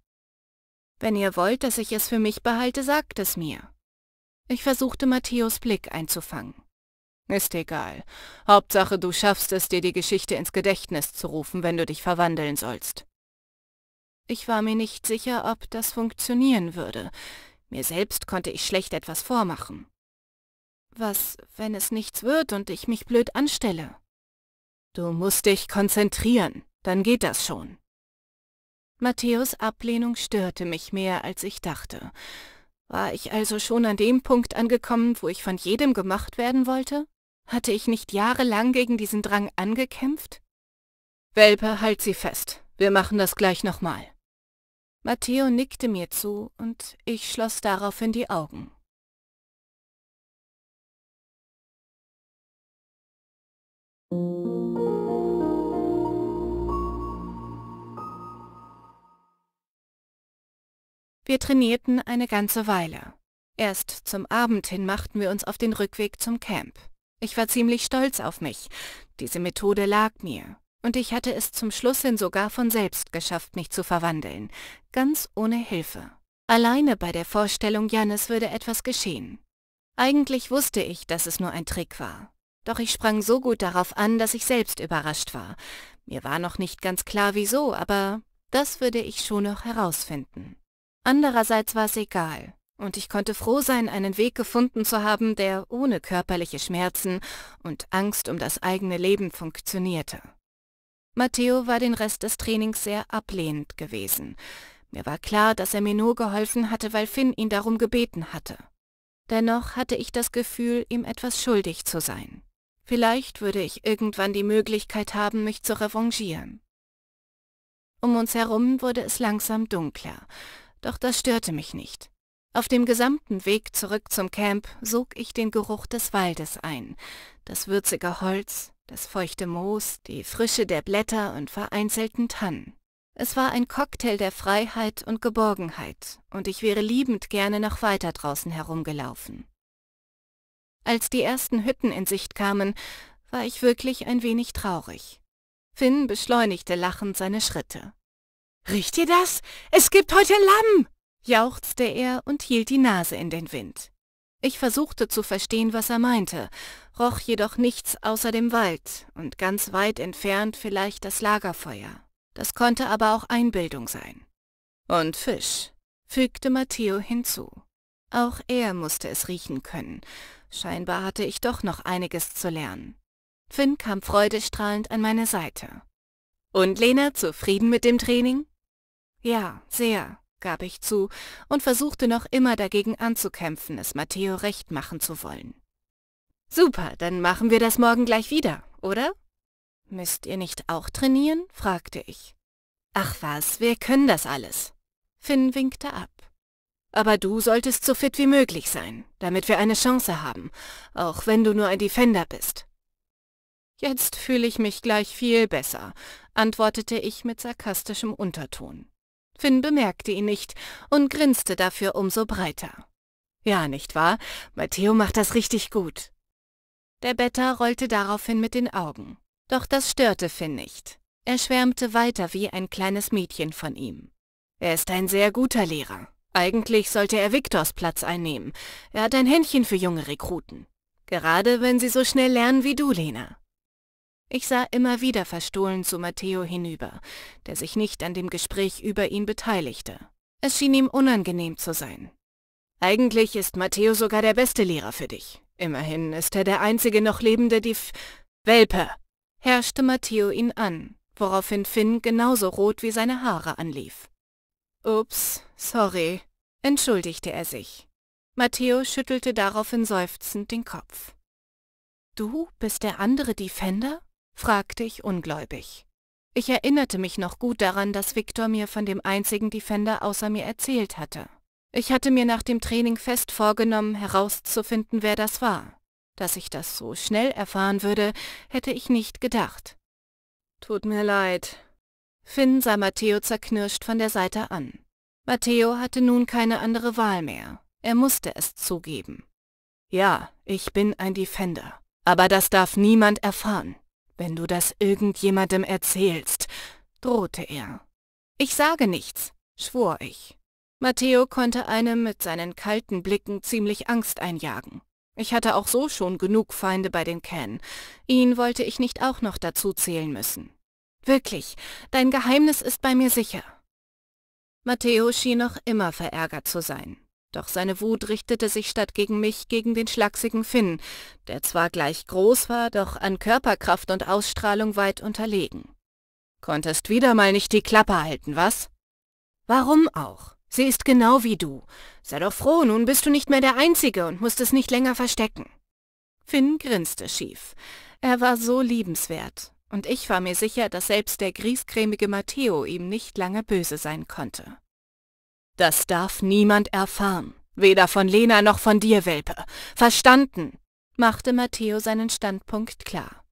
Wenn ihr wollt, dass ich es für mich behalte, sagt es mir. Ich versuchte, Matthäus Blick einzufangen. Ist egal. Hauptsache, du schaffst es, dir die Geschichte ins Gedächtnis zu rufen, wenn du dich verwandeln sollst. Ich war mir nicht sicher, ob das funktionieren würde. Mir selbst konnte ich schlecht etwas vormachen. Was, wenn es nichts wird und ich mich blöd anstelle? Du musst dich konzentrieren, dann geht das schon. Matthäus' Ablehnung störte mich mehr, als ich dachte. War ich also schon an dem Punkt angekommen, wo ich von jedem gemacht werden wollte? Hatte ich nicht jahrelang gegen diesen Drang angekämpft? Welpe, halt sie fest. Wir machen das gleich nochmal. Matteo nickte mir zu und ich schloss daraufhin die Augen. Musik Wir trainierten eine ganze Weile. Erst zum Abend hin machten wir uns auf den Rückweg zum Camp. Ich war ziemlich stolz auf mich. Diese Methode lag mir. Und ich hatte es zum Schluss hin sogar von selbst geschafft, mich zu verwandeln. Ganz ohne Hilfe. Alleine bei der Vorstellung, Jannis würde etwas geschehen. Eigentlich wusste ich, dass es nur ein Trick war. Doch ich sprang so gut darauf an, dass ich selbst überrascht war. Mir war noch nicht ganz klar wieso, aber das würde ich schon noch herausfinden. Andererseits war es egal, und ich konnte froh sein, einen Weg gefunden zu haben, der ohne körperliche Schmerzen und Angst um das eigene Leben funktionierte. Matteo war den Rest des Trainings sehr ablehnend gewesen. Mir war klar, dass er mir nur geholfen hatte, weil Finn ihn darum gebeten hatte. Dennoch hatte ich das Gefühl, ihm etwas schuldig zu sein. Vielleicht würde ich irgendwann die Möglichkeit haben, mich zu revanchieren. Um uns herum wurde es langsam dunkler doch das störte mich nicht. Auf dem gesamten Weg zurück zum Camp sog ich den Geruch des Waldes ein, das würzige Holz, das feuchte Moos, die Frische der Blätter und vereinzelten Tannen. Es war ein Cocktail der Freiheit und Geborgenheit, und ich wäre liebend gerne noch weiter draußen herumgelaufen. Als die ersten Hütten in Sicht kamen, war ich wirklich ein wenig traurig. Finn beschleunigte lachend seine Schritte. Riecht ihr das? Es gibt heute Lamm! jauchzte er und hielt die Nase in den Wind. Ich versuchte zu verstehen, was er meinte, roch jedoch nichts außer dem Wald und ganz weit entfernt vielleicht das Lagerfeuer. Das konnte aber auch Einbildung sein. Und Fisch, fügte Matteo hinzu. Auch er musste es riechen können. Scheinbar hatte ich doch noch einiges zu lernen. Finn kam freudestrahlend an meine Seite. Und Lena zufrieden mit dem Training? Ja, sehr, gab ich zu und versuchte noch immer dagegen anzukämpfen, es Matteo recht machen zu wollen. Super, dann machen wir das morgen gleich wieder, oder? Müsst ihr nicht auch trainieren? fragte ich. Ach was, wir können das alles. Finn winkte ab. Aber du solltest so fit wie möglich sein, damit wir eine Chance haben, auch wenn du nur ein Defender bist. Jetzt fühle ich mich gleich viel besser, antwortete ich mit sarkastischem Unterton. Finn bemerkte ihn nicht und grinste dafür umso breiter. Ja, nicht wahr? Matteo macht das richtig gut. Der Better rollte daraufhin mit den Augen. Doch das störte Finn nicht. Er schwärmte weiter wie ein kleines Mädchen von ihm. Er ist ein sehr guter Lehrer. Eigentlich sollte er Viktors Platz einnehmen. Er hat ein Händchen für junge Rekruten. Gerade wenn sie so schnell lernen wie du, Lena. Ich sah immer wieder verstohlen zu Matteo hinüber, der sich nicht an dem Gespräch über ihn beteiligte. Es schien ihm unangenehm zu sein. Eigentlich ist Matteo sogar der beste Lehrer für dich. Immerhin ist er der einzige noch lebende Dief... Welpe! herrschte Matteo ihn an, woraufhin Finn genauso rot wie seine Haare anlief. Ups, sorry, entschuldigte er sich. Matteo schüttelte daraufhin seufzend den Kopf. Du bist der andere Defender? fragte ich ungläubig. Ich erinnerte mich noch gut daran, dass Viktor mir von dem einzigen Defender außer mir erzählt hatte. Ich hatte mir nach dem Training fest vorgenommen, herauszufinden, wer das war. Dass ich das so schnell erfahren würde, hätte ich nicht gedacht. Tut mir leid. Finn sah Matteo zerknirscht von der Seite an. Matteo hatte nun keine andere Wahl mehr. Er musste es zugeben. Ja, ich bin ein Defender. Aber das darf niemand erfahren. Wenn du das irgendjemandem erzählst, drohte er. Ich sage nichts, schwor ich. Matteo konnte einem mit seinen kalten Blicken ziemlich Angst einjagen. Ich hatte auch so schon genug Feinde bei den Ken. Ihn wollte ich nicht auch noch dazu zählen müssen. Wirklich, dein Geheimnis ist bei mir sicher. Matteo schien noch immer verärgert zu sein. Doch seine Wut richtete sich statt gegen mich gegen den schlachsigen Finn, der zwar gleich groß war, doch an Körperkraft und Ausstrahlung weit unterlegen. Konntest wieder mal nicht die Klappe halten, was? Warum auch? Sie ist genau wie du. Sei doch froh, nun bist du nicht mehr der Einzige und musst es nicht länger verstecken. Finn grinste schief. Er war so liebenswert, und ich war mir sicher, dass selbst der griescremige Matteo ihm nicht lange böse sein konnte. Das darf niemand erfahren. Weder von Lena noch von dir, Welpe. Verstanden, machte Matteo seinen Standpunkt klar.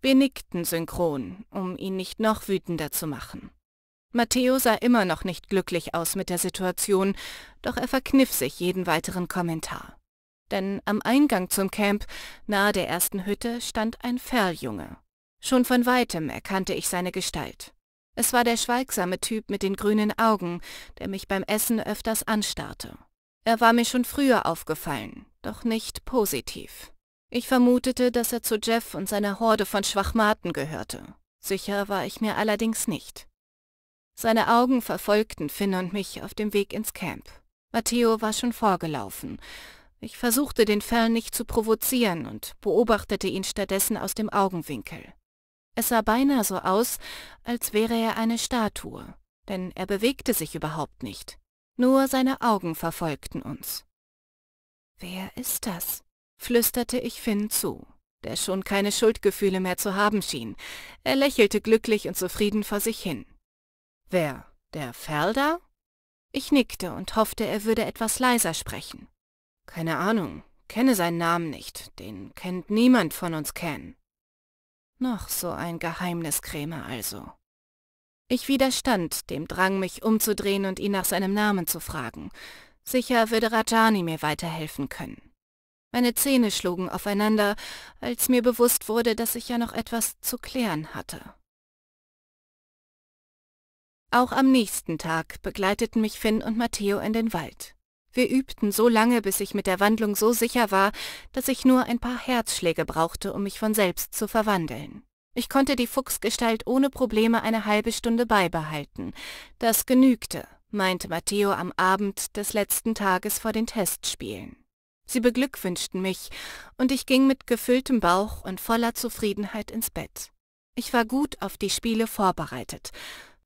Wir nickten synchron, um ihn nicht noch wütender zu machen. Matteo sah immer noch nicht glücklich aus mit der Situation, doch er verkniff sich jeden weiteren Kommentar. Denn am Eingang zum Camp, nahe der ersten Hütte, stand ein Ferljunge. Schon von weitem erkannte ich seine Gestalt. Es war der schweigsame Typ mit den grünen Augen, der mich beim Essen öfters anstarrte. Er war mir schon früher aufgefallen, doch nicht positiv. Ich vermutete, dass er zu Jeff und seiner Horde von Schwachmaten gehörte. Sicher war ich mir allerdings nicht. Seine Augen verfolgten Finn und mich auf dem Weg ins Camp. Matteo war schon vorgelaufen. Ich versuchte den Fern nicht zu provozieren und beobachtete ihn stattdessen aus dem Augenwinkel. Es sah beinahe so aus, als wäre er eine Statue, denn er bewegte sich überhaupt nicht. Nur seine Augen verfolgten uns. Wer ist das? flüsterte ich Finn zu, der schon keine Schuldgefühle mehr zu haben schien. Er lächelte glücklich und zufrieden vor sich hin. Wer? Der Felder? Ich nickte und hoffte, er würde etwas leiser sprechen. Keine Ahnung, kenne seinen Namen nicht, den kennt niemand von uns kennen. Noch so ein Geheimniskrämer also. Ich widerstand dem Drang, mich umzudrehen und ihn nach seinem Namen zu fragen. Sicher würde Rajani mir weiterhelfen können. Meine Zähne schlugen aufeinander, als mir bewusst wurde, dass ich ja noch etwas zu klären hatte. Auch am nächsten Tag begleiteten mich Finn und Matteo in den Wald. Wir übten so lange, bis ich mit der Wandlung so sicher war, dass ich nur ein paar Herzschläge brauchte, um mich von selbst zu verwandeln. Ich konnte die Fuchsgestalt ohne Probleme eine halbe Stunde beibehalten. Das genügte, meinte Matteo am Abend des letzten Tages vor den Testspielen. Sie beglückwünschten mich, und ich ging mit gefülltem Bauch und voller Zufriedenheit ins Bett. Ich war gut auf die Spiele vorbereitet,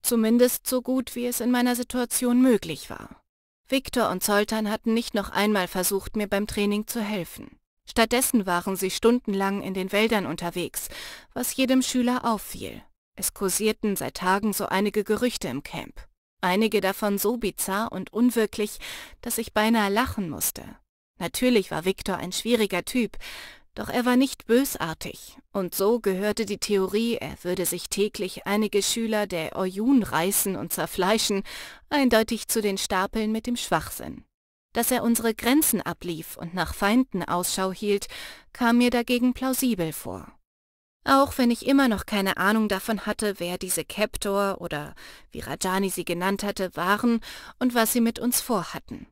zumindest so gut, wie es in meiner Situation möglich war. Viktor und Zoltan hatten nicht noch einmal versucht, mir beim Training zu helfen. Stattdessen waren sie stundenlang in den Wäldern unterwegs, was jedem Schüler auffiel. Es kursierten seit Tagen so einige Gerüchte im Camp. Einige davon so bizarr und unwirklich, dass ich beinahe lachen musste. Natürlich war Viktor ein schwieriger Typ, doch er war nicht bösartig, und so gehörte die Theorie, er würde sich täglich einige Schüler der Oyun reißen und zerfleischen, eindeutig zu den Stapeln mit dem Schwachsinn. Dass er unsere Grenzen ablief und nach Feinden Ausschau hielt, kam mir dagegen plausibel vor. Auch wenn ich immer noch keine Ahnung davon hatte, wer diese Captor oder wie Rajani sie genannt hatte, waren und was sie mit uns vorhatten.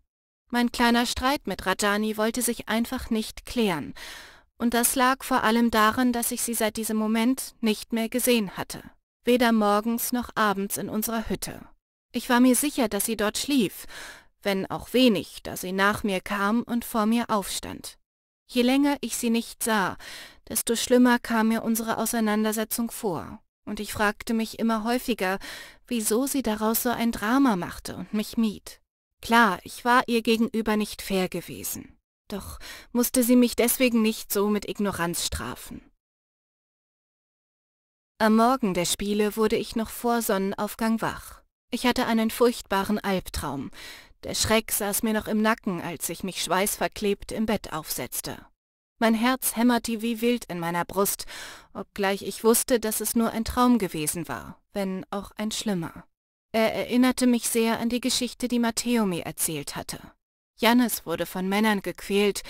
Mein kleiner Streit mit Rajani wollte sich einfach nicht klären, und das lag vor allem daran, dass ich sie seit diesem Moment nicht mehr gesehen hatte, weder morgens noch abends in unserer Hütte. Ich war mir sicher, dass sie dort schlief, wenn auch wenig, da sie nach mir kam und vor mir aufstand. Je länger ich sie nicht sah, desto schlimmer kam mir unsere Auseinandersetzung vor, und ich fragte mich immer häufiger, wieso sie daraus so ein Drama machte und mich mied. Klar, ich war ihr gegenüber nicht fair gewesen. Doch musste sie mich deswegen nicht so mit Ignoranz strafen. Am Morgen der Spiele wurde ich noch vor Sonnenaufgang wach. Ich hatte einen furchtbaren Albtraum. Der Schreck saß mir noch im Nacken, als ich mich schweißverklebt im Bett aufsetzte. Mein Herz hämmerte wie wild in meiner Brust, obgleich ich wusste, dass es nur ein Traum gewesen war, wenn auch ein schlimmer. Er erinnerte mich sehr an die Geschichte, die Matteo mir erzählt hatte. Jannes wurde von Männern gequält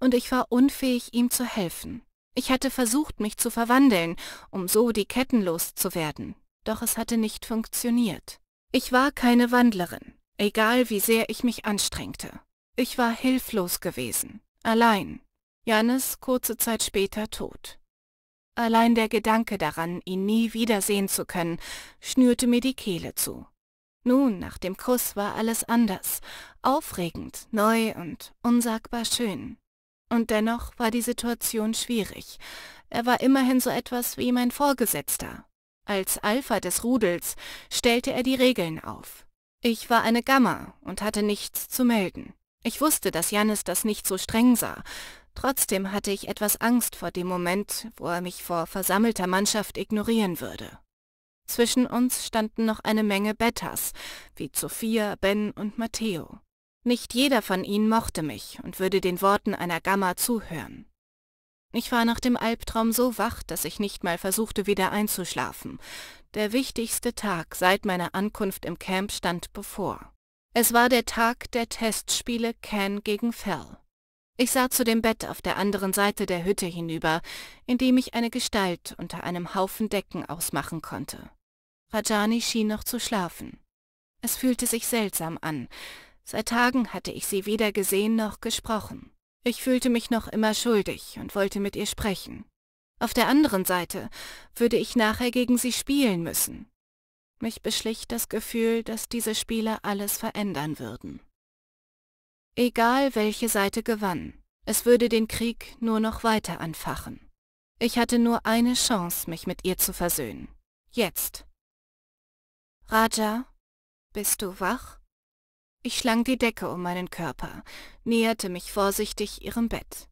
und ich war unfähig, ihm zu helfen. Ich hatte versucht, mich zu verwandeln, um so die Ketten loszuwerden, doch es hatte nicht funktioniert. Ich war keine Wandlerin, egal wie sehr ich mich anstrengte. Ich war hilflos gewesen, allein. Jannes kurze Zeit später tot. Allein der Gedanke daran, ihn nie wiedersehen zu können, schnürte mir die Kehle zu. Nun, nach dem Kuss war alles anders, aufregend, neu und unsagbar schön. Und dennoch war die Situation schwierig. Er war immerhin so etwas wie mein Vorgesetzter. Als Alpha des Rudels stellte er die Regeln auf. Ich war eine Gamma und hatte nichts zu melden. Ich wusste, dass Jannis das nicht so streng sah. Trotzdem hatte ich etwas Angst vor dem Moment, wo er mich vor versammelter Mannschaft ignorieren würde. Zwischen uns standen noch eine Menge Bettas, wie Sophia, Ben und Matteo. Nicht jeder von ihnen mochte mich und würde den Worten einer Gamma zuhören. Ich war nach dem Albtraum so wach, dass ich nicht mal versuchte, wieder einzuschlafen. Der wichtigste Tag seit meiner Ankunft im Camp stand bevor. Es war der Tag der Testspiele Can gegen Fell. Ich sah zu dem Bett auf der anderen Seite der Hütte hinüber, in dem ich eine Gestalt unter einem Haufen Decken ausmachen konnte. Rajani schien noch zu schlafen. Es fühlte sich seltsam an. Seit Tagen hatte ich sie weder gesehen noch gesprochen. Ich fühlte mich noch immer schuldig und wollte mit ihr sprechen. Auf der anderen Seite würde ich nachher gegen sie spielen müssen. Mich beschlich das Gefühl, dass diese Spiele alles verändern würden. Egal welche Seite gewann, es würde den Krieg nur noch weiter anfachen. Ich hatte nur eine Chance, mich mit ihr zu versöhnen. Jetzt. Raja, bist du wach? Ich schlang die Decke um meinen Körper, näherte mich vorsichtig ihrem Bett.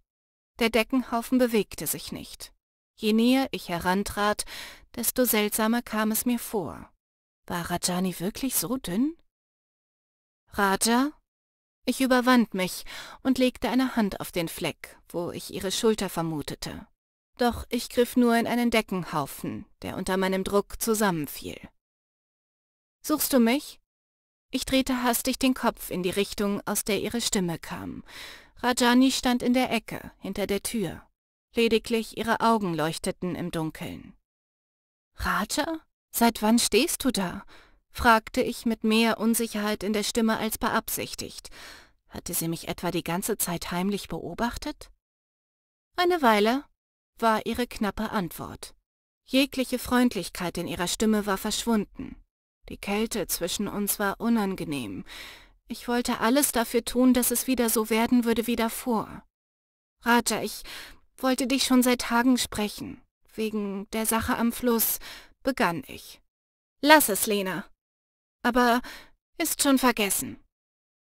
Der Deckenhaufen bewegte sich nicht. Je näher ich herantrat, desto seltsamer kam es mir vor. War Rajani wirklich so dünn? Raja? Ich überwand mich und legte eine Hand auf den Fleck, wo ich ihre Schulter vermutete. Doch ich griff nur in einen Deckenhaufen, der unter meinem Druck zusammenfiel. Suchst du mich? Ich drehte hastig den Kopf in die Richtung, aus der ihre Stimme kam. Rajani stand in der Ecke, hinter der Tür. Lediglich ihre Augen leuchteten im Dunkeln. Raja? Seit wann stehst du da? fragte ich mit mehr Unsicherheit in der Stimme als beabsichtigt. Hatte sie mich etwa die ganze Zeit heimlich beobachtet? Eine Weile war ihre knappe Antwort. Jegliche Freundlichkeit in ihrer Stimme war verschwunden. Die Kälte zwischen uns war unangenehm. Ich wollte alles dafür tun, dass es wieder so werden würde wie davor. Raja, ich wollte dich schon seit Tagen sprechen. Wegen der Sache am Fluss begann ich. Lass es, Lena aber ist schon vergessen.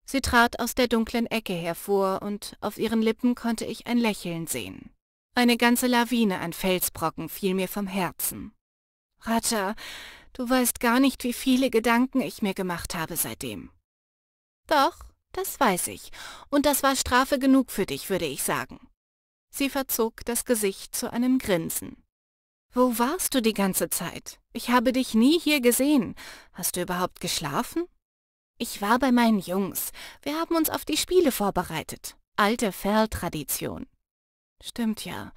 Sie trat aus der dunklen Ecke hervor und auf ihren Lippen konnte ich ein Lächeln sehen. Eine ganze Lawine an Felsbrocken fiel mir vom Herzen. Raja, du weißt gar nicht, wie viele Gedanken ich mir gemacht habe seitdem. Doch, das weiß ich, und das war Strafe genug für dich, würde ich sagen. Sie verzog das Gesicht zu einem Grinsen. Wo warst du die ganze Zeit? Ich habe dich nie hier gesehen. Hast du überhaupt geschlafen? Ich war bei meinen Jungs. Wir haben uns auf die Spiele vorbereitet. Alte Fell-Tradition. Stimmt ja,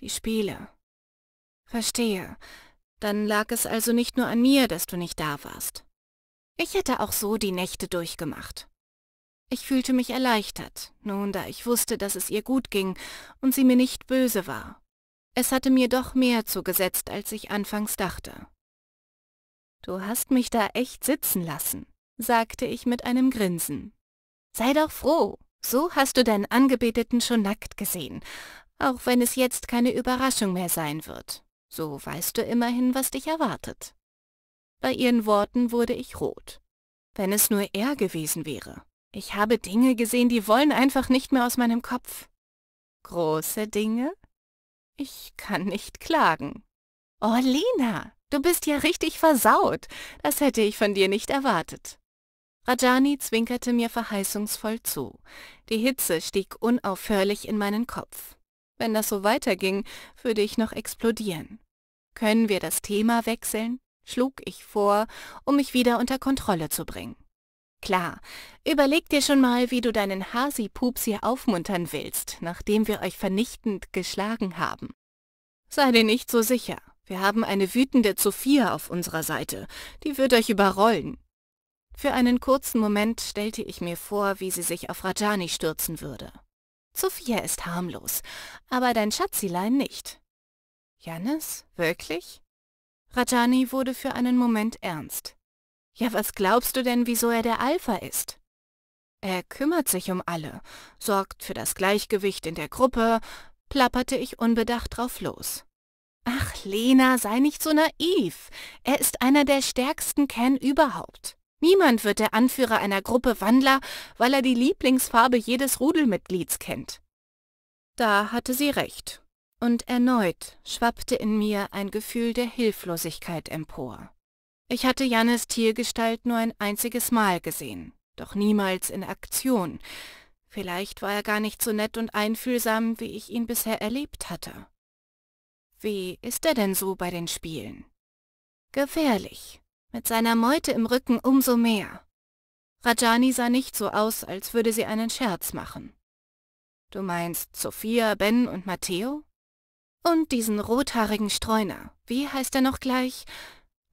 die Spiele. Verstehe. Dann lag es also nicht nur an mir, dass du nicht da warst. Ich hätte auch so die Nächte durchgemacht. Ich fühlte mich erleichtert, nun da ich wusste, dass es ihr gut ging und sie mir nicht böse war. Es hatte mir doch mehr zugesetzt, als ich anfangs dachte. Du hast mich da echt sitzen lassen, sagte ich mit einem Grinsen. Sei doch froh, so hast du deinen Angebeteten schon nackt gesehen, auch wenn es jetzt keine Überraschung mehr sein wird. So weißt du immerhin, was dich erwartet. Bei ihren Worten wurde ich rot. Wenn es nur er gewesen wäre. Ich habe Dinge gesehen, die wollen einfach nicht mehr aus meinem Kopf. Große Dinge? Ich kann nicht klagen. Oh, Lina, du bist ja richtig versaut. Das hätte ich von dir nicht erwartet. Rajani zwinkerte mir verheißungsvoll zu. Die Hitze stieg unaufhörlich in meinen Kopf. Wenn das so weiterging, würde ich noch explodieren. Können wir das Thema wechseln? schlug ich vor, um mich wieder unter Kontrolle zu bringen. Klar, überleg dir schon mal, wie du deinen hasi hier aufmuntern willst, nachdem wir euch vernichtend geschlagen haben. Sei dir nicht so sicher. Wir haben eine wütende Sophia auf unserer Seite. Die wird euch überrollen. Für einen kurzen Moment stellte ich mir vor, wie sie sich auf Rajani stürzen würde. Sophia ist harmlos, aber dein Schatzilein nicht. Jannis, wirklich? Rajani wurde für einen Moment ernst. Ja, was glaubst du denn, wieso er der Alpha ist? Er kümmert sich um alle, sorgt für das Gleichgewicht in der Gruppe, plapperte ich unbedacht drauf los. Ach, Lena, sei nicht so naiv. Er ist einer der stärksten Ken überhaupt. Niemand wird der Anführer einer Gruppe Wandler, weil er die Lieblingsfarbe jedes Rudelmitglieds kennt. Da hatte sie recht. Und erneut schwappte in mir ein Gefühl der Hilflosigkeit empor. Ich hatte Jannes Tiergestalt nur ein einziges Mal gesehen, doch niemals in Aktion. Vielleicht war er gar nicht so nett und einfühlsam, wie ich ihn bisher erlebt hatte. Wie ist er denn so bei den Spielen? Gefährlich. Mit seiner Meute im Rücken umso mehr. Rajani sah nicht so aus, als würde sie einen Scherz machen. Du meinst Sophia, Ben und Matteo? Und diesen rothaarigen Streuner, wie heißt er noch gleich?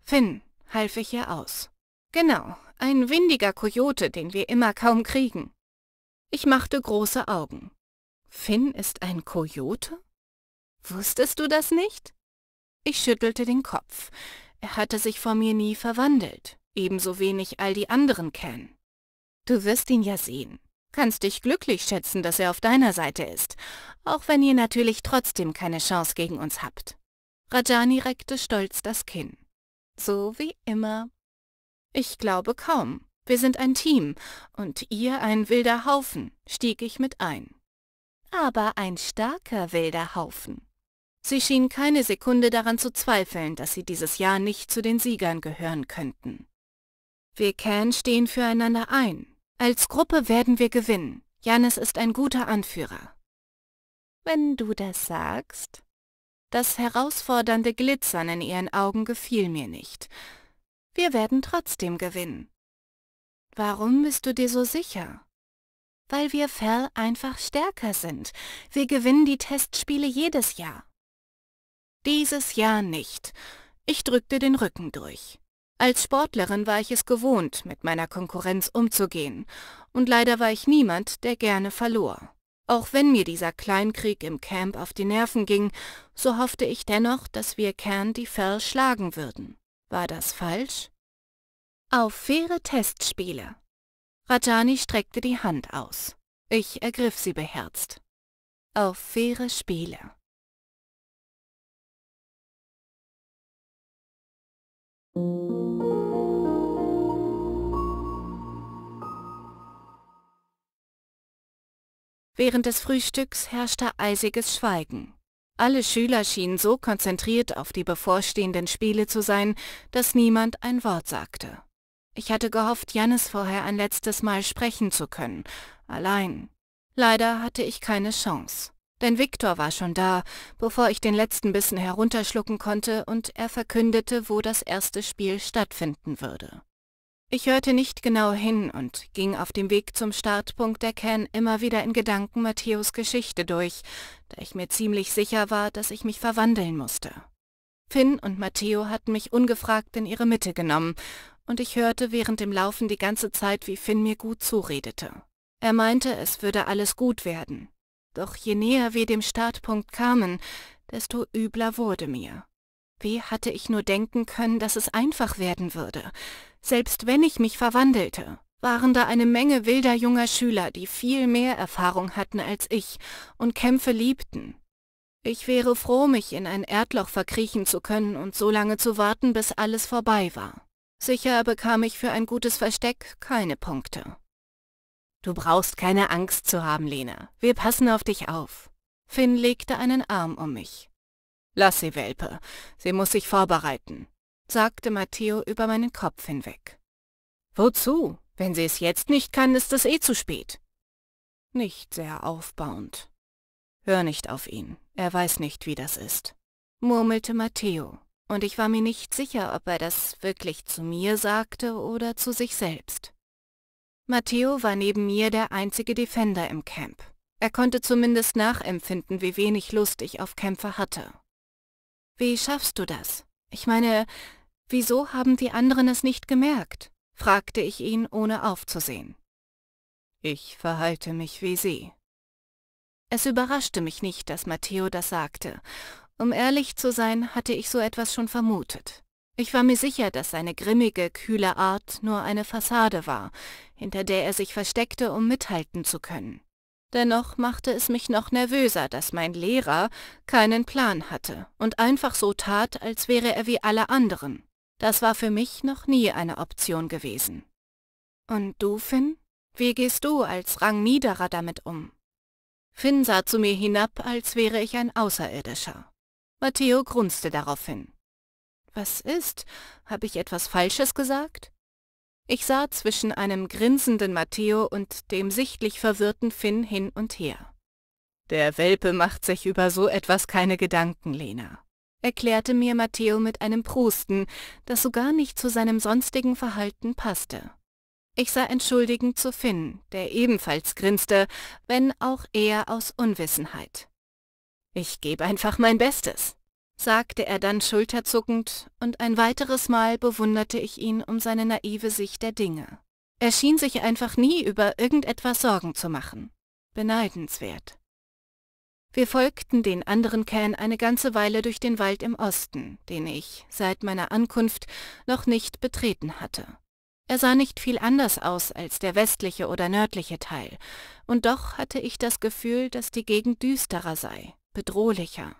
Finn half ich ihr aus. Genau, ein windiger Kojote, den wir immer kaum kriegen. Ich machte große Augen. Finn ist ein Kojote? Wusstest du das nicht? Ich schüttelte den Kopf. Er hatte sich vor mir nie verwandelt, ebenso wenig all die anderen kennen. Du wirst ihn ja sehen. Kannst dich glücklich schätzen, dass er auf deiner Seite ist, auch wenn ihr natürlich trotzdem keine Chance gegen uns habt. Rajani reckte stolz das Kinn. So wie immer. Ich glaube kaum. Wir sind ein Team und ihr ein wilder Haufen, stieg ich mit ein. Aber ein starker wilder Haufen. Sie schien keine Sekunde daran zu zweifeln, dass sie dieses Jahr nicht zu den Siegern gehören könnten. Wir Can stehen füreinander ein. Als Gruppe werden wir gewinnen. Janis ist ein guter Anführer. Wenn du das sagst. Das herausfordernde Glitzern in ihren Augen gefiel mir nicht. Wir werden trotzdem gewinnen. Warum bist du dir so sicher? Weil wir Fell einfach stärker sind. Wir gewinnen die Testspiele jedes Jahr. Dieses Jahr nicht. Ich drückte den Rücken durch. Als Sportlerin war ich es gewohnt, mit meiner Konkurrenz umzugehen, und leider war ich niemand, der gerne verlor. Auch wenn mir dieser Kleinkrieg im Camp auf die Nerven ging, so hoffte ich dennoch, dass wir Kern die Fell schlagen würden. War das falsch? Auf faire Testspiele. Rajani streckte die Hand aus. Ich ergriff sie beherzt. Auf faire Spiele. Musik Während des Frühstücks herrschte eisiges Schweigen. Alle Schüler schienen so konzentriert auf die bevorstehenden Spiele zu sein, dass niemand ein Wort sagte. Ich hatte gehofft, Jannis vorher ein letztes Mal sprechen zu können, allein. Leider hatte ich keine Chance, denn Viktor war schon da, bevor ich den letzten Bissen herunterschlucken konnte und er verkündete, wo das erste Spiel stattfinden würde. Ich hörte nicht genau hin und ging auf dem Weg zum Startpunkt der Can immer wieder in Gedanken Matthäus Geschichte durch, da ich mir ziemlich sicher war, dass ich mich verwandeln musste. Finn und Matteo hatten mich ungefragt in ihre Mitte genommen, und ich hörte während dem Laufen die ganze Zeit, wie Finn mir gut zuredete. Er meinte, es würde alles gut werden. Doch je näher wir dem Startpunkt kamen, desto übler wurde mir. Wie hatte ich nur denken können, dass es einfach werden würde, selbst wenn ich mich verwandelte, waren da eine Menge wilder junger Schüler, die viel mehr Erfahrung hatten als ich und Kämpfe liebten. Ich wäre froh, mich in ein Erdloch verkriechen zu können und so lange zu warten, bis alles vorbei war. Sicher bekam ich für ein gutes Versteck keine Punkte. Du brauchst keine Angst zu haben, Lena. Wir passen auf dich auf. Finn legte einen Arm um mich. Lass sie, Welpe. Sie muss sich vorbereiten, sagte Matteo über meinen Kopf hinweg. Wozu? Wenn sie es jetzt nicht kann, ist es eh zu spät. Nicht sehr aufbauend. Hör nicht auf ihn. Er weiß nicht, wie das ist, murmelte Matteo, und ich war mir nicht sicher, ob er das wirklich zu mir sagte oder zu sich selbst. Matteo war neben mir der einzige Defender im Camp. Er konnte zumindest nachempfinden, wie wenig Lust ich auf Kämpfe hatte wie schaffst du das? Ich meine, wieso haben die anderen es nicht gemerkt? fragte ich ihn, ohne aufzusehen. Ich verhalte mich wie sie. Es überraschte mich nicht, dass Matteo das sagte. Um ehrlich zu sein, hatte ich so etwas schon vermutet. Ich war mir sicher, dass seine grimmige, kühle Art nur eine Fassade war, hinter der er sich versteckte, um mithalten zu können. Dennoch machte es mich noch nervöser, dass mein Lehrer keinen Plan hatte und einfach so tat, als wäre er wie alle anderen. Das war für mich noch nie eine Option gewesen. Und du, Finn? Wie gehst du als Rangniederer damit um? Finn sah zu mir hinab, als wäre ich ein Außerirdischer. Matteo grunzte daraufhin. Was ist? Habe ich etwas Falsches gesagt? Ich sah zwischen einem grinsenden Matteo und dem sichtlich verwirrten Finn hin und her. Der Welpe macht sich über so etwas keine Gedanken, Lena, erklärte mir Matteo mit einem Prusten, das so gar nicht zu seinem sonstigen Verhalten passte. Ich sah entschuldigend zu Finn, der ebenfalls grinste, wenn auch eher aus Unwissenheit. Ich gebe einfach mein Bestes, sagte er dann schulterzuckend, und ein weiteres Mal bewunderte ich ihn um seine naive Sicht der Dinge. Er schien sich einfach nie über irgendetwas Sorgen zu machen. Beneidenswert. Wir folgten den anderen Can eine ganze Weile durch den Wald im Osten, den ich, seit meiner Ankunft, noch nicht betreten hatte. Er sah nicht viel anders aus als der westliche oder nördliche Teil, und doch hatte ich das Gefühl, dass die Gegend düsterer sei, bedrohlicher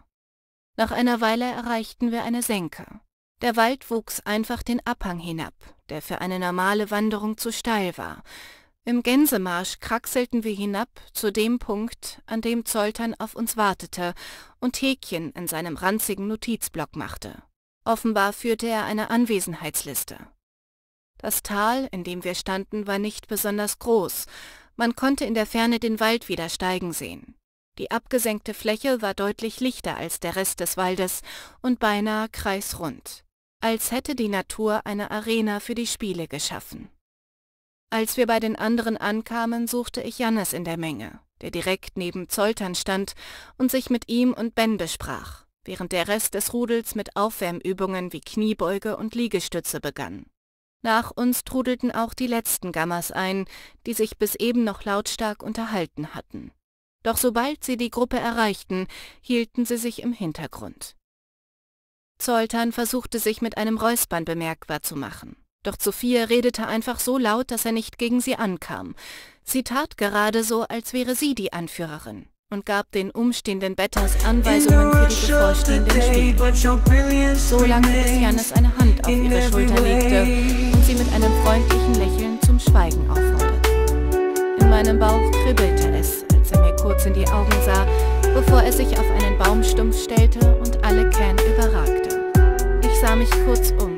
nach einer Weile erreichten wir eine Senke. Der Wald wuchs einfach den Abhang hinab, der für eine normale Wanderung zu steil war. Im Gänsemarsch kraxelten wir hinab zu dem Punkt, an dem Zoltern auf uns wartete und Häkchen in seinem ranzigen Notizblock machte. Offenbar führte er eine Anwesenheitsliste. Das Tal, in dem wir standen, war nicht besonders groß. Man konnte in der Ferne den Wald wieder steigen sehen. Die abgesenkte Fläche war deutlich lichter als der Rest des Waldes und beinahe kreisrund, als hätte die Natur eine Arena für die Spiele geschaffen. Als wir bei den anderen ankamen, suchte ich Jannes in der Menge, der direkt neben Zoltan stand und sich mit ihm und Ben besprach, während der Rest des Rudels mit Aufwärmübungen wie Kniebeuge und Liegestütze begann. Nach uns trudelten auch die letzten Gammas ein, die sich bis eben noch lautstark unterhalten hatten doch sobald sie die Gruppe erreichten, hielten sie sich im Hintergrund. Zoltan versuchte sich mit einem Räuspern bemerkbar zu machen. Doch Sophia redete einfach so laut, dass er nicht gegen sie ankam. Sie tat gerade so, als wäre sie die Anführerin und gab den umstehenden Bettas Anweisungen für die bevorstehenden Spiele. So lange, bis Janis eine Hand auf ihre Schulter legte und sie mit einem freundlichen Lächeln zum Schweigen aufforderte. In meinem Bauch kribbelte es, kurz in die Augen sah, bevor er sich auf einen Baumstumpf stellte und alle Ken überragte. Ich sah mich kurz um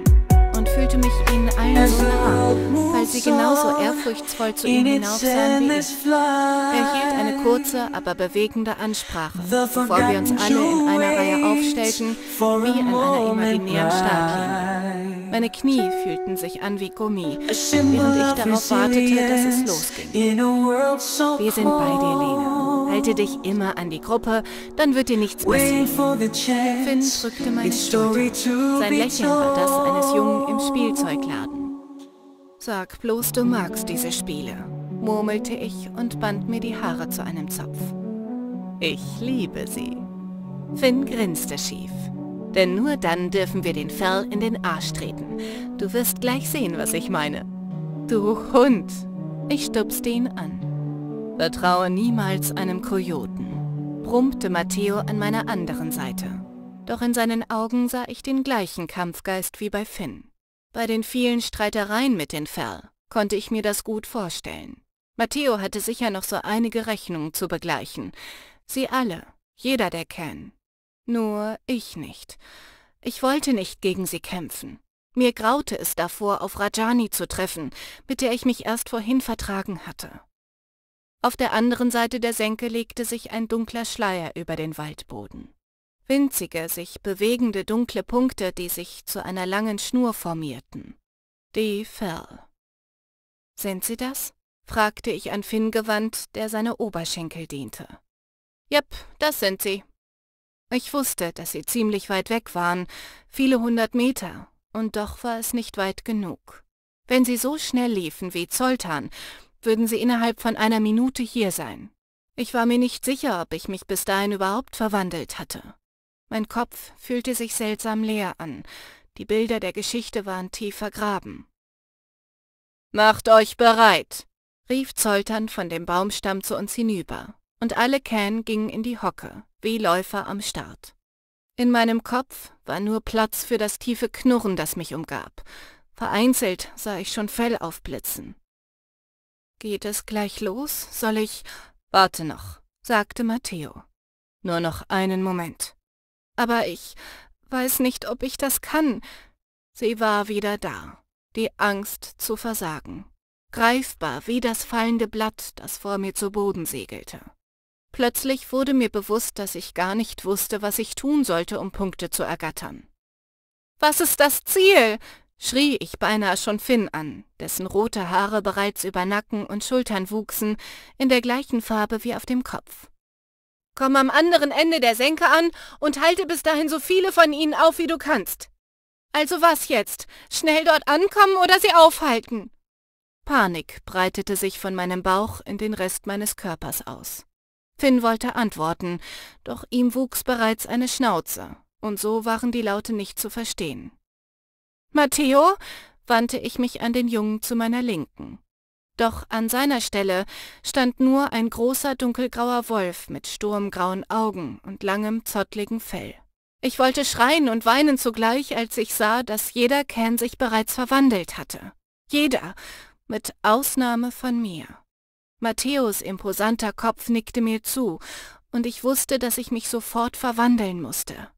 fühlte mich ihnen allen so nah, weil sie genauso ehrfurchtsvoll zu ihnen hinaufsahen wie ich. Er hielt eine kurze, aber bewegende Ansprache, bevor wir uns alle in einer Reihe aufstellten, wie an einer imaginären Startlinie. Meine Knie fühlten sich an wie Gummi, während ich darauf wartete, dass es losging. Wir sind bei dir, Lena. Halte dich immer an die Gruppe, dann wird dir nichts passieren. Finn drückte meine Schulter. Sein Lächeln war das eines Jungen im Spiel. Spielzeugladen. Sag bloß, du magst diese Spiele, murmelte ich und band mir die Haare zu einem Zopf. Ich liebe sie. Finn grinste schief. Denn nur dann dürfen wir den Fell in den Arsch treten. Du wirst gleich sehen, was ich meine. Du Hund! Ich stupste ihn an. Vertraue niemals einem Kojoten, brummte Matteo an meiner anderen Seite. Doch in seinen Augen sah ich den gleichen Kampfgeist wie bei Finn. Bei den vielen Streitereien mit den Fell konnte ich mir das gut vorstellen. Matteo hatte sicher noch so einige Rechnungen zu begleichen. Sie alle, jeder der Ken. Nur ich nicht. Ich wollte nicht gegen sie kämpfen. Mir graute es davor, auf Rajani zu treffen, mit der ich mich erst vorhin vertragen hatte. Auf der anderen Seite der Senke legte sich ein dunkler Schleier über den Waldboden winzige, sich bewegende dunkle Punkte, die sich zu einer langen Schnur formierten. Die Fell. Sind Sie das? fragte ich an Finn gewandt, der seine Oberschenkel diente. Jep, das sind sie. Ich wusste, dass sie ziemlich weit weg waren, viele hundert Meter, und doch war es nicht weit genug. Wenn sie so schnell liefen wie Zoltan, würden sie innerhalb von einer Minute hier sein. Ich war mir nicht sicher, ob ich mich bis dahin überhaupt verwandelt hatte. Mein Kopf fühlte sich seltsam leer an. Die Bilder der Geschichte waren tief vergraben. Macht euch bereit, rief Zoltern von dem Baumstamm zu uns hinüber, und alle Can gingen in die Hocke, wie Läufer am Start. In meinem Kopf war nur Platz für das tiefe Knurren, das mich umgab. Vereinzelt sah ich schon Fell aufblitzen. Geht es gleich los? Soll ich... Warte noch, sagte Matteo. Nur noch einen Moment aber ich weiß nicht, ob ich das kann. Sie war wieder da, die Angst zu versagen, greifbar wie das fallende Blatt, das vor mir zu Boden segelte. Plötzlich wurde mir bewusst, dass ich gar nicht wusste, was ich tun sollte, um Punkte zu ergattern. Was ist das Ziel? schrie ich beinahe schon Finn an, dessen rote Haare bereits über Nacken und Schultern wuchsen, in der gleichen Farbe wie auf dem Kopf. Komm am anderen Ende der Senke an und halte bis dahin so viele von ihnen auf, wie du kannst. Also was jetzt? Schnell dort ankommen oder sie aufhalten? Panik breitete sich von meinem Bauch in den Rest meines Körpers aus. Finn wollte antworten, doch ihm wuchs bereits eine Schnauze, und so waren die Laute nicht zu verstehen. Matteo, wandte ich mich an den Jungen zu meiner Linken. Doch an seiner Stelle stand nur ein großer dunkelgrauer Wolf mit sturmgrauen Augen und langem zottligen Fell. Ich wollte schreien und weinen zugleich, als ich sah, dass jeder Kern sich bereits verwandelt hatte. Jeder, mit Ausnahme von mir. Matthäus imposanter Kopf nickte mir zu, und ich wusste, dass ich mich sofort verwandeln musste.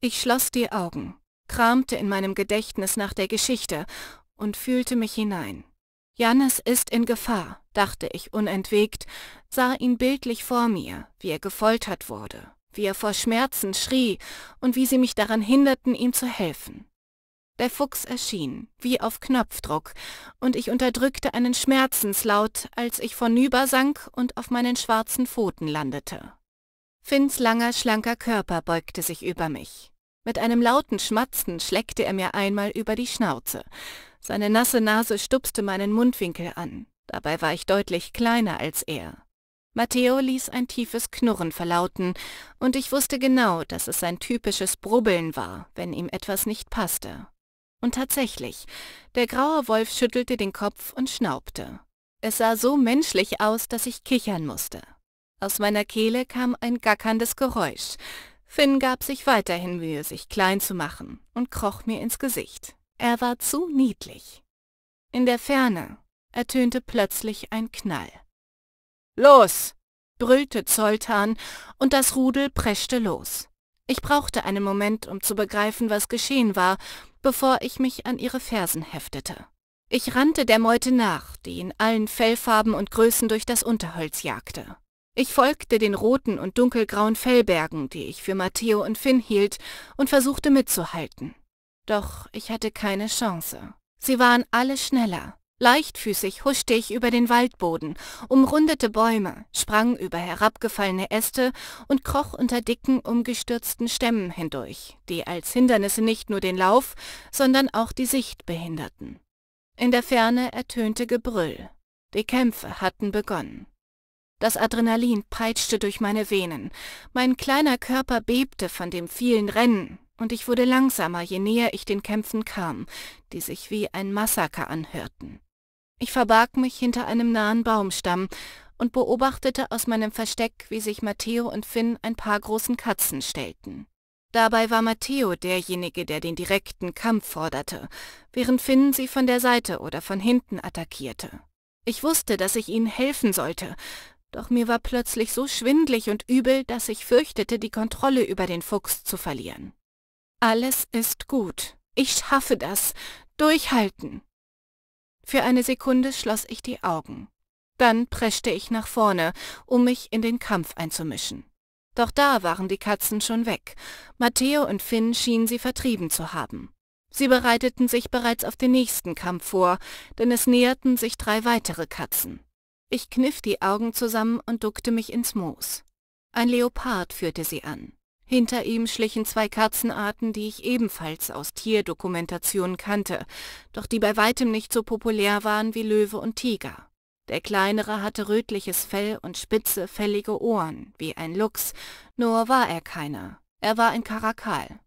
Ich schloss die Augen, kramte in meinem Gedächtnis nach der Geschichte und fühlte mich hinein. Jannes ist in Gefahr, dachte ich unentwegt, sah ihn bildlich vor mir, wie er gefoltert wurde, wie er vor Schmerzen schrie und wie sie mich daran hinderten, ihm zu helfen. Der Fuchs erschien, wie auf Knopfdruck, und ich unterdrückte einen Schmerzenslaut, als ich vornübersank und auf meinen schwarzen Pfoten landete. Finns langer, schlanker Körper beugte sich über mich. Mit einem lauten Schmatzen schleckte er mir einmal über die Schnauze. Seine nasse Nase stupste meinen Mundwinkel an. Dabei war ich deutlich kleiner als er. Matteo ließ ein tiefes Knurren verlauten, und ich wusste genau, dass es sein typisches Brubbeln war, wenn ihm etwas nicht passte. Und tatsächlich, der graue Wolf schüttelte den Kopf und schnaubte. Es sah so menschlich aus, dass ich kichern musste. Aus meiner Kehle kam ein gackerndes Geräusch, Finn gab sich weiterhin Mühe, sich klein zu machen und kroch mir ins Gesicht. Er war zu niedlich. In der Ferne ertönte plötzlich ein Knall. Los! brüllte Zoltan und das Rudel preschte los. Ich brauchte einen Moment, um zu begreifen, was geschehen war, bevor ich mich an ihre Fersen heftete. Ich rannte der Meute nach, die in allen Fellfarben und Größen durch das Unterholz jagte. Ich folgte den roten und dunkelgrauen Fellbergen, die ich für Matteo und Finn hielt, und versuchte mitzuhalten. Doch ich hatte keine Chance. Sie waren alle schneller. Leichtfüßig huschte ich über den Waldboden, umrundete Bäume, sprang über herabgefallene Äste und kroch unter dicken, umgestürzten Stämmen hindurch, die als Hindernisse nicht nur den Lauf, sondern auch die Sicht behinderten. In der Ferne ertönte Gebrüll. Die Kämpfe hatten begonnen. Das Adrenalin peitschte durch meine Venen, mein kleiner Körper bebte von dem vielen Rennen, und ich wurde langsamer, je näher ich den Kämpfen kam, die sich wie ein Massaker anhörten. Ich verbarg mich hinter einem nahen Baumstamm und beobachtete aus meinem Versteck, wie sich Matteo und Finn ein paar großen Katzen stellten. Dabei war Matteo derjenige, der den direkten Kampf forderte, während Finn sie von der Seite oder von hinten attackierte. Ich wusste, dass ich ihnen helfen sollte, doch mir war plötzlich so schwindlig und übel, dass ich fürchtete, die Kontrolle über den Fuchs zu verlieren. Alles ist gut. Ich schaffe das. Durchhalten. Für eine Sekunde schloss ich die Augen. Dann preschte ich nach vorne, um mich in den Kampf einzumischen. Doch da waren die Katzen schon weg. Matteo und Finn schienen sie vertrieben zu haben. Sie bereiteten sich bereits auf den nächsten Kampf vor, denn es näherten sich drei weitere Katzen. Ich kniff die Augen zusammen und duckte mich ins Moos. Ein Leopard führte sie an. Hinter ihm schlichen zwei Katzenarten, die ich ebenfalls aus Tierdokumentationen kannte, doch die bei weitem nicht so populär waren wie Löwe und Tiger. Der kleinere hatte rötliches Fell und spitze, fällige Ohren, wie ein Luchs, nur war er keiner, er war ein Karakal.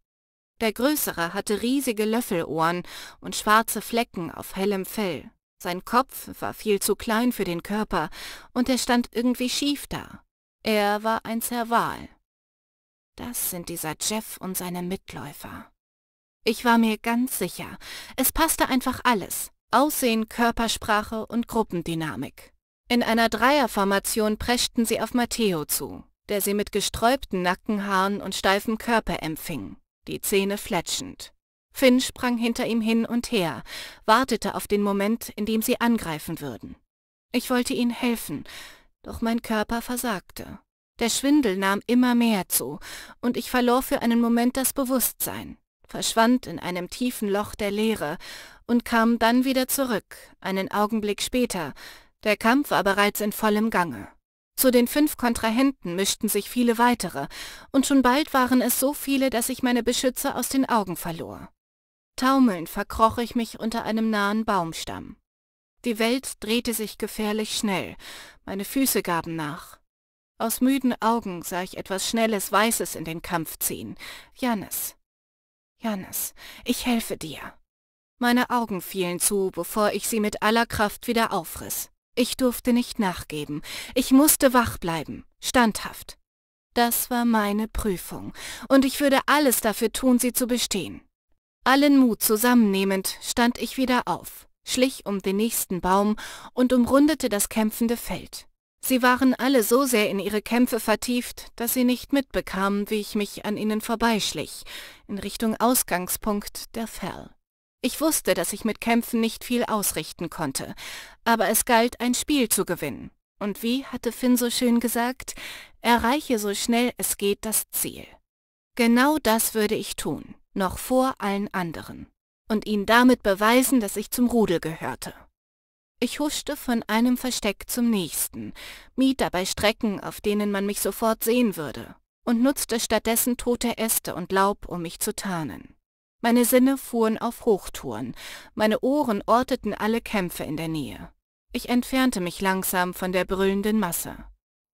Der größere hatte riesige Löffelohren und schwarze Flecken auf hellem Fell, sein Kopf war viel zu klein für den Körper und er stand irgendwie schief da. Er war ein Zerval. Das sind dieser Jeff und seine Mitläufer. Ich war mir ganz sicher, es passte einfach alles. Aussehen, Körpersprache und Gruppendynamik. In einer Dreierformation preschten sie auf Matteo zu, der sie mit gesträubten Nackenhaaren und steifem Körper empfing, die Zähne fletschend. Finn sprang hinter ihm hin und her, wartete auf den Moment, in dem sie angreifen würden. Ich wollte ihnen helfen, doch mein Körper versagte. Der Schwindel nahm immer mehr zu, und ich verlor für einen Moment das Bewusstsein, verschwand in einem tiefen Loch der Leere und kam dann wieder zurück, einen Augenblick später. Der Kampf war bereits in vollem Gange. Zu den fünf Kontrahenten mischten sich viele weitere, und schon bald waren es so viele, dass ich meine Beschützer aus den Augen verlor. Taumelnd verkroch ich mich unter einem nahen Baumstamm. Die Welt drehte sich gefährlich schnell, meine Füße gaben nach. Aus müden Augen sah ich etwas Schnelles Weißes in den Kampf ziehen. Jannis. Jannis, ich helfe dir. Meine Augen fielen zu, bevor ich sie mit aller Kraft wieder aufriss. Ich durfte nicht nachgeben. Ich musste wach bleiben, standhaft. Das war meine Prüfung, und ich würde alles dafür tun, sie zu bestehen. Allen Mut zusammennehmend stand ich wieder auf, schlich um den nächsten Baum und umrundete das kämpfende Feld. Sie waren alle so sehr in ihre Kämpfe vertieft, dass sie nicht mitbekamen, wie ich mich an ihnen vorbeischlich, in Richtung Ausgangspunkt der Fell. Ich wusste, dass ich mit Kämpfen nicht viel ausrichten konnte, aber es galt, ein Spiel zu gewinnen. Und wie hatte Finn so schön gesagt, erreiche so schnell es geht das Ziel. Genau das würde ich tun noch vor allen anderen, und ihn damit beweisen, dass ich zum Rudel gehörte. Ich huschte von einem Versteck zum nächsten, mied dabei Strecken, auf denen man mich sofort sehen würde, und nutzte stattdessen tote Äste und Laub, um mich zu tarnen. Meine Sinne fuhren auf Hochtouren, meine Ohren orteten alle Kämpfe in der Nähe. Ich entfernte mich langsam von der brüllenden Masse.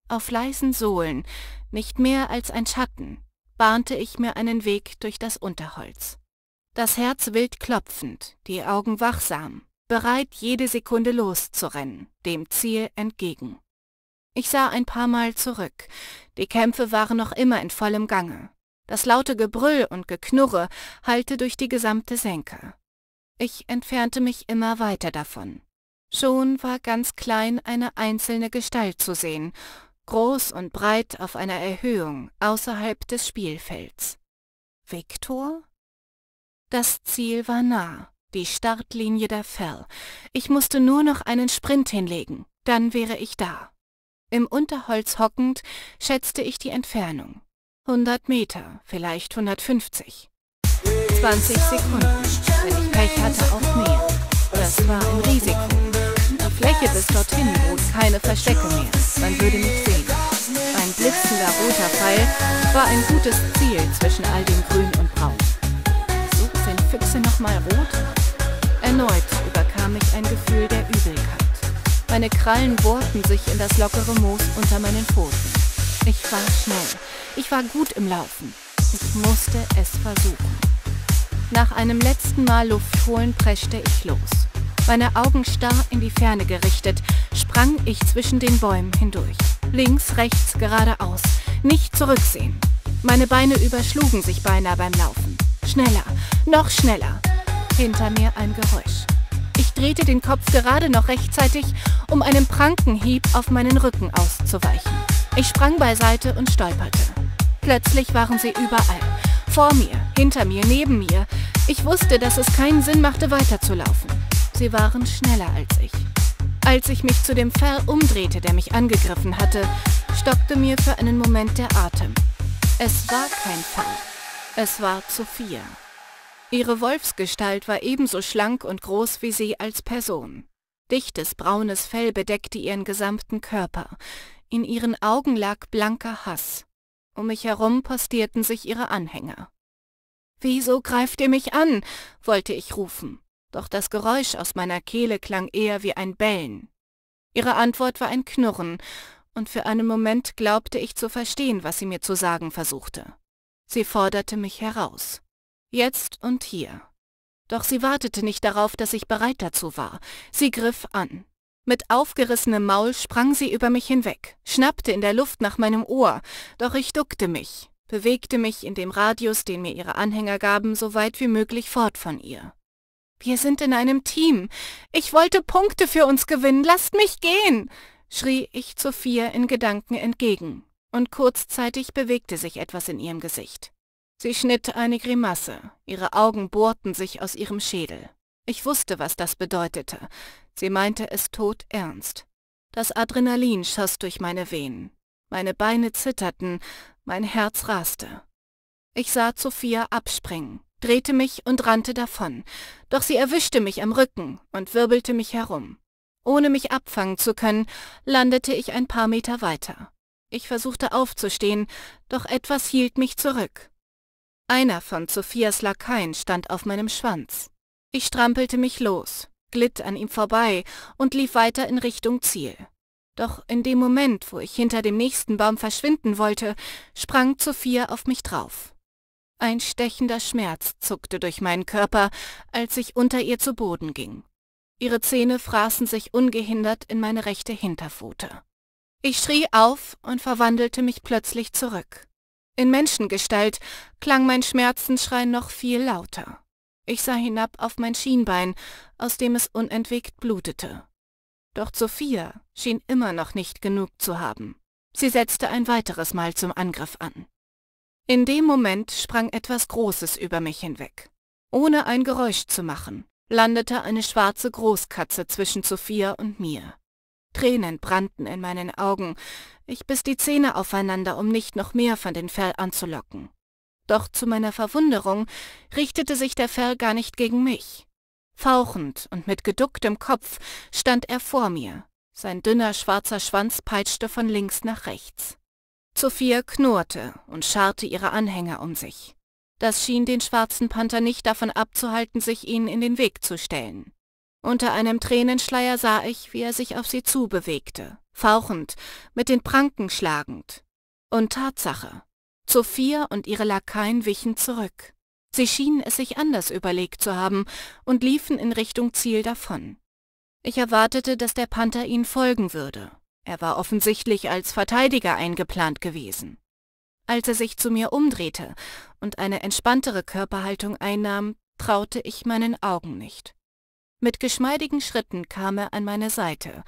Auf leisen Sohlen, nicht mehr als ein Schatten, bahnte ich mir einen Weg durch das Unterholz. Das Herz wild klopfend, die Augen wachsam, bereit jede Sekunde loszurennen, dem Ziel entgegen. Ich sah ein paar Mal zurück. Die Kämpfe waren noch immer in vollem Gange. Das laute Gebrüll und Geknurre hallte durch die gesamte Senke. Ich entfernte mich immer weiter davon. Schon war ganz klein eine einzelne Gestalt zu sehen, groß und breit auf einer Erhöhung außerhalb des Spielfelds. Viktor? Das Ziel war nah, die Startlinie der Fell. Ich musste nur noch einen Sprint hinlegen, dann wäre ich da. Im Unterholz hockend schätzte ich die Entfernung. 100 Meter, vielleicht 150. 20 Sekunden, wenn ich Pech hatte, auch mehr. Das war ein Risiko. Fläche bis dorthin bot keine Verstecke mehr, man würde mich sehen. Ein blitzender roter Pfeil war ein gutes Ziel zwischen all dem Grün und Braun. So sind Füchse nochmal rot? Erneut überkam mich ein Gefühl der Übelkeit. Meine Krallen bohrten sich in das lockere Moos unter meinen Pfoten. Ich war schnell. Ich war gut im Laufen. Ich musste es versuchen. Nach einem letzten Mal Luft holen preschte ich los meine Augen starr in die Ferne gerichtet, sprang ich zwischen den Bäumen hindurch. Links, rechts, geradeaus. Nicht zurücksehen. Meine Beine überschlugen sich beinahe beim Laufen. Schneller, noch schneller. Hinter mir ein Geräusch. Ich drehte den Kopf gerade noch rechtzeitig, um einem Prankenhieb auf meinen Rücken auszuweichen. Ich sprang beiseite und stolperte. Plötzlich waren sie überall. Vor mir, hinter mir, neben mir. Ich wusste, dass es keinen Sinn machte, weiterzulaufen. Sie waren schneller als ich. Als ich mich zu dem Fer umdrehte, der mich angegriffen hatte, stockte mir für einen Moment der Atem. Es war kein Fer. Es war Sophia. Ihre Wolfsgestalt war ebenso schlank und groß wie sie als Person. Dichtes braunes Fell bedeckte ihren gesamten Körper. In ihren Augen lag blanker Hass. Um mich herum postierten sich ihre Anhänger. Wieso greift ihr mich an? wollte ich rufen doch das Geräusch aus meiner Kehle klang eher wie ein Bellen. Ihre Antwort war ein Knurren, und für einen Moment glaubte ich zu verstehen, was sie mir zu sagen versuchte. Sie forderte mich heraus. Jetzt und hier. Doch sie wartete nicht darauf, dass ich bereit dazu war. Sie griff an. Mit aufgerissenem Maul sprang sie über mich hinweg, schnappte in der Luft nach meinem Ohr, doch ich duckte mich, bewegte mich in dem Radius, den mir ihre Anhänger gaben, so weit wie möglich fort von ihr. Wir sind in einem Team. Ich wollte Punkte für uns gewinnen. Lasst mich gehen! schrie ich Sophia in Gedanken entgegen, und kurzzeitig bewegte sich etwas in ihrem Gesicht. Sie schnitt eine Grimasse, ihre Augen bohrten sich aus ihrem Schädel. Ich wusste, was das bedeutete. Sie meinte es todernst. Das Adrenalin schoss durch meine Venen. Meine Beine zitterten, mein Herz raste. Ich sah Sophia abspringen drehte mich und rannte davon, doch sie erwischte mich am Rücken und wirbelte mich herum. Ohne mich abfangen zu können, landete ich ein paar Meter weiter. Ich versuchte aufzustehen, doch etwas hielt mich zurück. Einer von Sophias Lakaien stand auf meinem Schwanz. Ich strampelte mich los, glitt an ihm vorbei und lief weiter in Richtung Ziel. Doch in dem Moment, wo ich hinter dem nächsten Baum verschwinden wollte, sprang Sophia auf mich drauf. Ein stechender Schmerz zuckte durch meinen Körper, als ich unter ihr zu Boden ging. Ihre Zähne fraßen sich ungehindert in meine rechte Hinterpfote. Ich schrie auf und verwandelte mich plötzlich zurück. In Menschengestalt klang mein Schmerzensschrei noch viel lauter. Ich sah hinab auf mein Schienbein, aus dem es unentwegt blutete. Doch Sophia schien immer noch nicht genug zu haben. Sie setzte ein weiteres Mal zum Angriff an. In dem Moment sprang etwas Großes über mich hinweg. Ohne ein Geräusch zu machen, landete eine schwarze Großkatze zwischen Sophia und mir. Tränen brannten in meinen Augen, ich biss die Zähne aufeinander, um nicht noch mehr von den Fell anzulocken. Doch zu meiner Verwunderung richtete sich der Fell gar nicht gegen mich. Fauchend und mit geducktem Kopf stand er vor mir, sein dünner schwarzer Schwanz peitschte von links nach rechts. Sophia knurrte und scharte ihre Anhänger um sich. Das schien den schwarzen Panther nicht davon abzuhalten, sich ihnen in den Weg zu stellen. Unter einem Tränenschleier sah ich, wie er sich auf sie zubewegte, fauchend, mit den Pranken schlagend. Und Tatsache, Sophia und ihre Lakaien wichen zurück. Sie schienen es sich anders überlegt zu haben und liefen in Richtung Ziel davon. Ich erwartete, dass der Panther ihnen folgen würde, er war offensichtlich als Verteidiger eingeplant gewesen. Als er sich zu mir umdrehte und eine entspanntere Körperhaltung einnahm, traute ich meinen Augen nicht. Mit geschmeidigen Schritten kam er an meine Seite,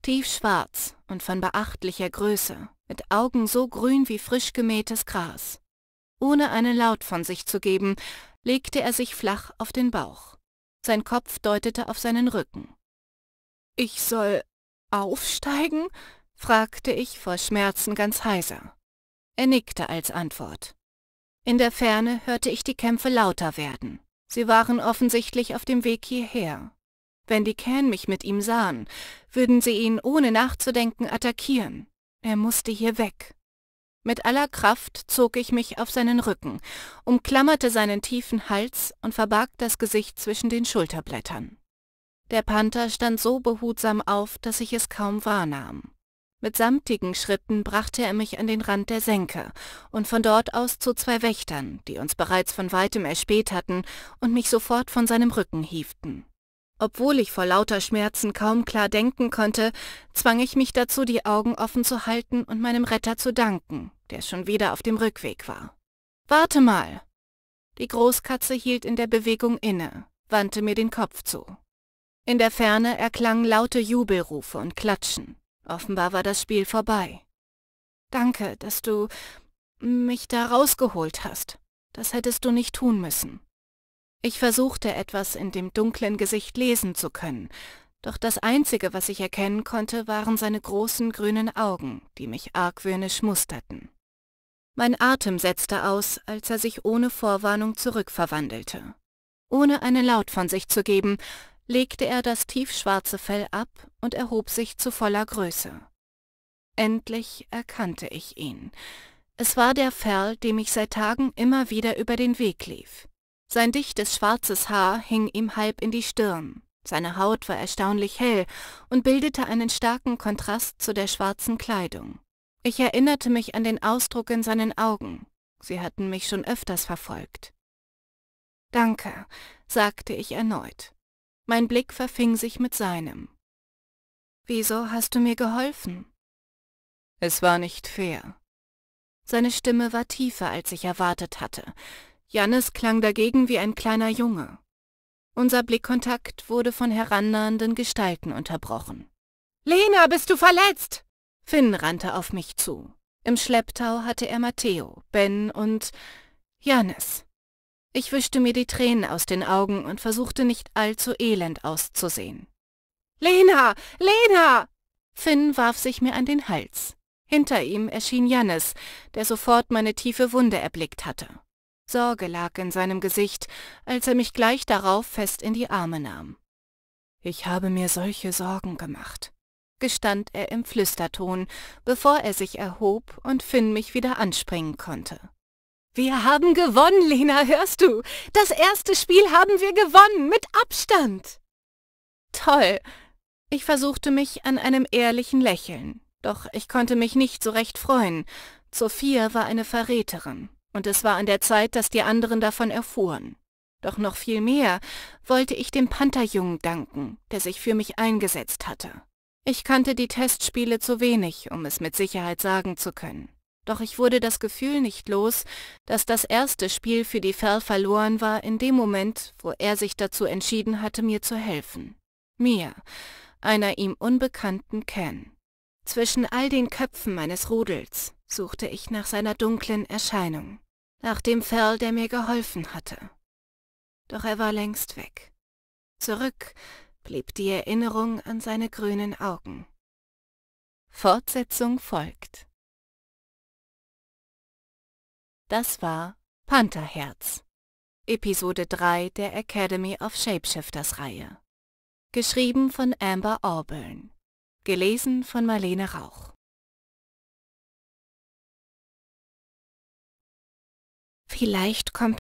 tiefschwarz und von beachtlicher Größe, mit Augen so grün wie frisch gemähtes Gras. Ohne einen Laut von sich zu geben, legte er sich flach auf den Bauch. Sein Kopf deutete auf seinen Rücken. Ich soll Aufsteigen? fragte ich vor Schmerzen ganz heiser. Er nickte als Antwort. In der Ferne hörte ich die Kämpfe lauter werden. Sie waren offensichtlich auf dem Weg hierher. Wenn die Can mich mit ihm sahen, würden sie ihn ohne nachzudenken attackieren. Er musste hier weg. Mit aller Kraft zog ich mich auf seinen Rücken, umklammerte seinen tiefen Hals und verbarg das Gesicht zwischen den Schulterblättern. Der Panther stand so behutsam auf, dass ich es kaum wahrnahm. Mit samtigen Schritten brachte er mich an den Rand der Senke und von dort aus zu zwei Wächtern, die uns bereits von weitem erspäht hatten und mich sofort von seinem Rücken hieften. Obwohl ich vor lauter Schmerzen kaum klar denken konnte, zwang ich mich dazu, die Augen offen zu halten und meinem Retter zu danken, der schon wieder auf dem Rückweg war. Warte mal! Die Großkatze hielt in der Bewegung inne, wandte mir den Kopf zu. In der Ferne erklangen laute Jubelrufe und Klatschen. Offenbar war das Spiel vorbei. Danke, dass du mich da rausgeholt hast. Das hättest du nicht tun müssen. Ich versuchte etwas in dem dunklen Gesicht lesen zu können, doch das Einzige, was ich erkennen konnte, waren seine großen grünen Augen, die mich argwöhnisch musterten. Mein Atem setzte aus, als er sich ohne Vorwarnung zurückverwandelte. Ohne einen Laut von sich zu geben, legte er das tiefschwarze Fell ab und erhob sich zu voller Größe. Endlich erkannte ich ihn. Es war der Ferl, dem ich seit Tagen immer wieder über den Weg lief. Sein dichtes schwarzes Haar hing ihm halb in die Stirn, seine Haut war erstaunlich hell und bildete einen starken Kontrast zu der schwarzen Kleidung. Ich erinnerte mich an den Ausdruck in seinen Augen, sie hatten mich schon öfters verfolgt. Danke, sagte ich erneut. Mein Blick verfing sich mit seinem. Wieso hast du mir geholfen? Es war nicht fair. Seine Stimme war tiefer, als ich erwartet hatte. Jannis klang dagegen wie ein kleiner Junge. Unser Blickkontakt wurde von herannahenden Gestalten unterbrochen. Lena, bist du verletzt? Finn rannte auf mich zu. Im Schlepptau hatte er Matteo, Ben und Janis. Ich wischte mir die Tränen aus den Augen und versuchte nicht allzu elend auszusehen. Lena! Lena! Finn warf sich mir an den Hals. Hinter ihm erschien Jannis, der sofort meine tiefe Wunde erblickt hatte. Sorge lag in seinem Gesicht, als er mich gleich darauf fest in die Arme nahm. Ich habe mir solche Sorgen gemacht, gestand er im Flüsterton, bevor er sich erhob und Finn mich wieder anspringen konnte. Wir haben gewonnen, Lena, hörst du? Das erste Spiel haben wir gewonnen, mit Abstand. Toll. Ich versuchte mich an einem ehrlichen Lächeln, doch ich konnte mich nicht so recht freuen. Sophia war eine Verräterin, und es war an der Zeit, dass die anderen davon erfuhren. Doch noch viel mehr wollte ich dem Pantherjungen danken, der sich für mich eingesetzt hatte. Ich kannte die Testspiele zu wenig, um es mit Sicherheit sagen zu können doch ich wurde das Gefühl nicht los, dass das erste Spiel für die Fell verloren war in dem Moment, wo er sich dazu entschieden hatte, mir zu helfen. Mir, einer ihm unbekannten Ken. Zwischen all den Köpfen meines Rudels suchte ich nach seiner dunklen Erscheinung, nach dem Fell, der mir geholfen hatte. Doch er war längst weg. Zurück blieb die Erinnerung an seine grünen Augen. Fortsetzung folgt. Das war Pantherherz. Episode 3 der Academy of Shapeshifters Reihe. Geschrieben von Amber Auburn. Gelesen von Marlene Rauch. Vielleicht kommt